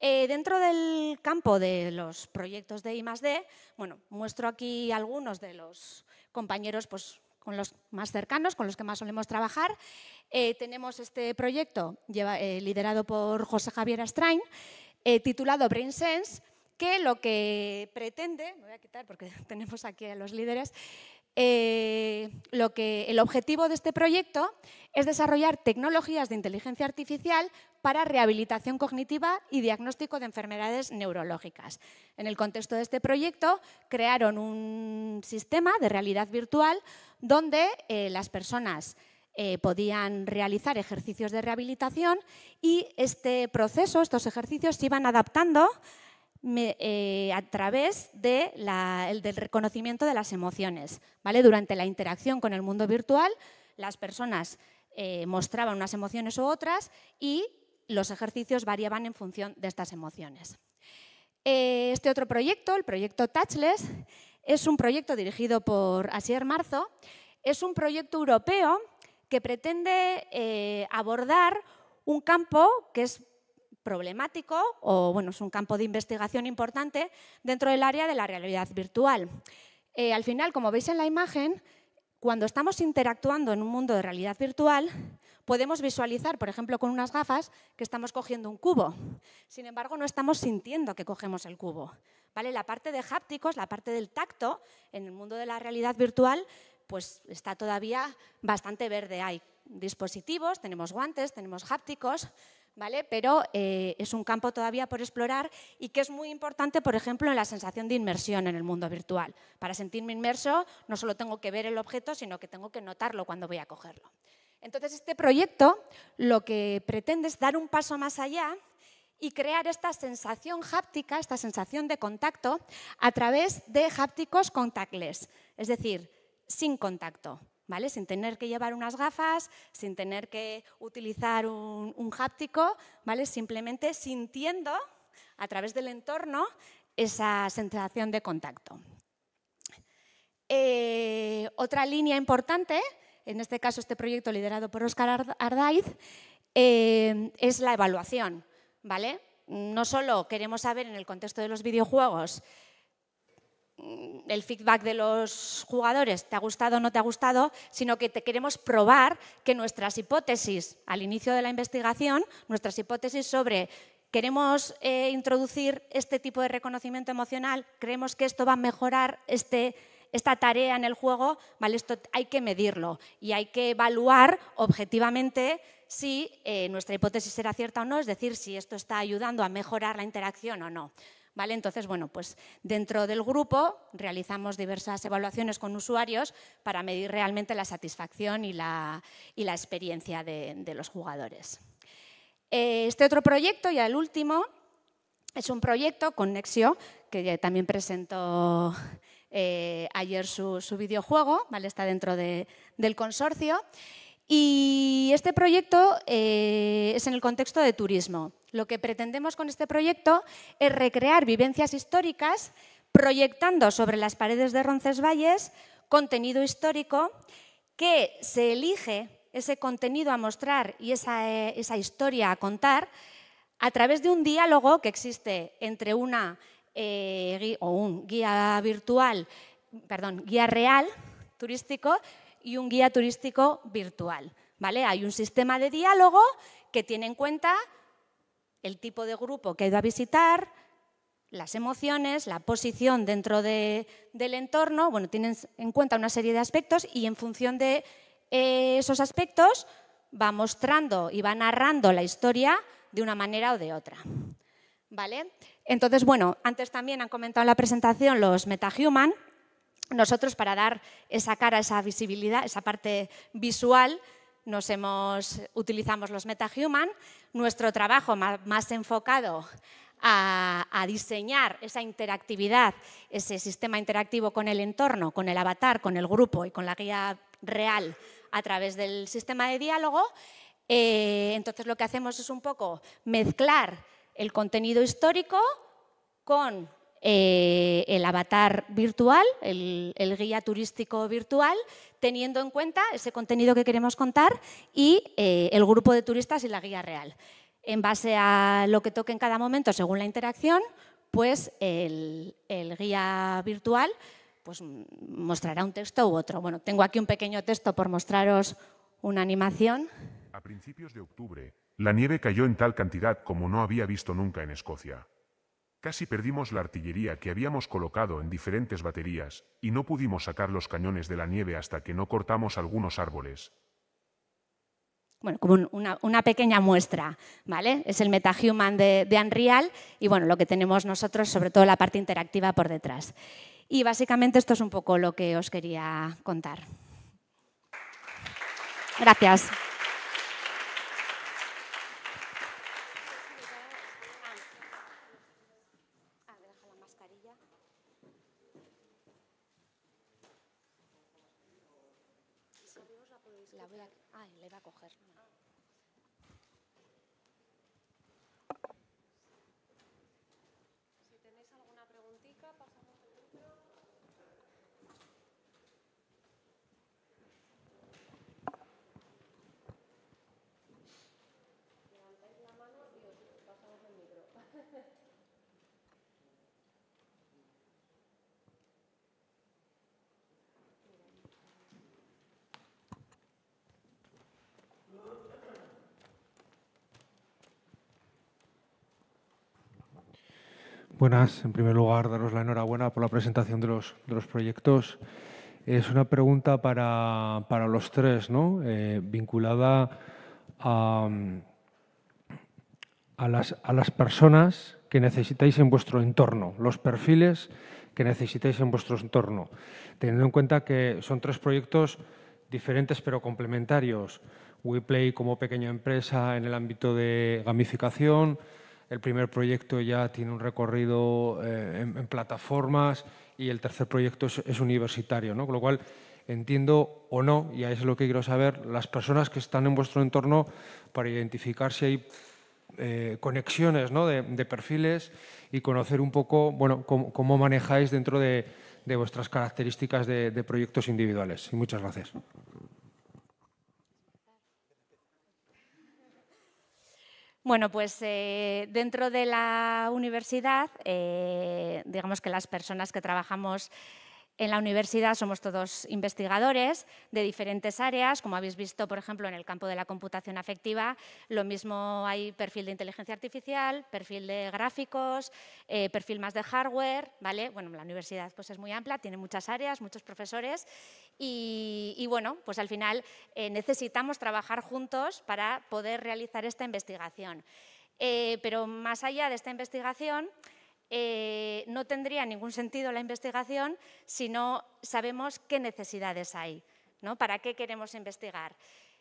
Eh, dentro del campo de los proyectos de I+.D., bueno, muestro aquí algunos de los compañeros pues, con los más cercanos, con los que más solemos trabajar. Eh, tenemos este proyecto eh, liderado por José Javier Astrain, titulado Brain Sense, que lo que pretende, me voy a quitar porque tenemos aquí a los líderes, eh, lo que, el objetivo de este proyecto es desarrollar tecnologías de inteligencia artificial para rehabilitación cognitiva y diagnóstico de enfermedades neurológicas. En el contexto de este proyecto, crearon un sistema de realidad virtual donde eh, las personas eh, podían realizar ejercicios de rehabilitación y este proceso, estos ejercicios, se iban adaptando eh, a través del reconocimiento de las emociones. ¿vale? Durante la interacción con el mundo virtual, las personas eh, mostraban unas emociones u otras y los ejercicios variaban en función de estas emociones. Eh, este otro proyecto, el proyecto Touchless, es un proyecto dirigido por Asier Marzo. Es un proyecto europeo que pretende abordar un campo que es problemático o bueno, es un campo de investigación importante dentro del área de la realidad virtual. Eh, al final, como veis en la imagen, cuando estamos interactuando en un mundo de realidad virtual, podemos visualizar, por ejemplo, con unas gafas que estamos cogiendo un cubo. Sin embargo, no estamos sintiendo que cogemos el cubo. ¿vale? La parte de hápticos, la parte del tacto, en el mundo de la realidad virtual, pues está todavía bastante verde. Hay dispositivos, tenemos guantes, tenemos hápticos, pero eh, es un campo todavía por explorar y que es muy importante, por ejemplo, en la sensación de inmersión en el mundo virtual. Para sentirme inmerso, no solo tengo que ver el objeto, sino que tengo que notarlo cuando voy a cogerlo. Entonces, este proyecto lo que pretende es dar un paso más allá y crear esta sensación háptica, esta sensación de contacto, a través de hápticos contactless, es decir, sin contacto. Sin tener que llevar unas gafas, sin tener que utilizar un, háptico, ¿vale? Simplemente sintiendo a través del entorno esa sensación de contacto. Eh, otra línea importante, en este caso este proyecto liderado por Oscar Ardaiz, eh, es la evaluación, ¿vale? No solo queremos saber en el contexto de los videojuegos Mm, el feedback de los jugadores, te ha gustado o no te ha gustado, sino que te queremos probar que nuestras hipótesis, al inicio de la investigación, nuestras hipótesis sobre queremos eh, introducir este tipo de reconocimiento emocional, creemos que esto va a mejorar este, esta tarea en el juego, ¿vale? Esto hay que medirlo y hay que evaluar objetivamente si eh, nuestra hipótesis era cierta o no, es decir, si esto está ayudando a mejorar la interacción o no. Entonces, bueno, pues dentro del grupo realizamos diversas evaluaciones con usuarios para medir realmente la satisfacción y la, experiencia de, los jugadores. Eh, este otro proyecto, ya el último, es un proyecto con Nexio, que también presentó eh, ayer su, videojuego, está dentro del consorcio. Y este proyecto eh, es en el contexto de turismo. Lo que pretendemos con este proyecto es recrear vivencias históricas proyectando sobre las paredes de Roncesvalles contenido histórico que se elige ese contenido a mostrar y esa, eh, historia a contar a través de un diálogo que existe entre una eh, o un guía virtual, perdón, guía real turístico y un guía turístico virtual. ¿vale? Hay un sistema de diálogo que tiene en cuenta el tipo de grupo que ha ido a visitar, las emociones, la posición dentro del entorno, bueno, tienen en cuenta una serie de aspectos y en función de eh, esos aspectos va mostrando y va narrando la historia de una manera o de otra. ¿Vale? Entonces, bueno, antes también han comentado en la presentación los MetaHuman, nosotros para dar esa cara, esa visibilidad, esa parte visual, nos hemos, utilizamos los MetaHuman, nuestro trabajo más, enfocado a, diseñar esa interactividad, ese sistema interactivo con el entorno, con el avatar, con el grupo y con la guía real a través del sistema de diálogo. Eh, entonces lo que hacemos es un poco mezclar el contenido histórico con eh, el avatar virtual, el, guía turístico virtual, teniendo en cuenta ese contenido que queremos contar y eh, el grupo de turistas y la guía real. En base a lo que toque en cada momento, según la interacción, pues el, el guía virtual pues mostrará un texto u otro. Bueno, tengo aquí un pequeño texto por mostraros una animación. A principios de octubre, la nieve cayó en tal cantidad como no había visto nunca en Escocia. Casi perdimos la artillería que habíamos colocado en diferentes baterías, y no pudimos sacar los cañones de la nieve hasta que no cortamos algunos árboles. Bueno, como una, pequeña muestra, ¿vale? Es el MetaHuman de, de Unreal y bueno, lo que tenemos nosotros, sobre todo la parte interactiva por detrás. Y básicamente esto es un poco lo que os quería contar. Gracias. Gracias. Buenas. En primer lugar, daros la enhorabuena por la presentación de los, proyectos. Es una pregunta para, los tres, ¿no? Eh, vinculada a, las, a las personas que necesitáis en vuestro entorno, los perfiles que necesitáis en vuestro entorno, teniendo en cuenta que son tres proyectos diferentes pero complementarios. WePlay como pequeña empresa en el ámbito de gamificación, el primer proyecto ya tiene un recorrido eh, en, plataformas y el tercer proyecto es, universitario, ¿no? Con lo cual entiendo o no, y ahí es lo que quiero saber, las personas que están en vuestro entorno para identificar si hay eh, conexiones ¿no? de, perfiles y conocer un poco bueno, cómo, manejáis dentro de, vuestras características de, de proyectos individuales. Y muchas gracias. Bueno, pues eh, dentro de la universidad, eh, digamos que las personas que trabajamos en la universidad somos todos investigadores de diferentes áreas, como habéis visto, por ejemplo, en el campo de la computación afectiva, lo mismo hay perfil de inteligencia artificial, perfil de gráficos, eh, perfil más de hardware, ¿vale? Bueno, la universidad pues, es muy amplia, tiene muchas áreas, muchos profesores y, bueno, pues al final eh, necesitamos trabajar juntos para poder realizar esta investigación. Eh, pero más allá de esta investigación, eh, no tendría ningún sentido la investigación si no sabemos qué necesidades hay, ¿no? ¿Para qué queremos investigar?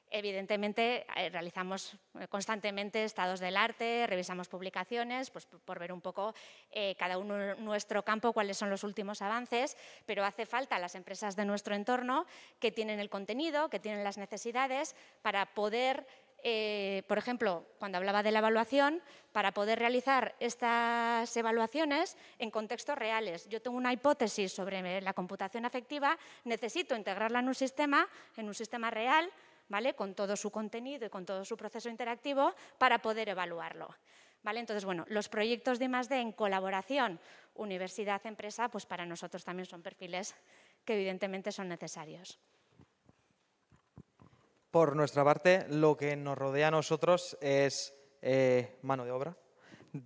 Evidentemente, eh, realizamos eh, constantemente estados del arte, revisamos publicaciones, pues por ver un poco cada uno en nuestro campo cuáles son los últimos avances, pero hace falta las empresas de nuestro entorno que tienen el contenido, que tienen las necesidades para poder eh, por ejemplo, cuando hablaba de la evaluación, para poder realizar estas evaluaciones en contextos reales. Yo tengo una hipótesis sobre la computación afectiva, necesito integrarla en un sistema, en un sistema real, ¿vale? con todo su contenido y con todo su proceso interactivo, para poder evaluarlo. ¿Vale? Entonces, bueno, los proyectos de I+.D. en colaboración universidad-empresa, pues para nosotros también son perfiles que evidentemente son necesarios. Por nuestra parte, lo que nos rodea a nosotros es eh, mano de obra.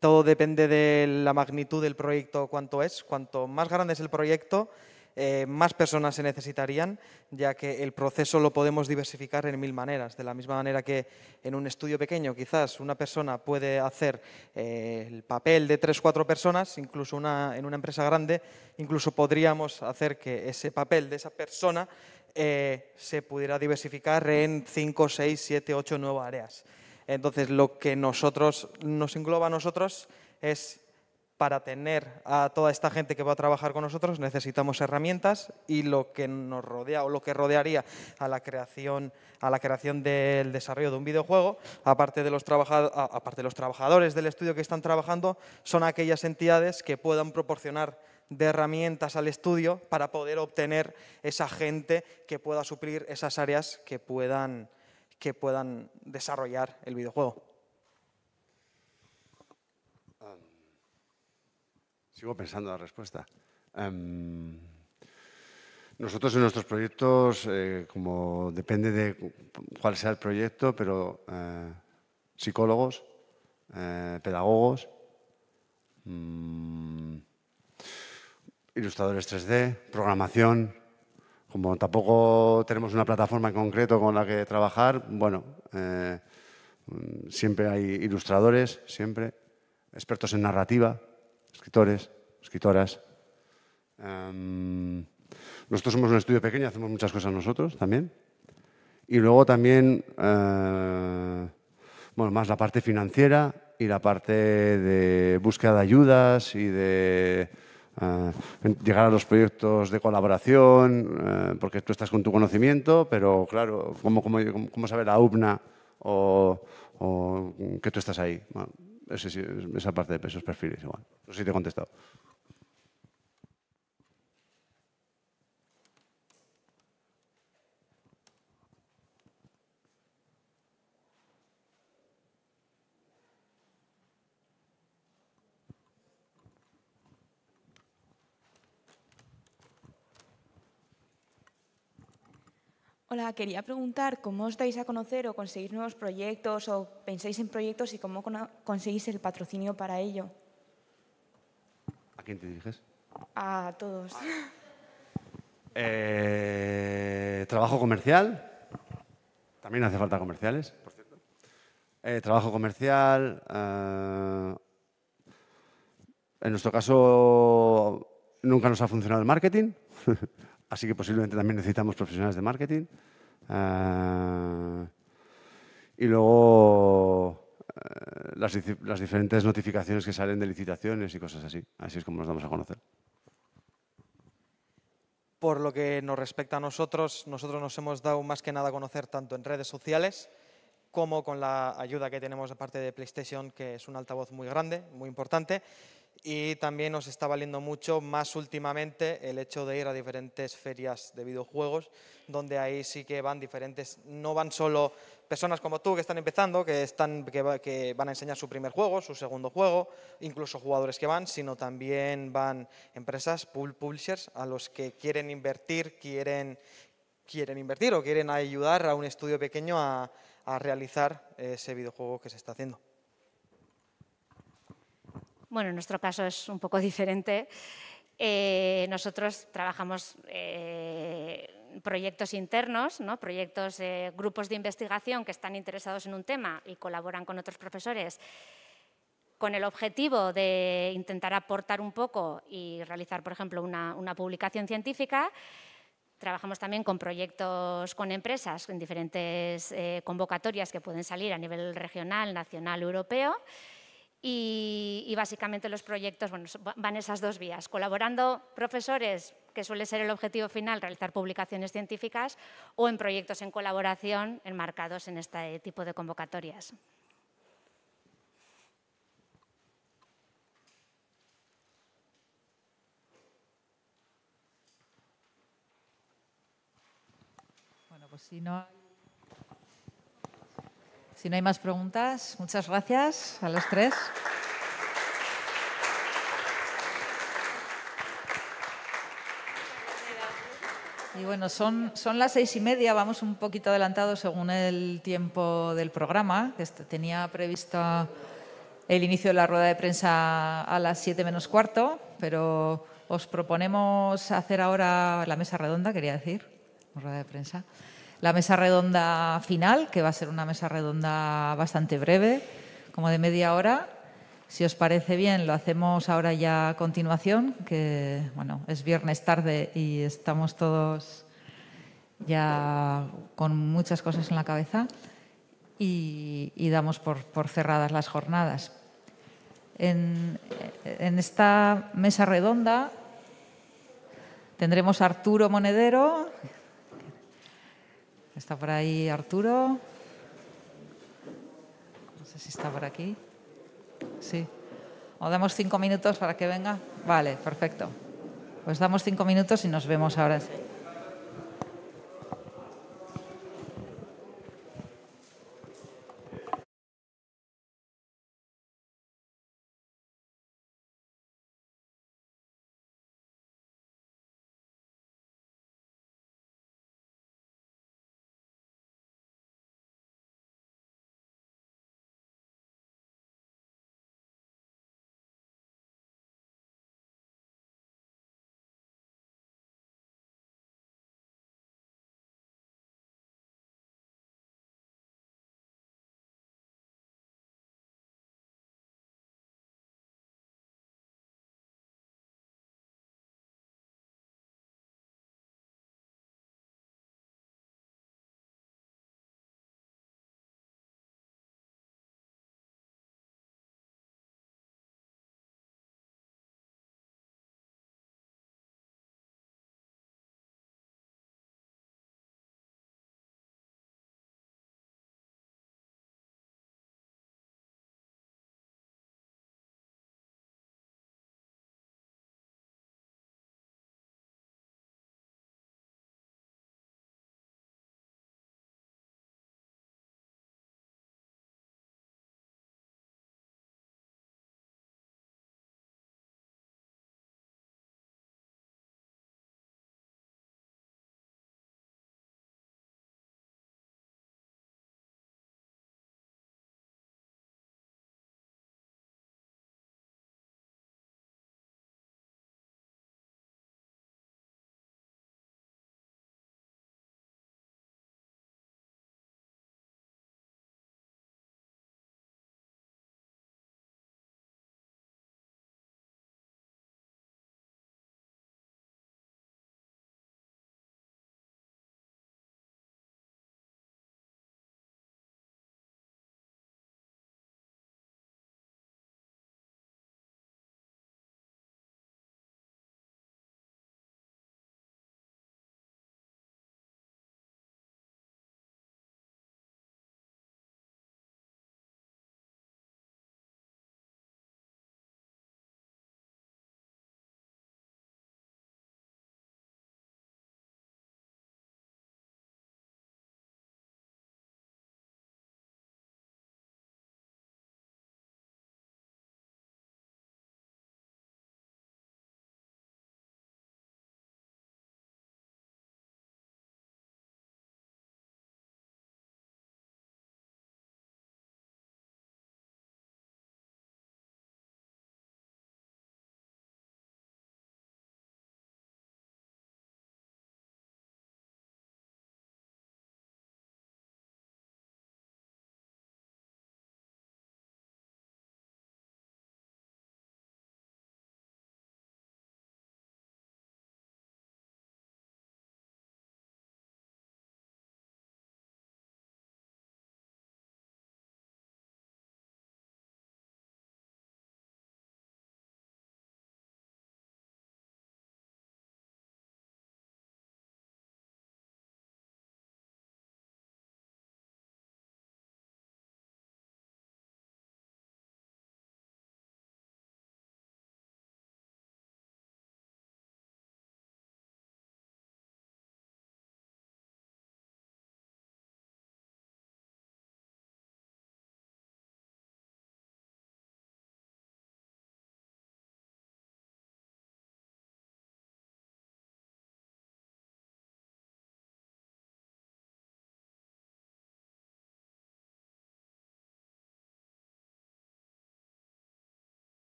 Todo depende de la magnitud del proyecto, cuánto es. Cuanto más grande es el proyecto, eh, más personas se necesitarían, ya que el proceso lo podemos diversificar en mil maneras. De la misma manera que en un estudio pequeño quizás una persona puede hacer eh, el papel de tres, cuatro personas, incluso en una empresa grande, incluso podríamos hacer que ese papel de esa persona eh, se pudiera diversificar en 5, 6, 7, 8, nuevas áreas. Entonces, lo que nosotros nos engloba a nosotros es para tener a toda esta gente que va a trabajar con nosotros necesitamos herramientas y lo que nos rodea o lo que rodearía a la creación a la creación del desarrollo de un videojuego, aparte de los aparte de los trabajadores del estudio que están trabajando, son aquellas entidades que puedan proporcionar de herramientas al estudio para poder obtener esa gente que pueda suplir esas áreas que puedan, que puedan desarrollar el videojuego. sigo pensando la respuesta. nosotros en nuestros proyectos, eh, como depende de cuál sea el proyecto, pero eh, psicólogos, eh, pedagogos, mm, ilustradores 3D, programación. Como tampoco tenemos una plataforma en concreto con la que trabajar, bueno, eh, siempre hay ilustradores, siempre, expertos en narrativa, escritores, escritoras. Em, nosotros somos un estudio pequeño, hacemos muchas cosas nosotros también. Y luego también, eh, bueno, más la parte financiera y la parte de búsqueda de ayudas y de eh, llegar a los proyectos de colaboración, eh, porque tú estás con tu conocimiento, pero claro, ¿cómo, cómo, sabe la UBNA o, que tú estás ahí? esa parte de esos perfiles igual. No sé si te he contestado. Hola, quería preguntar cómo os dais a conocer o conseguís nuevos proyectos o pensáis en proyectos y cómo conseguís el patrocinio para ello. ¿A quién te diriges? A todos. Ah. Eh, trabajo comercial. También hace falta comerciales, por cierto. Eh, trabajo comercial. Eh, en nuestro caso, nunca nos ha funcionado el marketing. Así que posiblemente también necesitamos profesionales de marketing. Eh, y luego eh, las, las, diferentes notificaciones que salen de licitaciones y cosas así. Así es como nos damos a conocer. Por lo que nos respecta a nosotros, nosotros nos hemos dado más que nada a conocer tanto en redes sociales como con la ayuda que tenemos de parte de PlayStation, que es un altavoz muy grande, muy importante y también nos está valiendo mucho más últimamente el hecho de ir a diferentes ferias de videojuegos, donde ahí sí que van diferentes, no van solo personas como tú que están empezando, que, están, que, van a enseñar su primer juego, su segundo juego, incluso jugadores que van, sino también van empresas, publishers, a los que quieren invertir, quieren, quieren invertir o quieren ayudar a un estudio pequeño a realizar ese videojuego que se está haciendo. Bueno, en nuestro caso es un poco diferente. Eh, nosotros trabajamos eh, proyectos internos, proyectos, grupos de investigación que están interesados en un tema y colaboran con otros profesores con el objetivo de intentar aportar un poco y realizar, por ejemplo, una, una publicación científica. Trabajamos también con proyectos con empresas en diferentes eh, convocatorias que pueden salir a nivel regional, nacional, europeo y, básicamente los proyectos van esas dos vías, colaborando profesores, que suele ser el objetivo final, realizar publicaciones científicas, o en proyectos en colaboración enmarcados en este tipo de convocatorias. Bueno, pues si no si no hay más preguntas, muchas gracias a los tres. Y bueno, son, son las seis y media, vamos un poquito adelantados según el tiempo del programa, tenía previsto el inicio de la rueda de prensa a las siete menos cuarto, pero os proponemos hacer ahora la mesa redonda, quería decir, rueda de prensa la mesa redonda final, que va a ser una mesa redonda bastante breve, como de media hora. Si os parece bien, lo hacemos ahora ya a continuación, que bueno, es viernes tarde y estamos todos ya con muchas cosas en la cabeza y, damos por, cerradas las jornadas. En, en esta mesa redonda tendremos a Arturo Monedero, ¿Está por ahí Arturo? No sé si está por aquí. Sí. ¿O damos cinco minutos para que venga? Vale, perfecto. Pues damos cinco minutos y nos vemos ahora.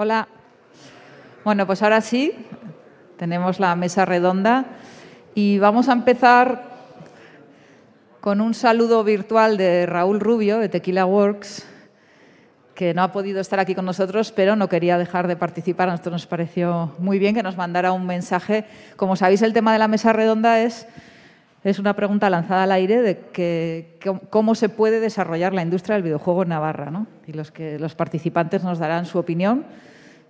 Hola. Bueno, pues ahora sí, tenemos la mesa redonda y vamos a empezar con un saludo virtual de Raúl Rubio de Tequila Works, que no ha podido estar aquí con nosotros, pero no quería dejar de participar. A nosotros nos pareció muy bien que nos mandara un mensaje. Como sabéis, el tema de la mesa redonda es es una pregunta lanzada al aire de que, cómo se puede desarrollar la industria del videojuego en Navarra. ¿no? Y los, que, los participantes nos darán su opinión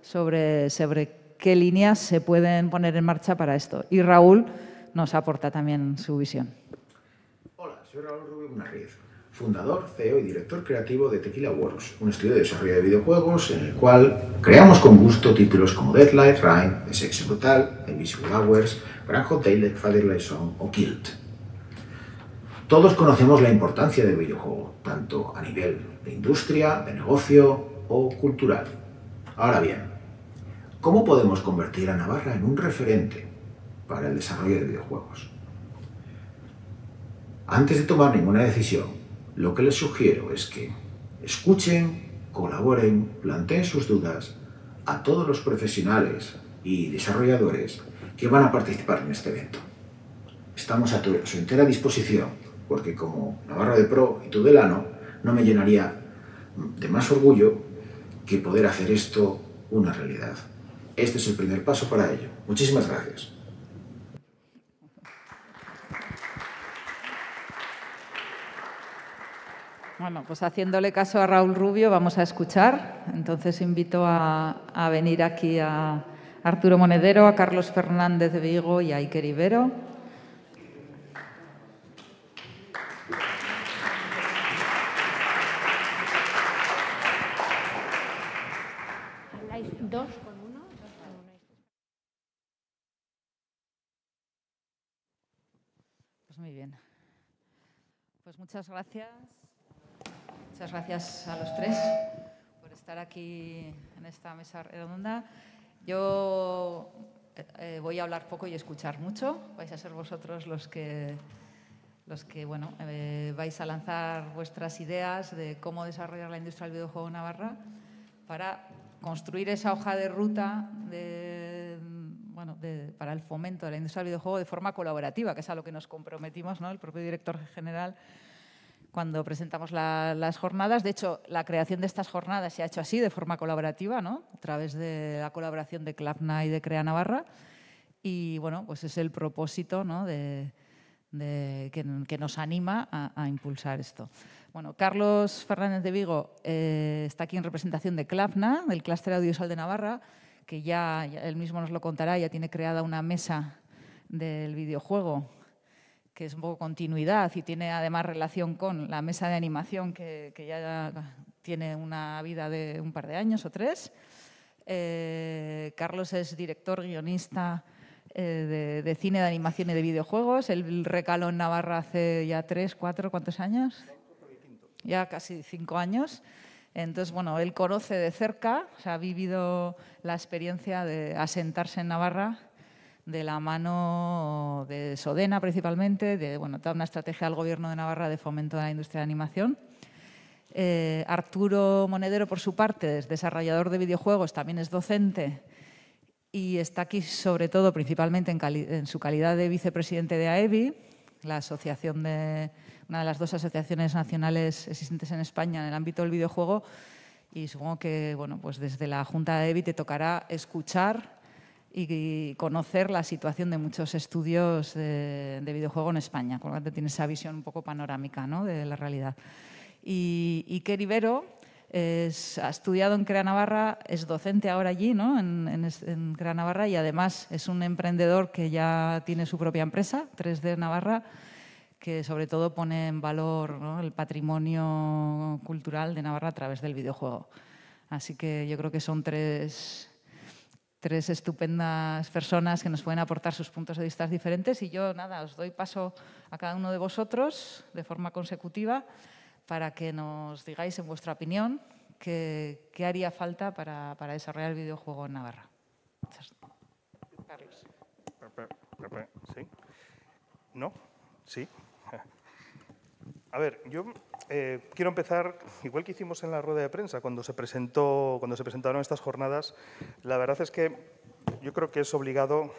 sobre, sobre qué líneas se pueden poner en marcha para esto. Y Raúl nos aporta también su visión. Hola, soy Raúl Rubio fundador, CEO y director creativo de Tequila Works, un estudio de desarrollo de videojuegos en el cual creamos con gusto títulos como Deadlight, Rhyme, The Brutal, Invisible Hours, Grand Hotel, The Fatherly Song o Kilt. Todos conocemos la importancia del videojuego, tanto a nivel de industria, de negocio o cultural. Ahora bien, ¿cómo podemos convertir a Navarra en un referente para el desarrollo de videojuegos? Antes de tomar ninguna decisión, lo que les sugiero es que escuchen, colaboren, planteen sus dudas a todos los profesionales y desarrolladores que van a participar en este evento. Estamos a, su entera disposición, porque como Navarro de Pro y Tudelano, no me llenaría de más orgullo que poder hacer esto una realidad. Este es el primer paso para ello. Muchísimas gracias. Bueno, pues haciéndole caso a Raúl Rubio, vamos a escuchar. Entonces invito a, venir aquí a Arturo Monedero, a Carlos Fernández de Vigo y a Iker Ibero. Pues muy bien. Pues muchas gracias. Muchas gracias a los tres por estar aquí en esta mesa redonda. Yo eh, eh, voy a hablar poco y escuchar mucho. Vais a ser vosotros los que, los que bueno, eh, vais a lanzar vuestras ideas de cómo desarrollar la industria del videojuego en Navarra para construir esa hoja de ruta de, bueno, para el fomento de la industria del videojuego de forma colaborativa, que es a lo que nos comprometimos, ¿no? el propio director general cuando presentamos las jornadas. De hecho, la creación de estas jornadas se ha hecho así, de forma colaborativa, ¿no? a través de la colaboración de CLAPNA y de CREA Navarra. Y bueno, pues es el propósito ¿no? de, que, nos anima a, impulsar esto. Bueno, Carlos Fernández de Vigo eh, está aquí en representación de CLAPNA, del Clúster Audiovisual de Navarra, que ya, ya él mismo nos lo contará, ya tiene creada una mesa del videojuego que es un poco continuidad y tiene además relación con la mesa de animación que, ya tiene una vida de un par de años o tres. Eh, Carlos es director, guionista eh, de, de, cine, de animación y de videojuegos. el recaló en Navarra hace ya tres, cuatro, ¿cuántos años? Ya casi cinco años. Entonces, bueno, él conoce de cerca, o sea, ha vivido la experiencia de asentarse en Navarra de la mano de Sodena principalmente, de bueno, toda una estrategia al Gobierno de Navarra de fomento de la industria de animación. Eh, Arturo Monedero, por su parte, es desarrollador de videojuegos, también es docente y está aquí sobre todo principalmente en, su calidad de vicepresidente de AEBI, la asociación de, una de las dos asociaciones nacionales existentes en España en el ámbito del videojuego. Y supongo que bueno, pues desde la Junta de AEBI te tocará escuchar y conocer la situación de muchos estudios de, de videojuego en España. Con lo tiene esa visión un poco panorámica ¿no? de la realidad. Y, Iker Ibero ha estudiado en Crea Navarra, es docente ahora allí, ¿no? en, en, Crea Navarra, y además es un emprendedor que ya tiene su propia empresa, 3D Navarra, que sobre todo pone en valor el patrimonio cultural de Navarra a través del videojuego. Así que yo creo que son tres tres estupendas personas que nos pueden aportar sus puntos de vista diferentes y yo nada, os doy paso a cada uno de vosotros de forma consecutiva para que nos digáis en vuestra opinión qué, haría falta para, desarrollar el videojuego en Navarra. Carlos. ¿Sí? ¿No? ¿Sí? A ver, yo eh, quiero empezar, igual que hicimos en la rueda de prensa, cuando se, presentó, cuando se presentaron estas jornadas, la verdad es que yo creo que es obligado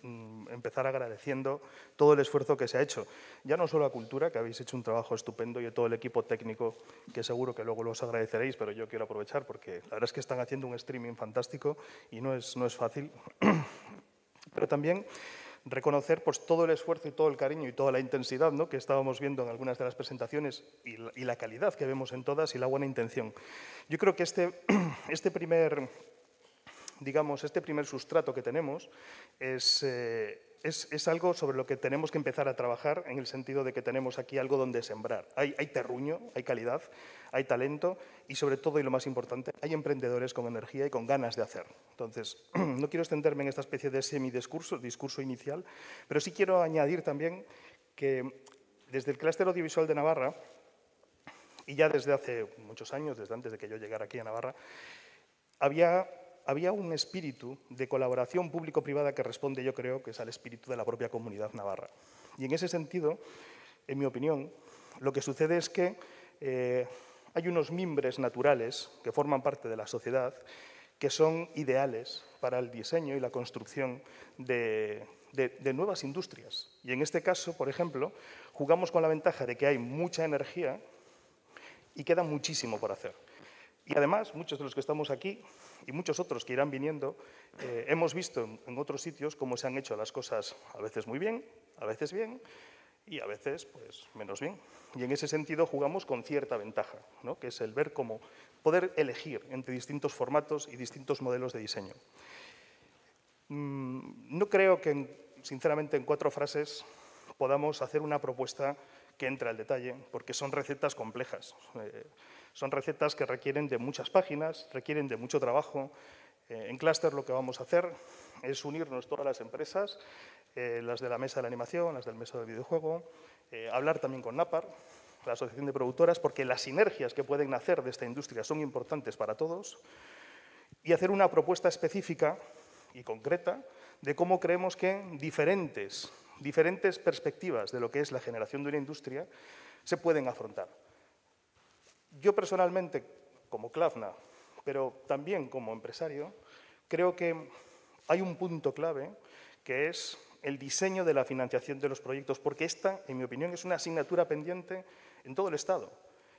mm, empezar agradeciendo todo el esfuerzo que se ha hecho. Ya no solo a Cultura, que habéis hecho un trabajo estupendo, y a todo el equipo técnico, que seguro que luego los agradeceréis, pero yo quiero aprovechar porque la verdad es que están haciendo un streaming fantástico y no es, no es fácil. pero también reconocer pues, todo el esfuerzo y todo el cariño y toda la intensidad que estábamos viendo en algunas de las presentaciones y la, calidad que vemos en todas y la buena intención. Yo creo que este, este primer digamos, este primer sustrato que tenemos es, eh, es, algo sobre lo que tenemos que empezar a trabajar en el sentido de que tenemos aquí algo donde sembrar. Hay, terruño, hay calidad, hay talento y sobre todo, y lo más importante, hay emprendedores con energía y con ganas de hacer. Entonces, no quiero extenderme en esta especie de semidiscurso, discurso inicial, pero sí quiero añadir también que desde el clúster audiovisual de Navarra, y ya desde hace muchos años, desde antes de que yo llegara aquí a Navarra, había había un espíritu de colaboración público-privada que responde, yo creo, que es al espíritu de la propia comunidad navarra. Y en ese sentido, en mi opinión, lo que sucede es que eh, hay unos mimbres naturales que forman parte de la sociedad que son ideales para el diseño y la construcción de, nuevas industrias. Y en este caso, por ejemplo, jugamos con la ventaja de que hay mucha energía y queda muchísimo por hacer. Y además, muchos de los que estamos aquí y muchos otros que irán viniendo, eh, hemos visto en, otros sitios cómo se han hecho las cosas a veces muy bien, a veces bien y a veces pues menos bien. Y en ese sentido jugamos con cierta ventaja, ¿no? que es el ver cómo poder elegir entre distintos formatos y distintos modelos de diseño. Mm, no creo que, sinceramente, en cuatro frases podamos hacer una propuesta que entre al detalle, porque son recetas complejas. Eh, son recetas que requieren de muchas páginas, requieren de mucho trabajo. Eh, en Cluster lo que vamos a hacer es unirnos todas las empresas, eh, las de la mesa de la animación, las del mesa de videojuego, eh, hablar también con NAPAR, la Asociación de Productoras, porque las sinergias que pueden hacer de esta industria son importantes para todos, y hacer una propuesta específica y concreta de cómo creemos que diferentes, diferentes perspectivas de lo que es la generación de una industria se pueden afrontar. Yo personalmente, como Klavna, pero también como empresario, creo que hay un punto clave que es el diseño de la financiación de los proyectos, porque esta, en mi opinión, es una asignatura pendiente en todo el Estado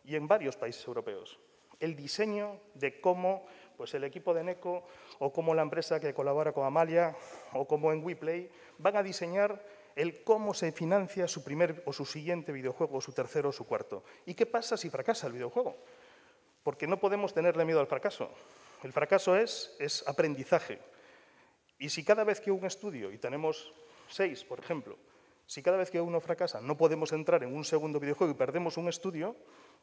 y en varios países europeos. El diseño de cómo pues, el equipo de NECO o cómo la empresa que colabora con Amalia o cómo en WePlay van a diseñar el cómo se financia su primer o su siguiente videojuego, su tercero o su cuarto. ¿Y qué pasa si fracasa el videojuego? Porque no podemos tenerle miedo al fracaso. El fracaso es, es aprendizaje. Y si cada vez que un estudio, y tenemos seis, por ejemplo, si cada vez que uno fracasa no podemos entrar en un segundo videojuego y perdemos un estudio,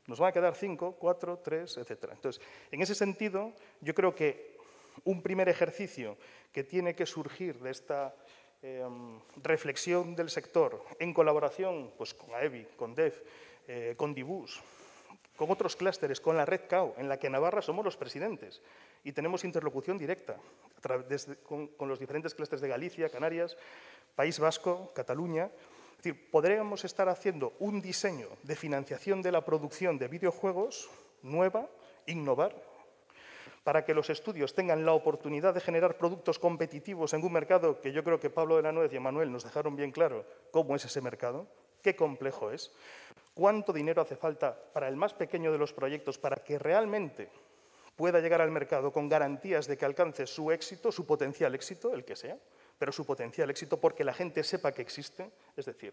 nos van a quedar cinco, cuatro, tres, etc. Entonces, en ese sentido, yo creo que un primer ejercicio que tiene que surgir de esta Em, reflexión del sector, en colaboración pues, con AEBI, con Dev, eh, con DIBUS, con otros clústeres, con la red CAO, en la que Navarra somos los presidentes y tenemos interlocución directa con, los diferentes clústeres de Galicia, Canarias, País Vasco, Cataluña. podríamos estar haciendo un diseño de financiación de la producción de videojuegos nueva, innovar para que los estudios tengan la oportunidad de generar productos competitivos en un mercado que yo creo que Pablo de la Nuez y Manuel nos dejaron bien claro cómo es ese mercado, qué complejo es, cuánto dinero hace falta para el más pequeño de los proyectos para que realmente pueda llegar al mercado con garantías de que alcance su éxito, su potencial éxito, el que sea, pero su potencial éxito porque la gente sepa que existe, es decir,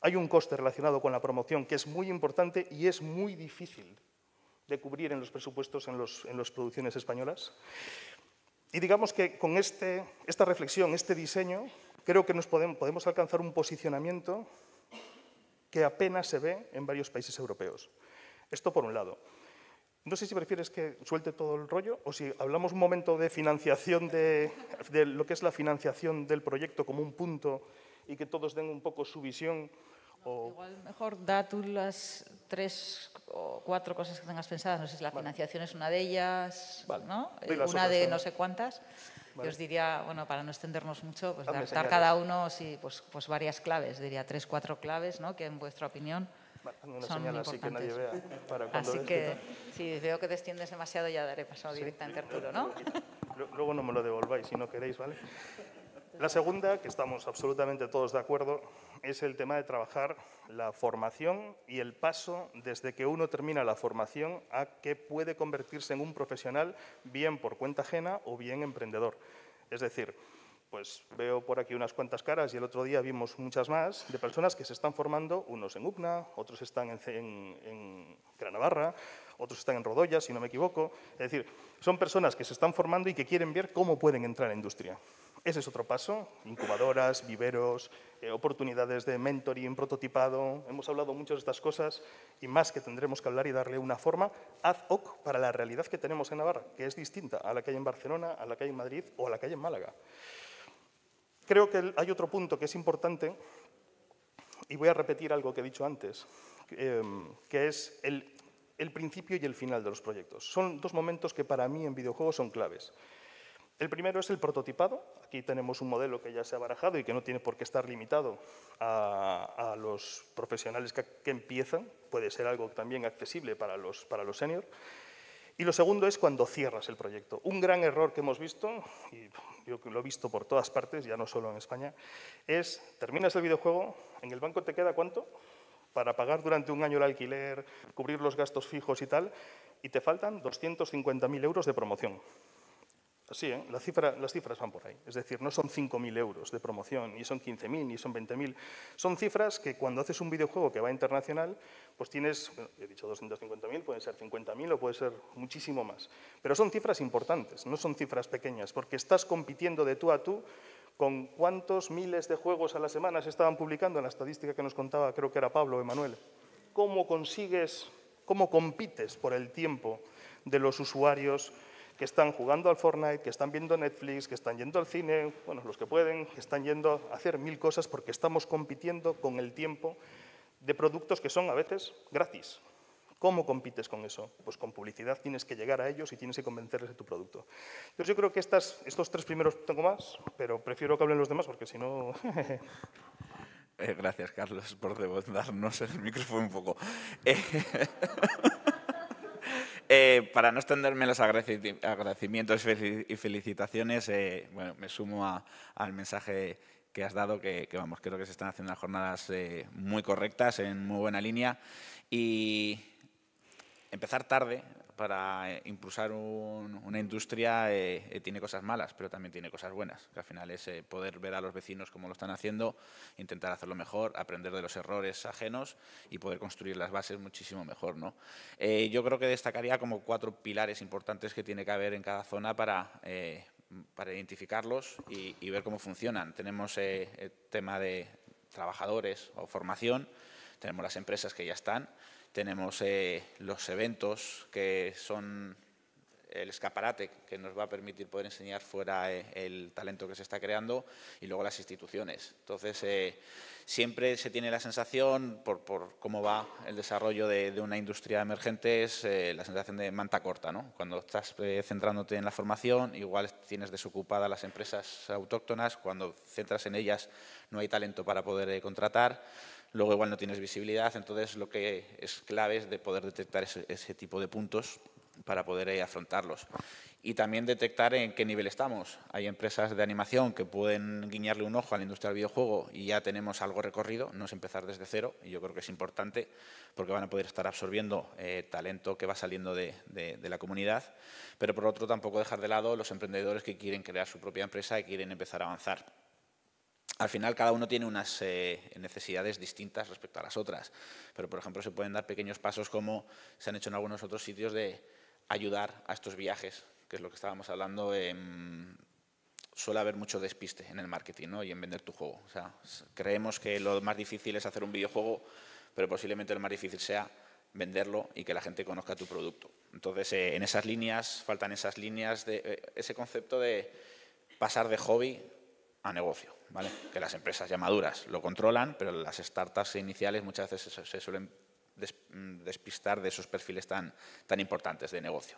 hay un coste relacionado con la promoción que es muy importante y es muy difícil de cubrir en los presupuestos en, las producciones españolas. Y digamos que con este, esta reflexión, este diseño, creo que nos podemos, podemos alcanzar un posicionamiento que apenas se ve en varios países europeos. Esto por un lado. No sé si prefieres que suelte todo el rollo o si hablamos un momento de financiación, de, de, lo que es la financiación del proyecto como un punto y que todos den un poco su visión Igual mejor da tú las tres o cuatro cosas que tengas pensadas. No sé si la financiación es una de ellas, ¿no? Una de no sé cuántas. Yo os diría, bueno, para no extendernos mucho, pues dar, cada uno sí, pues, pues varias claves. Diría tres, cuatro claves, ¿no? Que en vuestra opinión son señal así que nadie vea. Para así que, si veo que desciendes demasiado, ya daré paso directamente a Arturo, ¿no? Luego no me lo devolváis si no queréis, ¿vale? La segunda, que estamos absolutamente todos de acuerdo, es el tema de trabajar la formación y el paso desde que uno termina la formación a que puede convertirse en un profesional, bien por cuenta ajena o bien emprendedor. Es decir, pues veo por aquí unas cuantas caras y el otro día vimos muchas más de personas que se están formando, unos en UPNA, otros están en, en, en Granavarra, otros están en Rodoya, si no me equivoco. Es decir, son personas que se están formando y que quieren ver cómo pueden entrar a la industria. Ese es otro paso, incubadoras, viveros, eh, oportunidades de mentoring, prototipado, hemos hablado mucho de estas cosas y más que tendremos que hablar y darle una forma ad hoc para la realidad que tenemos en Navarra, que es distinta a la que hay en Barcelona, a la que hay en Madrid o a la que hay en Málaga. Creo que hay otro punto que es importante y voy a repetir algo que he dicho antes, em, que es el principio y el final de los proyectos. Son dos momentos que para mí en videojuegos son claves. El primero es el prototipado. Aquí tenemos un modelo que ya se ha barajado y que no tiene por qué estar limitado a, los profesionales que, empiezan. Puede ser algo también accesible para los, para los senior. Y lo segundo es cuando cierras el proyecto. Un gran error que hemos visto, y yo lo he visto por todas partes, ya no solo en España, es terminas el videojuego, en el banco te queda cuánto para pagar durante un año el alquiler, cubrir los gastos fijos y tal, y te faltan 250.000 euros de promoción. Sí, ¿eh? las cifras van por ahí. Es decir, no son 5.000 euros de promoción, ni son 15.000, ni son 20.000. Son cifras que cuando haces un videojuego que va internacional, pues tienes, he dicho 250.000, pueden ser 50.000 o puede ser muchísimo más. Pero son cifras importantes, no son cifras pequeñas, porque estás compitiendo de tú a tú con cuántos miles de juegos a la semana se estaban publicando en la estadística que nos contaba, creo que era Pablo o Emanuel. ¿Cómo consigues, cómo compites por el tiempo de los usuarios? que están jugando al Fortnite, que están viendo Netflix, que están yendo al cine, bueno, los que pueden, que están yendo a hacer mil cosas porque estamos compitiendo con el tiempo de productos que son a veces gratis. ¿Cómo compites con eso? Pues con publicidad tienes que llegar a ellos y tienes que convencerles de tu producto. Entonces yo creo que estas, estos tres primeros tengo más, pero prefiero que hablen los demás porque si no... Eh, gracias, Carlos, por darnos el micrófono un poco. Eh, para no extenderme los agradecimientos y felicitaciones, eh, bueno, me sumo al mensaje que has dado, que, vamos, creo que se están haciendo las jornadas eh, muy correctas, en muy buena línea. Y empezar tarde, para eh, impulsar una industria eh, eh, tiene cosas malas, pero también tiene cosas buenas, que al final es poder ver a los vecinos cómo lo están haciendo, intentar hacerlo mejor, aprender de los errores ajenos y poder construir las bases muchísimo mejor. ¿no? yo creo que destacaría como cuatro pilares importantes que tiene que haber en cada zona para para identificarlos y, ver cómo funcionan. Tenemos el tema de trabajadores o formación, tenemos las empresas que ya están, tenemos eh, los eventos que son el escaparate que nos va a permitir poder enseñar fuera eh, el talento que se está creando y luego las instituciones. Entonces, eh, siempre se tiene la sensación, por, por cómo va el desarrollo de, una industria emergente, es la sensación de manta corta. ¿no? Cuando estás centrándote en la formación, igual tienes desocupadas las empresas autóctonas, cuando centras en ellas no hay talento para poder contratar luego igual no tienes visibilidad, entonces lo que es clave es de poder detectar ese, tipo de puntos para poder eh, afrontarlos. Y también detectar en qué nivel estamos. Hay empresas de animación que pueden guiñarle un ojo a la industria del videojuego y ya tenemos algo recorrido, no es empezar desde cero, y yo creo que es importante porque van a poder estar absorbiendo eh, talento que va saliendo de, la comunidad, pero por otro tampoco dejar de lado los emprendedores que quieren crear su propia empresa y quieren empezar a avanzar al final cada uno tiene unas eh, necesidades distintas respecto a las otras. Pero, por ejemplo, se pueden dar pequeños pasos como se han hecho en algunos otros sitios de ayudar a estos viajes, que es lo que estábamos hablando. Em, suele haber mucho despiste en el marketing y en vender tu juego. creemos que lo más difícil es hacer un videojuego, pero posiblemente lo más difícil sea venderlo y que la gente conozca tu producto. Entonces, eh, en esas líneas, faltan esas líneas, de eh, ese concepto de pasar de hobby a negocio. ¿vale? Que las empresas ya maduras lo controlan, pero las startups iniciales muchas veces se, suelen mm, despistar de esos perfiles tan, tan importantes de negocio.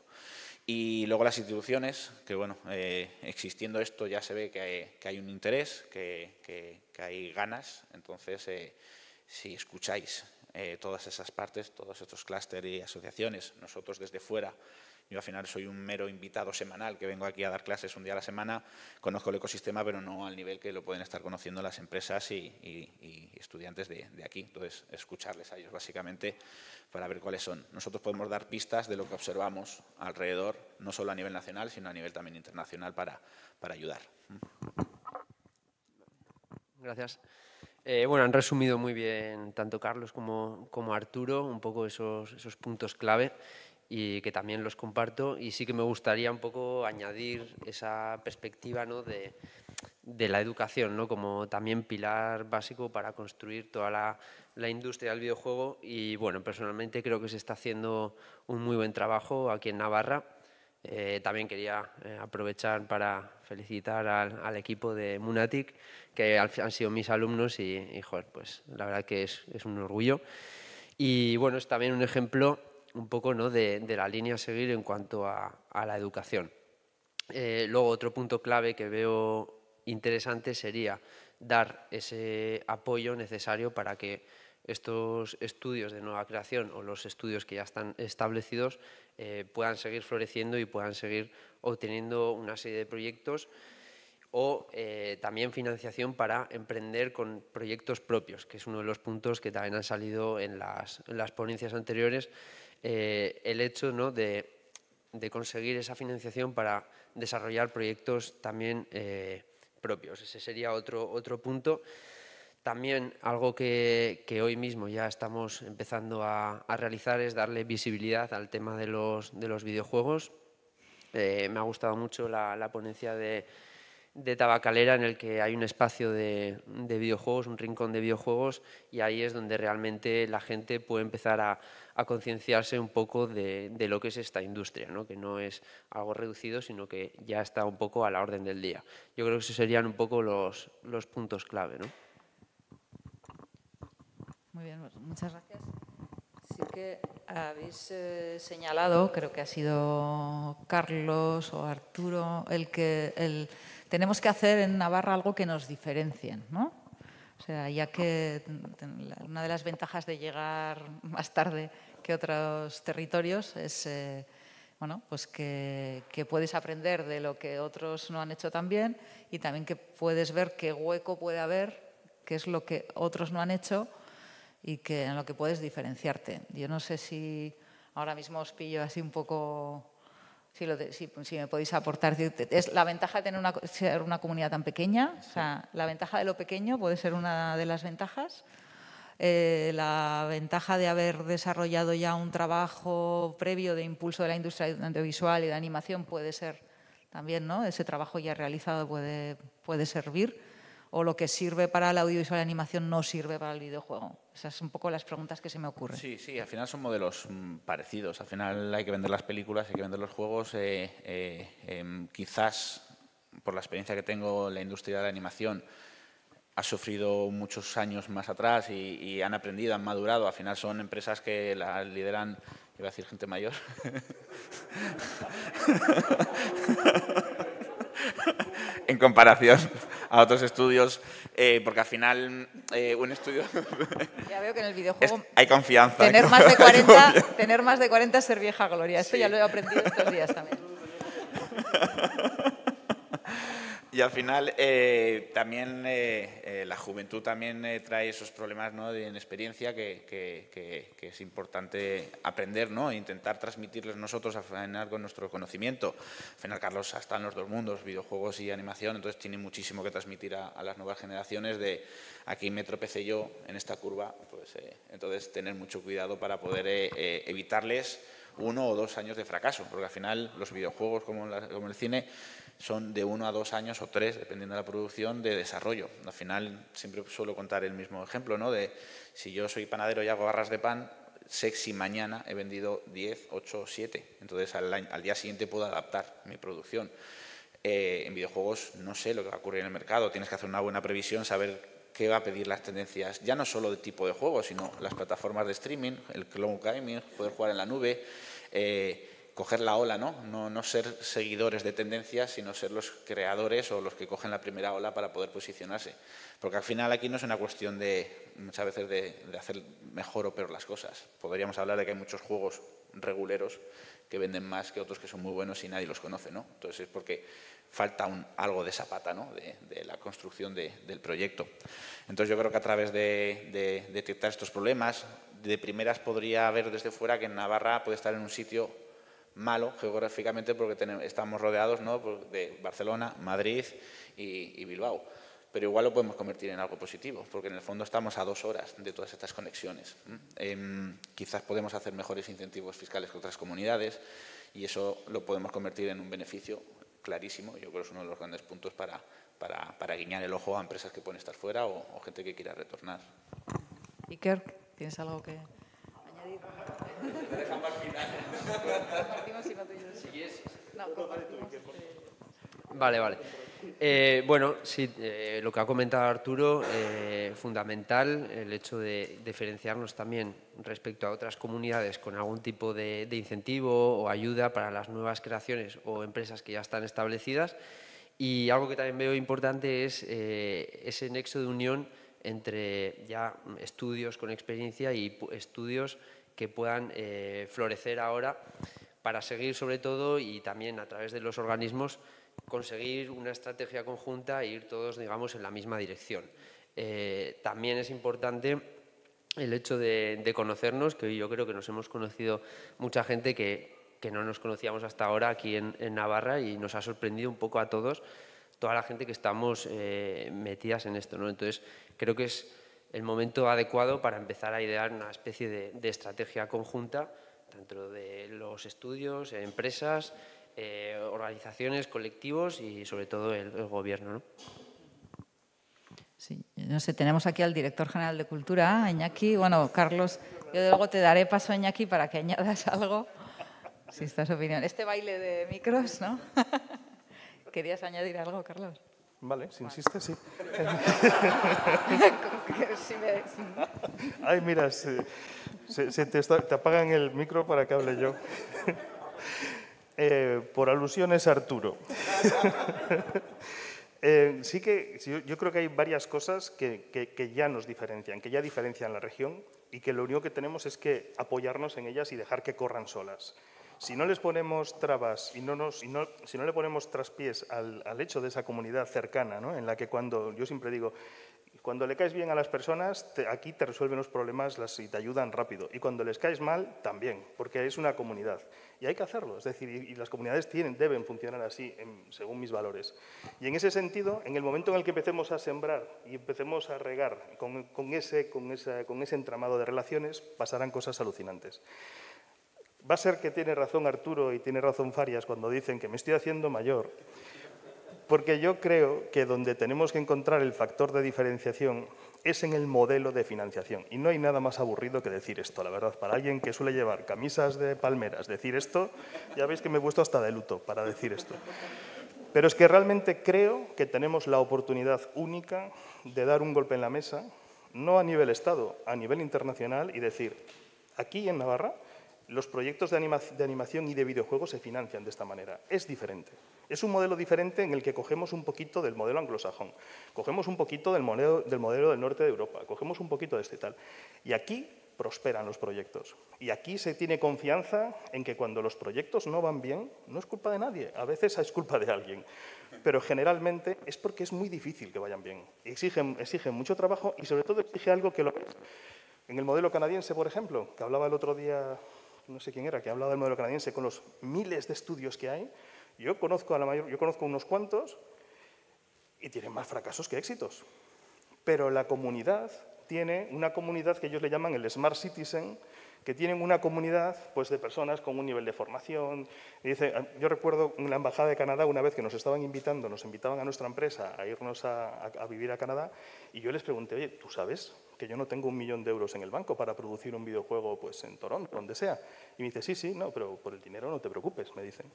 Y luego las instituciones, que bueno, eh, existiendo esto ya se ve que hay, que hay un interés, que, que, hay ganas, entonces eh, si escucháis eh, todas esas partes, todos estos clústeres y asociaciones, nosotros desde fuera yo al final soy un mero invitado semanal que vengo aquí a dar clases un día a la semana, conozco el ecosistema, pero no al nivel que lo pueden estar conociendo las empresas y, estudiantes de, aquí. Entonces, escucharles a ellos básicamente para ver cuáles son. Nosotros podemos dar pistas de lo que observamos alrededor, no solo a nivel nacional, sino a nivel también internacional para, ayudar. Gracias. Eh, bueno, han resumido muy bien tanto Carlos como, Arturo un poco esos, esos puntos clave y que también los comparto y sí que me gustaría un poco añadir esa perspectiva ¿no? de, de, la educación ¿no? como también pilar básico para construir toda la, la, industria del videojuego y bueno, personalmente creo que se está haciendo un muy buen trabajo aquí en Navarra. Eh, también quería eh, aprovechar para felicitar al, equipo de Munatic, que han sido mis alumnos y, joder, pues la verdad que es, es un orgullo. Y bueno, es también un ejemplo un poco ¿no? de, la línea a seguir en cuanto a, la educación. Eh, luego, otro punto clave que veo interesante sería dar ese apoyo necesario para que estos estudios de nueva creación o los estudios que ya están establecidos eh, puedan seguir floreciendo y puedan seguir obteniendo una serie de proyectos o eh, también financiación para emprender con proyectos propios, que es uno de los puntos que también han salido en las, en las ponencias anteriores, eh, el hecho de, conseguir esa financiación para desarrollar proyectos también eh, propios. Ese sería otro, otro punto. También algo que, hoy mismo ya estamos empezando a, realizar es darle visibilidad al tema de los, de los videojuegos. Eh, me ha gustado mucho la ponencia de, de Tabacalera en el que hay un espacio de, videojuegos, un rincón de videojuegos y ahí es donde realmente la gente puede empezar a, concienciarse un poco de, lo que es esta industria, ¿no? que no es algo reducido, sino que ya está un poco a la orden del día. Yo creo que esos serían un poco los, los puntos clave. ¿no? Muy bien, pues, muchas gracias. Sí que habéis eh, señalado, creo que ha sido Carlos o Arturo, el que tenemos que hacer en Navarra algo que nos diferencie. ¿no? O sea, ya que una de las ventajas de llegar más tarde que otros territorios es eh, bueno, pues que, puedes aprender de lo que otros no han hecho tan bien y también que puedes ver qué hueco puede haber, qué es lo que otros no han hecho y que en lo que puedes diferenciarte. Yo no sé si ahora mismo os pillo así un poco si, me podéis aportar. Es la ventaja de tener una, ser una comunidad tan pequeña, o sea, la ventaja de lo pequeño puede ser una de las ventajas. Eh, la ventaja de haber desarrollado ya un trabajo previo de impulso de la industria audiovisual y de animación puede ser también, ¿no? Ese trabajo ya realizado puede, puede servir o lo que sirve para el audiovisual y animación no sirve para el videojuego? Esas son un poco las preguntas que se me ocurren. Sí, sí, al final son modelos mm, parecidos. Al final hay que vender las películas, hay que vender los juegos. Eh, eh, em, quizás, por la experiencia que tengo, la industria de la animación ha sufrido muchos años más atrás y, y han aprendido, han madurado. Al final son empresas que la lideran, iba a decir gente mayor. en comparación a otros estudios, eh, porque al final eh, un estudio... ya veo que en el videojuego... hay ¿eh? confianza. Tener, más de 40, tener más de 40 es ser vieja gloria. Esto ya lo he aprendido estos días también. Y al final eh, también eh, eh, la juventud también trae esos problemas ¿no? de inexperiencia que, es importante aprender ¿no? e intentar transmitirles nosotros al final con nuestro conocimiento. Al final Carlos está en los dos mundos, videojuegos y animación, entonces tiene muchísimo que transmitir a, las nuevas generaciones de aquí me tropecé yo en esta curva, pues, entonces tener mucho cuidado para poder evitarles uno o dos años de fracaso, porque al final los videojuegos como el cine son de uno a dos años o tres, dependiendo de la producción, de desarrollo. Al final, siempre suelo contar el mismo ejemplo, ¿no? De si yo soy panadero y hago barras de pan, sé si mañana he vendido 10, 8, 7. Entonces, al, día siguiente puedo adaptar mi producción. Eh, en videojuegos no sé lo que va a ocurrir en el mercado. Tienes que hacer una buena previsión, saber qué va a pedir las tendencias, ya no solo de tipo de juego, sino las plataformas de streaming, el cloud gaming, poder jugar en la nube. Eh, coger la ola, ¿no? ¿no? ser seguidores de tendencias, sino ser los creadores o los que cogen la primera ola para poder posicionarse. Porque al final aquí no es una cuestión de, muchas veces, de, hacer mejor o peor las cosas. Podríamos hablar de que hay muchos juegos reguleros que venden más que otros que son muy buenos y nadie los conoce, ¿no? Entonces es porque falta un, algo de zapata, ¿no? de, la construcción del proyecto. Entonces yo creo que a través de, de detectar estos problemas, de primeras podría ver desde fuera que en Navarra puede estar en un sitio malo geográficamente porque estamos rodeados de Barcelona, Madrid y, Bilbao. Pero igual lo podemos convertir en algo positivo, porque en el fondo estamos a dos horas de todas estas conexiones. Em, quizás podemos hacer mejores incentivos fiscales que otras comunidades y eso lo podemos convertir en un beneficio clarísimo. Yo creo que es uno de los grandes puntos para, guiñar el ojo a empresas que pueden estar fuera o, gente que quiera retornar. Iker, ¿tienes algo que Vale, vale. Eh, bueno, sí, eh, lo que ha comentado Arturo, eh, fundamental el hecho de diferenciarnos también respecto a otras comunidades con algún tipo de, de, incentivo o ayuda para las nuevas creaciones o empresas que ya están establecidas. Y algo que también veo importante es ese nexo de unión entre ya estudios con experiencia y estudios que puedan eh, florecer ahora para seguir sobre todo y también a través de los organismos conseguir una estrategia conjunta e ir todos, digamos, en la misma dirección. Eh, también es importante el hecho de, conocernos, que yo creo que nos hemos conocido mucha gente que, no nos conocíamos hasta ahora aquí en, Navarra y nos ha sorprendido un poco a todos toda la gente que estamos eh, metidas en esto. ¿no? Entonces, creo que es el momento adecuado para empezar a idear una especie de, estrategia conjunta, tanto de los estudios, empresas, eh, organizaciones, colectivos y sobre todo el, gobierno. ¿no? Sí, no sé, tenemos aquí al director general de Cultura, Iñaki. Bueno, Carlos, yo luego te daré paso, Iñaki, para que añadas algo, si estás opinión. Este baile de micros, ¿no? ¿Querías añadir algo, Carlos? Vale, si insiste, sí. Ay, mira, se, te, apagan el micro para que hable yo. Eh, por alusiones, Arturo. Eh, sí que yo creo que hay varias cosas que, que, ya nos diferencian, que ya diferencian la región y que lo único que tenemos es que apoyarnos en ellas y dejar que corran solas. Si no les ponemos trabas y no nos, no, si no le ponemos traspiés al, al hecho de esa comunidad cercana, ¿no? en la que cuando, yo siempre digo, cuando le caes bien a las personas, aquí te resuelven los problemas las, y te ayudan rápido. Y cuando les caes mal, también, porque es una comunidad. Y hay que hacerlo, es decir, y, las comunidades tienen, deben funcionar así, según mis valores. Y en ese sentido, en el momento en el que empecemos a sembrar y empecemos a regar con, con ese, con, esa, con ese entramado de relaciones, pasarán cosas alucinantes. Va a ser que tiene razón Arturo y tiene razón Farias cuando dicen que me estoy haciendo mayor, porque yo creo que donde tenemos que encontrar el factor de diferenciación es en el modelo de financiación. Y no hay nada más aburrido que decir esto, la verdad. Para alguien que suele llevar camisas de palmeras, decir esto, ya veis que me he puesto hasta de luto para decir esto. Pero es que realmente creo que tenemos la oportunidad única de dar un golpe en la mesa, no a nivel Estado, a nivel internacional, y decir, aquí en Navarra los proyectos de, animación y de videojuegos se financian de esta manera. Es diferente. Es un modelo diferente en el que cogemos un poquito del modelo anglosajón, cogemos un poquito del modelo del, norte de Europa, cogemos un poquito de este tal. Y aquí prosperan los proyectos. Y aquí se tiene confianza en que cuando los proyectos no van bien, no es culpa de nadie, a veces es culpa de alguien, pero generalmente es porque es muy difícil que vayan bien. Exigen, exigen mucho trabajo y sobre todo exige algo que lo... En el modelo canadiense, por ejemplo, que hablaba el otro día no sé quién era, que ha hablado del modelo canadiense, con los miles de estudios que hay, yo conozco, a la mayor, yo conozco unos cuantos y tienen más fracasos que éxitos. Pero la comunidad tiene una comunidad que ellos le llaman el Smart Citizen, que tienen una comunidad pues, de personas con un nivel de formación. dice, ah, yo recuerdo en la Embajada de Canadá una vez que nos estaban invitando, nos invitaban a nuestra empresa a irnos a, vivir a Canadá y yo les pregunté, oye, ¿tú sabes que yo no tengo un millón de euros en el banco para producir un videojuego pues, en Toronto, donde sea? Y me dice, sí, sí, no, pero por el dinero no te preocupes, me dicen.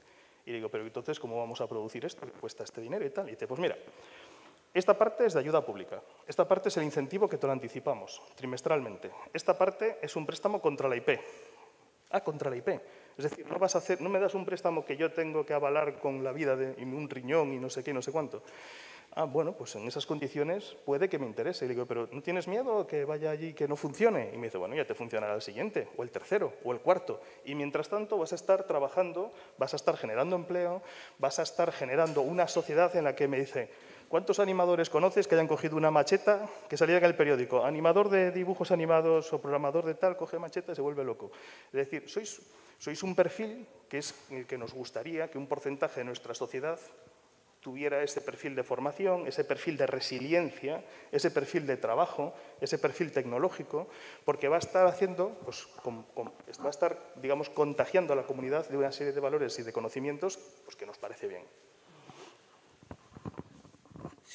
Y digo, pero entonces, ¿cómo vamos a producir esto? cuesta este dinero y tal? Y dice, pues mira, esta parte es de ayuda pública. Esta parte es el incentivo que te lo anticipamos trimestralmente. Esta parte es un préstamo contra la IP. Ah, contra la IP. Es decir, no, vas a hacer, no me das un préstamo que yo tengo que avalar con la vida de un riñón y no sé qué, no sé cuánto. Ah, bueno, pues en esas condiciones puede que me interese. Y le digo, pero ¿no tienes miedo que vaya allí que no funcione? Y me dice, bueno, ya te funcionará el siguiente, o el tercero, o el cuarto. Y mientras tanto vas a estar trabajando, vas a estar generando empleo, vas a estar generando una sociedad en la que me dice, ¿Cuántos animadores conoces que hayan cogido una macheta que salía en el periódico? Animador de dibujos animados o programador de tal, coge macheta y se vuelve loco. Es decir, sois, un perfil que es el que nos gustaría que un porcentaje de nuestra sociedad tuviera ese perfil de formación, ese perfil de resiliencia, ese perfil de trabajo, ese perfil tecnológico, porque va a estar haciendo, pues, va a estar, digamos, contagiando a la comunidad de una serie de valores y de conocimientos pues, que nos parece bien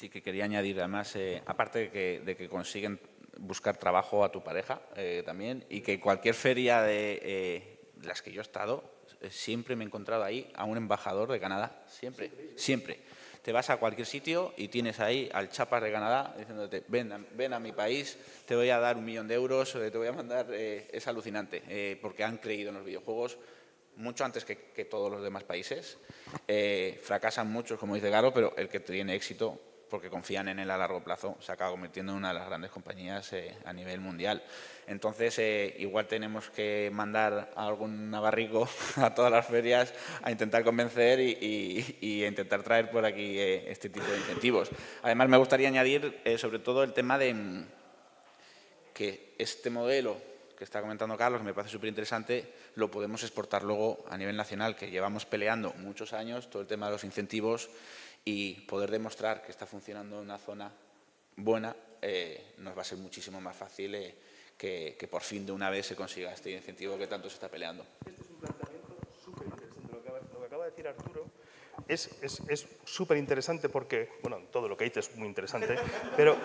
y que quería añadir, además, eh, aparte de que, consiguen buscar trabajo a tu pareja eh, también, y que cualquier feria de eh, las que yo he estado, siempre me he encontrado ahí a un embajador de Canadá, siempre, siempre. Te vas a cualquier sitio y tienes ahí al chapas de Canadá diciéndote, ven, a, ven a mi país, te voy a dar un millón de euros, te voy a mandar, es alucinante, porque han creído en los videojuegos, mucho antes que, todos los demás países. fracasan muchos, como dice Garo, pero el que tiene éxito porque confían en él a largo plazo, se acaba convirtiendo en una de las grandes compañías eh, a nivel mundial. Entonces, eh, igual tenemos que mandar a algún navarrico a todas las ferias a intentar convencer y, intentar traer por aquí eh, este tipo de incentivos. Además, me gustaría añadir sobre todo el tema de mm, que este modelo que está comentando Carlos, que me parece súper interesante, lo podemos exportar luego a nivel nacional, que llevamos peleando muchos años todo el tema de los incentivos y poder demostrar que está funcionando en una zona buena eh, nos va a ser muchísimo más fácil eh, que, por fin de una vez se consiga este incentivo que tanto se está peleando. Este es un planteamiento súper interesante. Lo, que, acaba de decir Arturo es súper interesante porque, bueno, todo lo que dice es muy interesante, pero,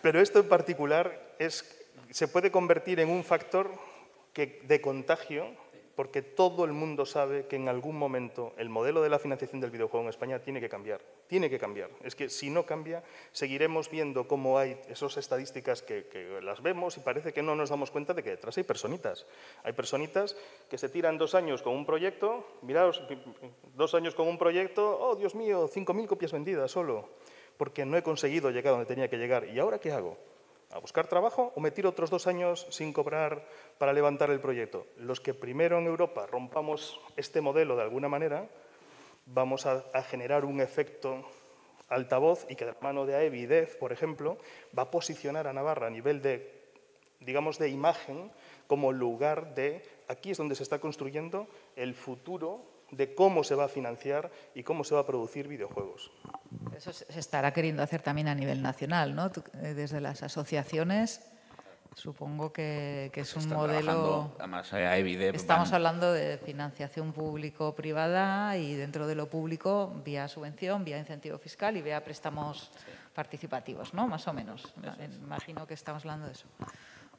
pero esto en particular es, se puede convertir en un factor que, de contagio porque todo el mundo sabe que en algún momento el modelo de la financiación del videojuego en España tiene que cambiar. Tiene que cambiar. Es que si no cambia, seguiremos viendo cómo hay esas estadísticas que, las vemos y parece que no nos damos cuenta de que detrás hay personitas. Hay personitas que se tiran dos años con un proyecto, miraos, dos años con un proyecto, oh Dios mío, 5.000 copias vendidas solo, porque no he conseguido llegar donde tenía que llegar. ¿Y ahora qué hago? a buscar trabajo o metir otros dos años sin cobrar para levantar el proyecto. Los que primero en Europa rompamos este modelo de alguna manera, vamos a, generar un efecto altavoz y que de la mano de Avidez, por ejemplo, va a posicionar a Navarra a nivel de, digamos, de imagen como lugar de aquí es donde se está construyendo el futuro de cómo se va a financiar y cómo se va a producir videojuegos. Eso se estará queriendo hacer también a nivel nacional, ¿no? Eh, desde las asociaciones, supongo que, es un modelo... Eh, pues estamos hablando de financiación público-privada y dentro de lo público, vía subvención, vía incentivo fiscal y vía préstamos participativos, ¿no? Más o menos. Imagino que estamos hablando de eso.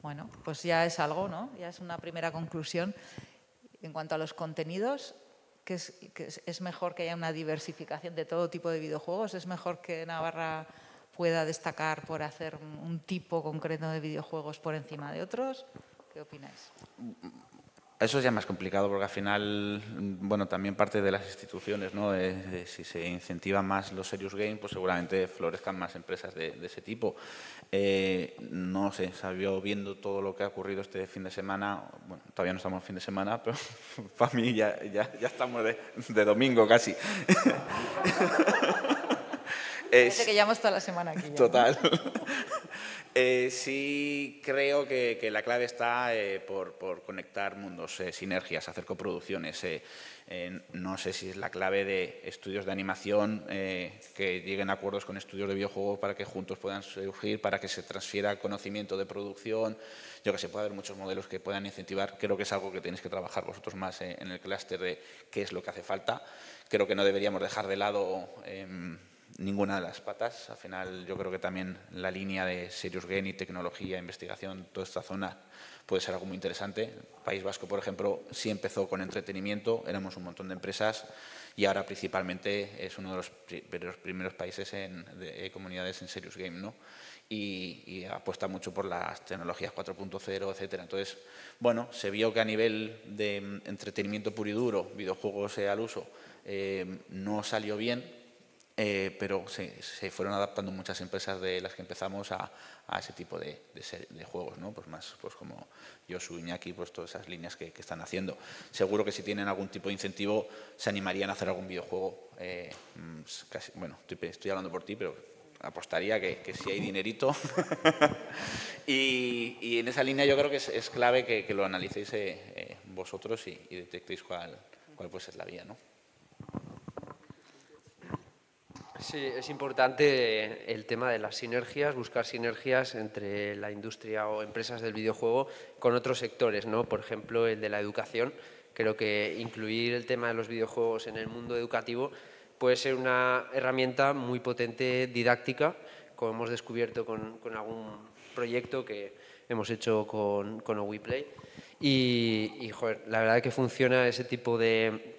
Bueno, pues ya es algo, ¿no? Ya es una primera conclusión. En cuanto a los contenidos, que, es, mejor que haya una diversificación de todo tipo de videojuegos, es mejor que Navarra pueda destacar por hacer un tipo concreto de videojuegos por encima de otros. ¿Qué opináis? Mm, mm, eso es ya más complicado porque al final, bueno, también parte de las instituciones, ¿no? Eh, eh, si se incentiva más los serious games, pues seguramente florezcan más empresas de, ese tipo. Eh, no sé, yo viendo todo lo que ha ocurrido este fin de semana, bueno, todavía no estamos fin de semana, pero para mí ya, ya, estamos de, domingo casi. Parece que llevamos toda la semana aquí. total. Eh, sí creo que, la clave está eh, por, conectar mundos, eh, sinergias, hacer coproducciones. no sé si es la clave de estudios de animación que lleguen a acuerdos con estudios de videojuegos para que juntos puedan surgir, para que se transfiera conocimiento de producción. Yo que sé, puede haber muchos modelos que puedan incentivar. Creo que es algo que tenéis que trabajar vosotros más en el clúster de qué es lo que hace falta. Creo que no deberíamos dejar de lado em, ninguna de las patas. Al final yo creo que también la línea de Serious Game y tecnología, investigación, toda esta zona puede ser algo muy interesante. País Vasco, por ejemplo, sí empezó con entretenimiento, éramos un montón de empresas y ahora principalmente es uno de los, primeros países en de, eh, comunidades en Serious Game, ¿no? Y, apuesta mucho por las tecnologías 4.0, etcétera. Entonces, bueno, se vio que a nivel de mm, entretenimiento puro y duro, videojuegos al uso, eh, no salió bien, eh, pero se, fueron adaptando muchas empresas de las que empezamos a, ese tipo de, juegos, ¿no? Pues más pues como Yosu, Iñaki, pues todas esas líneas que, están haciendo. Seguro que si tienen algún tipo de incentivo se animarían a hacer algún videojuego. Eh, mm, bueno, estoy, hablando por ti, pero apostaría que, si hay dinerito. y, en esa línea yo creo que es, clave que, lo analicéis eh, vosotros y, detectéis cuál, cuál pues es la vía, ¿no? Sí, es importante el tema de las sinergias, buscar sinergias entre la industria o empresas del videojuego con otros sectores, ¿no? Por ejemplo, el de la educación. Creo que incluir el tema de los videojuegos en el mundo educativo puede ser una herramienta muy potente didáctica, como hemos descubierto con, algún proyecto que hemos hecho con, con OwiPlay. Y, y joder, la verdad es que funciona ese tipo de,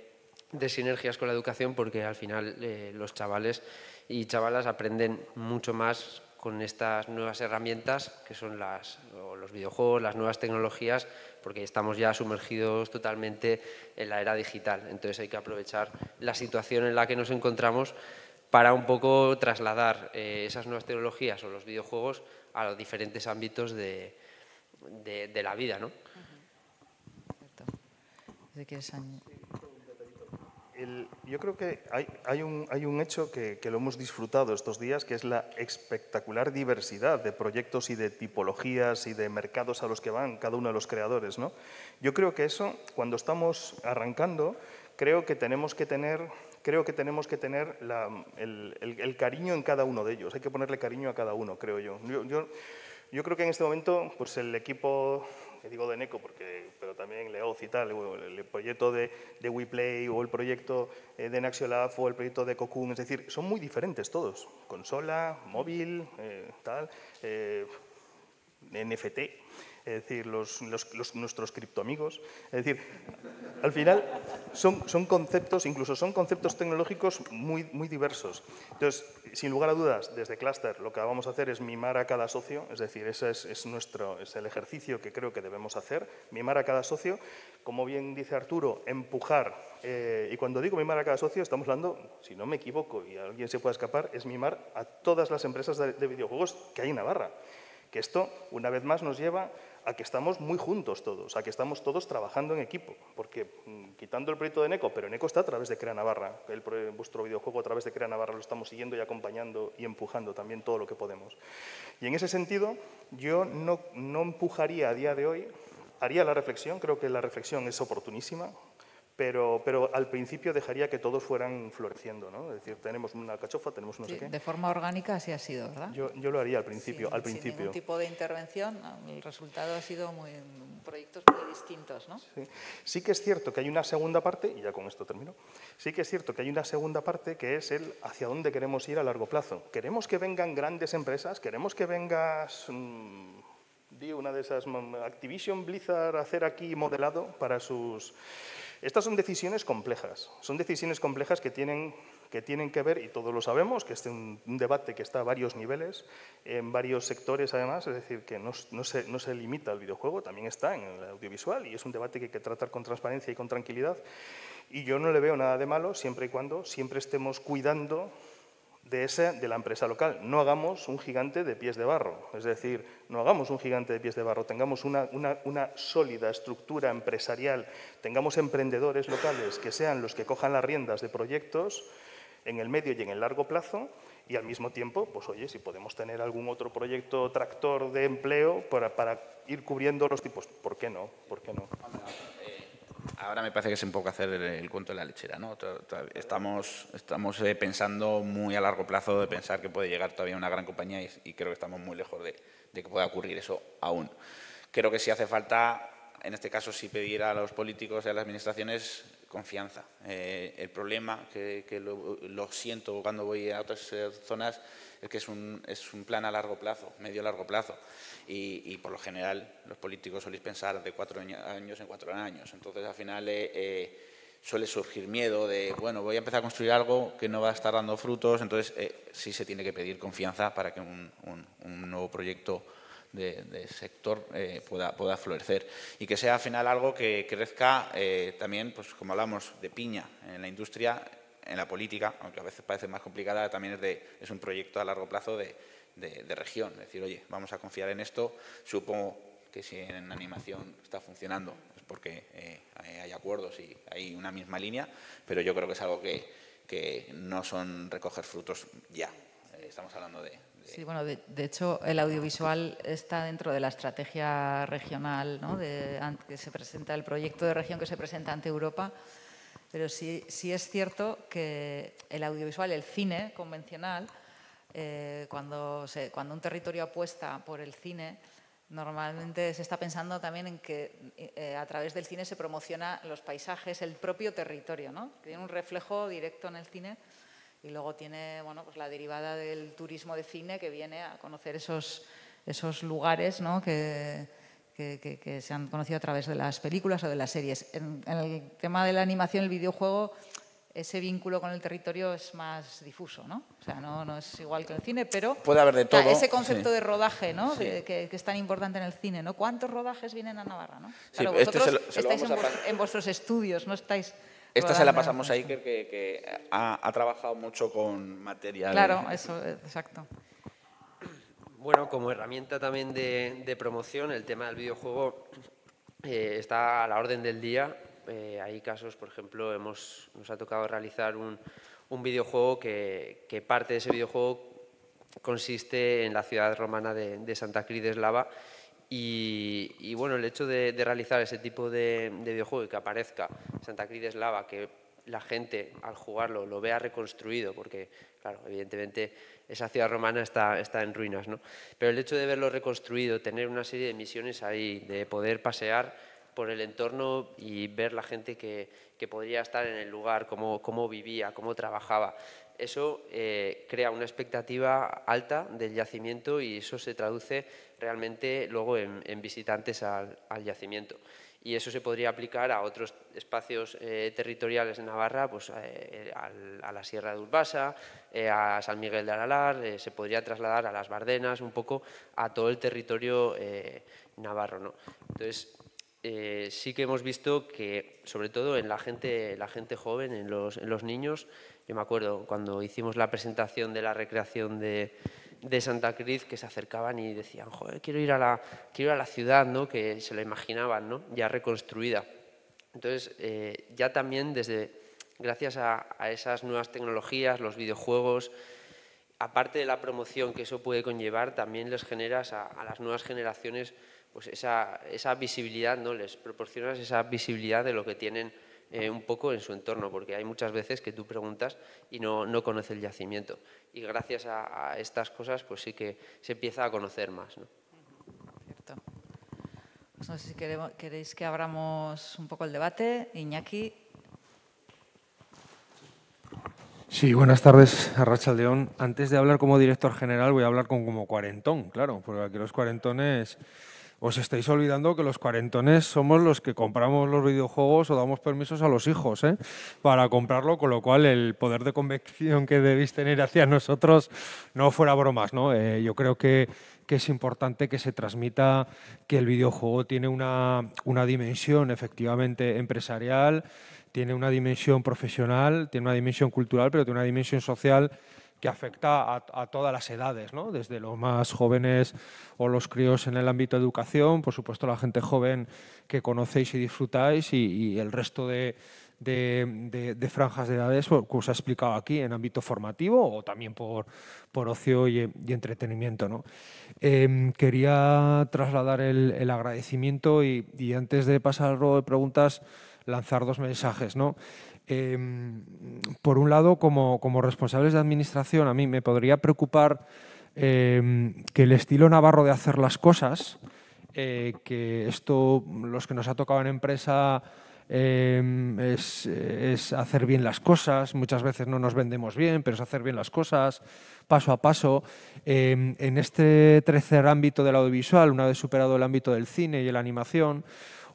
de sinergias con la educación porque al final eh, los chavales y chavalas aprenden mucho más con estas nuevas herramientas que son las, los videojuegos, las nuevas tecnologías, porque estamos ya sumergidos totalmente en la era digital. Entonces hay que aprovechar la situación en la que nos encontramos para un poco trasladar eh, esas nuevas tecnologías o los videojuegos a los diferentes ámbitos de, la vida. ¿no? yo creo que hay, hay, un, hay un, hecho que, que, lo hemos disfrutado estos días, que es la espectacular diversidad de proyectos y de tipologías y de mercados a los que van cada uno de los creadores. ¿no? Yo creo que eso, cuando estamos arrancando, creo que tenemos que tener, creo que tenemos que tener el, cariño en cada uno de ellos. Hay que ponerle cariño a cada uno, creo yo. Yo, yo, yo creo que en este momento pues el equipo que digo de Neko, porque, pero también leo y tal, el proyecto de, de WePlay o el proyecto eh, de Naxiolab o el proyecto de Cocoon, es decir, son muy diferentes todos, consola, móvil, eh, tal, eh, NFT es decir, los, nuestros criptoamigos. Es decir, al final son, conceptos, incluso son conceptos tecnológicos muy, diversos. Entonces, sin lugar a dudas, desde Cluster lo que vamos a hacer es mimar a cada socio, es decir, ese es, nuestro, es el ejercicio que creo que debemos hacer, mimar a cada socio. Como bien dice Arturo, empujar, eh, y cuando digo mimar a cada socio, estamos hablando, si no me equivoco y alguien se puede escapar, es mimar a todas las empresas de videojuegos que hay en Navarra. Que esto, una vez más, nos lleva a que estamos muy juntos todos, a que estamos todos trabajando en equipo, porque mm, quitando el proyecto de Neco, pero Neco está a través de Crea Navarra, el, vuestro videojuego a través de Crea Navarra lo estamos siguiendo y acompañando y empujando también todo lo que podemos. Y en ese sentido, yo no, no empujaría a día de hoy, haría la reflexión, creo que la reflexión es oportunísima, pero, pero al principio dejaría que todos fueran floreciendo, ¿no? Es decir, tenemos una cachofa, tenemos no sé qué. De forma orgánica así ha sido, ¿verdad? Yo, lo haría al principio. al principio. ningún tipo de intervención, el resultado ha sido muy, proyectos muy distintos, ¿no? Sí. sí que es cierto que hay una segunda parte, y ya con esto termino, sí que es cierto que hay una segunda parte que es el hacia dónde queremos ir a largo plazo. ¿Queremos que vengan grandes empresas? ¿Queremos que vengas... Mm, una de esas mm, Activision Blizzard hacer aquí modelado para sus estas son decisiones complejas, son decisiones complejas que tienen que, tienen que ver, y todos lo sabemos, que este es un, debate que está a varios niveles, en varios sectores además, es decir, que no, se, no se limita al videojuego, también está en el audiovisual y es un debate que hay que tratar con transparencia y con tranquilidad. Y yo no le veo nada de malo siempre y cuando siempre estemos cuidando de, de la empresa local. No hagamos un gigante de pies de barro, es decir, no hagamos un gigante de pies de barro, tengamos una, sólida estructura empresarial, tengamos emprendedores locales que sean los que cojan las riendas de proyectos en el medio y en el largo plazo y al mismo tiempo, pues oye, si podemos tener algún otro proyecto tractor de empleo para, para ir cubriendo los tipos, ¿por qué no? ¿Por qué no? ahora me parece que es un poco hacer el, cuento de la lechera, ¿no? Estamos, estamos eh, pensando muy a largo plazo de pensar que puede llegar todavía una gran compañía y, creo que estamos muy lejos de, que pueda ocurrir eso aún. Creo que sí hace falta, en este caso, si pedir a los políticos y a las administraciones confianza. Eh, el problema, que, lo, siento cuando voy a otras eh, zonas, es que es un, plan a largo plazo, medio-largo plazo. Y, por lo general los políticos soléis pensar de cuatro años en cuatro años. Entonces, al final eh, eh, suele surgir miedo de, bueno, voy a empezar a construir algo que no va a estar dando frutos. Entonces, eh, sí se tiene que pedir confianza para que un, nuevo proyecto de, sector pueda, pueda florecer y que sea al final algo que crezca también, pues como hablamos, de piña en la industria, en la política, aunque a veces parece más complicada, también es, es un proyecto a largo plazo de, región. Es decir, oye, vamos a confiar en esto. Supongo que si en animación está funcionando es porque eh, hay acuerdos y hay una misma línea, pero yo creo que es algo que, no son recoger frutos ya. Eh, estamos hablando de, Sí, bueno, de, hecho el audiovisual está dentro de la estrategia regional, ¿no? que se presenta el proyecto de región que se presenta ante Europa pero sí, sí es cierto que el audiovisual, el cine convencional, eh, cuando, cuando un territorio apuesta por el cine, normalmente se está pensando también en que eh, a través del cine se promociona los paisajes, el propio territorio, ¿no? que tiene un reflejo directo en el cine y luego tiene bueno, pues la derivada del turismo de cine que viene a conocer esos, esos lugares ¿no? que, que, que, que, se han conocido a través de las películas o de las series. En, el tema de la animación, el videojuego, ese vínculo con el territorio es más difuso, ¿no? O sea, no, no es igual que el cine, pero... Puede haber de todo. ese concepto de rodaje, ¿no? Que, es tan importante en el cine, ¿no? ¿Cuántos rodajes vienen a Navarra, no? vosotros estáis en, vuestros, estudios, no estáis... Esta se la pasamos a Iker, que, ha, ha, trabajado mucho con material. Claro, eso, exacto. Bueno, como herramienta también de, promoción, el tema del videojuego eh, está a la orden del día. Eh, hay casos, por ejemplo, hemos, nos ha tocado realizar un, videojuego que, parte de ese videojuego consiste en la ciudad romana de, Santa Cruz de Eslava y, bueno, el hecho de, realizar ese tipo de, videojuego y que aparezca Santa Cruz de Eslava, que la gente al jugarlo lo vea reconstruido, porque, claro, evidentemente esa ciudad romana está, en ruinas, ¿no? Pero el hecho de verlo reconstruido, tener una serie de misiones ahí, de poder pasear por el entorno y ver la gente que, podría estar en el lugar, cómo, vivía, cómo trabajaba. Eso eh, crea una expectativa alta del yacimiento y eso se traduce realmente luego en, visitantes al yacimiento y eso se podría aplicar a otros espacios eh, territoriales de Navarra, pues, eh, eh, a, la Sierra de Urbasa, a San Miguel de Aralar, se podría trasladar a las Bardenas, un poco a todo el territorio navarro. ¿no? Entonces, sí que hemos visto que, sobre todo en la gente, la gente joven, en los, en los niños, yo me acuerdo cuando hicimos la presentación de la recreación de de Santa Cruz que se acercaban y decían, joder, quiero ir a la, quiero a la ciudad, ¿no? que se la imaginaban ¿no? ya reconstruida. Entonces, eh, ya también desde, gracias a, esas nuevas tecnologías, los videojuegos, aparte de la promoción que eso puede conllevar, también les generas a, las nuevas generaciones pues esa, esa visibilidad, ¿no? les proporcionas esa visibilidad de lo que tienen eh, un poco en su entorno, porque hay muchas veces que tú preguntas y no, no conoce el yacimiento. Y gracias a, estas cosas, pues sí que se empieza a conocer más. ¿no? Cierto. Pues no sé si queréis que abramos un poco el debate. Iñaki. Sí, buenas tardes, Arracha León. Antes de hablar como director general, voy a hablar con como cuarentón, claro, porque aquí los cuarentones os estáis olvidando que los cuarentones somos los que compramos los videojuegos o damos permisos a los hijos ¿eh? para comprarlo, con lo cual el poder de convicción que debéis tener hacia nosotros no fuera bromas. ¿no? Eh, yo creo que, es importante que se transmita que el videojuego tiene una, una dimensión efectivamente empresarial, tiene una dimensión profesional, tiene una dimensión cultural, pero tiene una dimensión social que afecta a, todas las edades, ¿no? desde los más jóvenes o los críos en el ámbito de educación, por supuesto la gente joven que conocéis y disfrutáis y, el resto de, franjas de edades, pues, como os ha explicado aquí, en ámbito formativo o también por, ocio y, entretenimiento. ¿no? Em, quería trasladar el, agradecimiento y, antes de pasar a de preguntas, lanzar dos mensajes. ¿no? Em, por un lado, como, como, responsables de administración, a mí me podría preocupar em, que el estilo navarro de hacer las cosas, eh, que esto, los que nos ha tocado en empresa, em, es, hacer bien las cosas, muchas veces no nos vendemos bien, pero es hacer bien las cosas, paso a paso. en este tercer ámbito del audiovisual, una vez superado el ámbito del cine y la animación,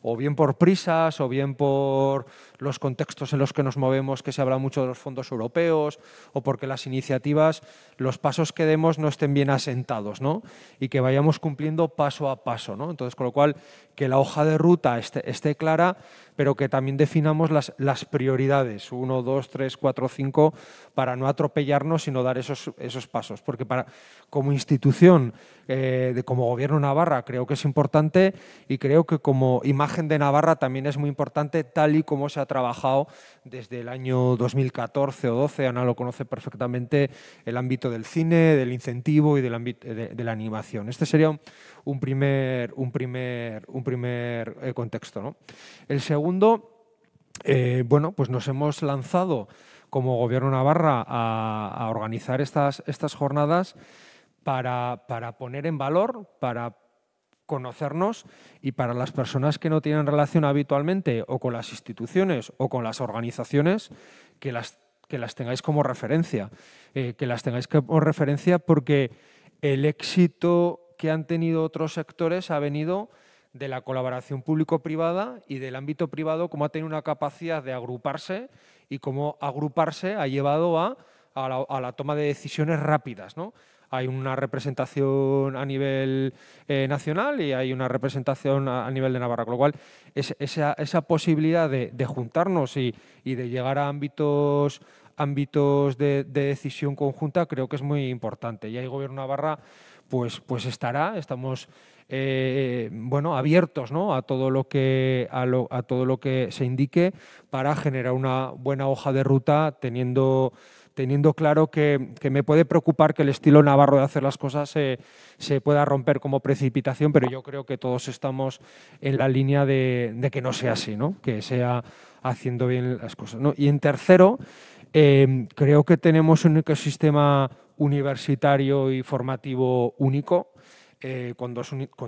o bien por prisas, o bien por los contextos en los que nos movemos, que se habla mucho de los fondos europeos, o porque las iniciativas, los pasos que demos no estén bien asentados, ¿no? Y que vayamos cumpliendo paso a paso, ¿no? Entonces, con lo cual, que la hoja de ruta esté, esté clara, pero que también definamos las, las prioridades, uno, dos, tres, cuatro, cinco, para no atropellarnos, sino dar esos, esos pasos. Porque para, como institución, eh, de, como gobierno Navarra, creo que es importante y creo que como imagen de Navarra también es muy importante, tal y como se ha trabajado desde el año 2014 o 12, Ana lo conoce perfectamente, el ámbito del cine, del incentivo y del ámbito de, la animación. Este sería un, primer, un primer, un primer eh, contexto. El segundo, eh, bueno, pues nos hemos lanzado como Gobierno Navarra a, organizar estas, estas jornadas para, para poner en valor, para conocernos y para las personas que no tienen relación habitualmente o con las instituciones o con las organizaciones, que las, que las tengáis como referencia. Eh, que las tengáis como referencia porque el éxito que han tenido otros sectores ha venido de la colaboración público-privada y del ámbito privado, cómo ha tenido una capacidad de agruparse y cómo agruparse ha llevado a, la, a la toma de decisiones rápidas. ¿no? hay una representación a nivel eh, nacional y hay una representación a, nivel de Navarra, con lo cual esa, posibilidad de, juntarnos y, de llegar a ámbitos ámbitos de, decisión conjunta creo que es muy importante y ahí Gobierno Navarra pues, pues, estará, estamos eh, bueno, abiertos ¿no? a, todo lo que, a todo lo que se indique para generar una buena hoja de ruta teniendo teniendo claro que, me puede preocupar que el estilo navarro de hacer las cosas se, pueda romper como precipitación, pero yo creo que todos estamos en la línea de, que no sea así, ¿no? que sea haciendo bien las cosas. Y en tercero, eh, creo que tenemos un ecosistema universitario y formativo único eh, con,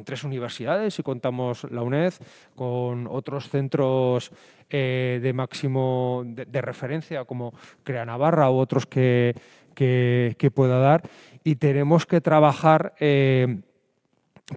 tres universidades, si contamos la UNED, con otros centros eh, de máximo de, referencia como Crea Navarra u otros que, pueda dar. Y tenemos que trabajar... Eh,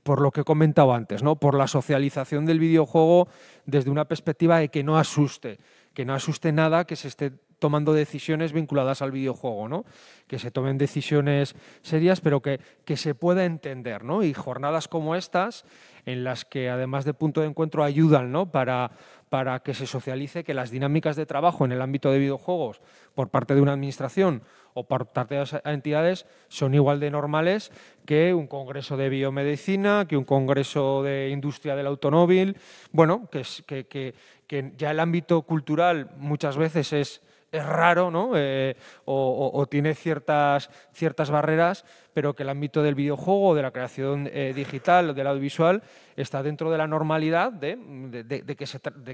por lo que he comentado antes, ¿no? por la socialización del videojuego desde una perspectiva de que no asuste, que no asuste nada que se esté tomando decisiones vinculadas al videojuego, ¿no? Que se tomen decisiones serias, pero que, que se pueda entender, ¿no? Y jornadas como estas, en las que además de punto de encuentro ayudan, ¿no? Para, para que se socialice que las dinámicas de trabajo en el ámbito de videojuegos por parte de una administración o por parte de las entidades son igual de normales que un congreso de biomedicina, que un congreso de industria del automóvil. Bueno, que, que, que ya el ámbito cultural muchas veces es es raro, ¿no? Eh, o, tiene ciertas, ciertas barreras, pero que el ámbito del videojuego, de la creación eh, digital, del audiovisual, está dentro de la normalidad de, de,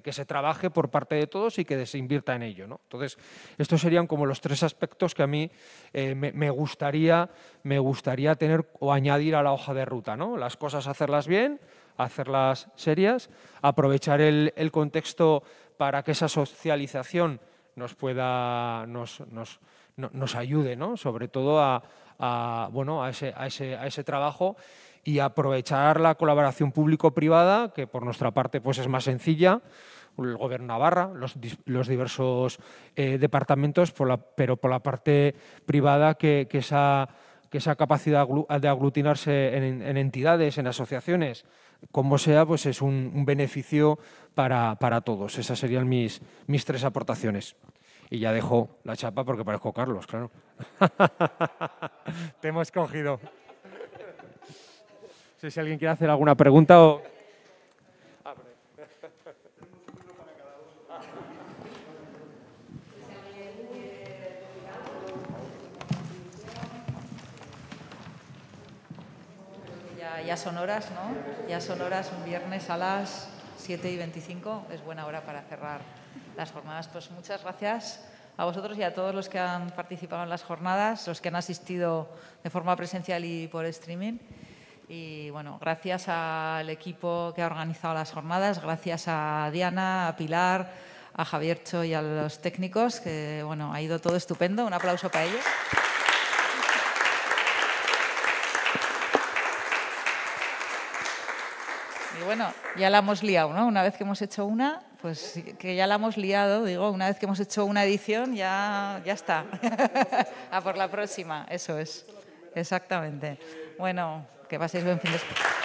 que se trabaje por parte de todos y que se invierta en ello. ¿no? Entonces, estos serían como los tres aspectos que a mí eh, me, gustaría, me gustaría tener o añadir a la hoja de ruta. ¿no? Las cosas hacerlas bien, hacerlas serias, aprovechar el, el contexto para que esa socialización nos pueda, nos, nos, nos ayude, ¿no? sobre todo a, a bueno, a ese, a, ese, a ese trabajo y aprovechar la colaboración público-privada, que por nuestra parte pues, es más sencilla, el Gobierno Navarra, los, los diversos eh, departamentos, pero por la parte privada que, que, esa, que esa capacidad de aglutinarse en, en entidades, en asociaciones, como sea, pues es un, beneficio para, todos. Esas serían mis, mis tres aportaciones. Y ya dejo la chapa porque parezco Carlos, claro. Te hemos cogido. No sé si alguien quiere hacer alguna pregunta o... ya, son horas, ¿no? Ya son horas, un viernes a las 7 y 25 es buena hora para cerrar las jornadas. Pues muchas gracias a vosotros y a todos los que han participado en las jornadas, los que han asistido de forma presencial y por streaming. Y bueno, gracias al equipo que ha organizado las jornadas, gracias a Diana, a Pilar, a Javier Cho y a los técnicos, que bueno, ha ido todo estupendo. Un aplauso para ellos. bueno, ya la hemos liado, ¿no? Una vez que hemos hecho una, pues que ya la hemos liado, digo, una vez que hemos hecho una edición, ya, ya está. A por la próxima, eso es. Exactamente. Bueno, que paséis buen fin de semana.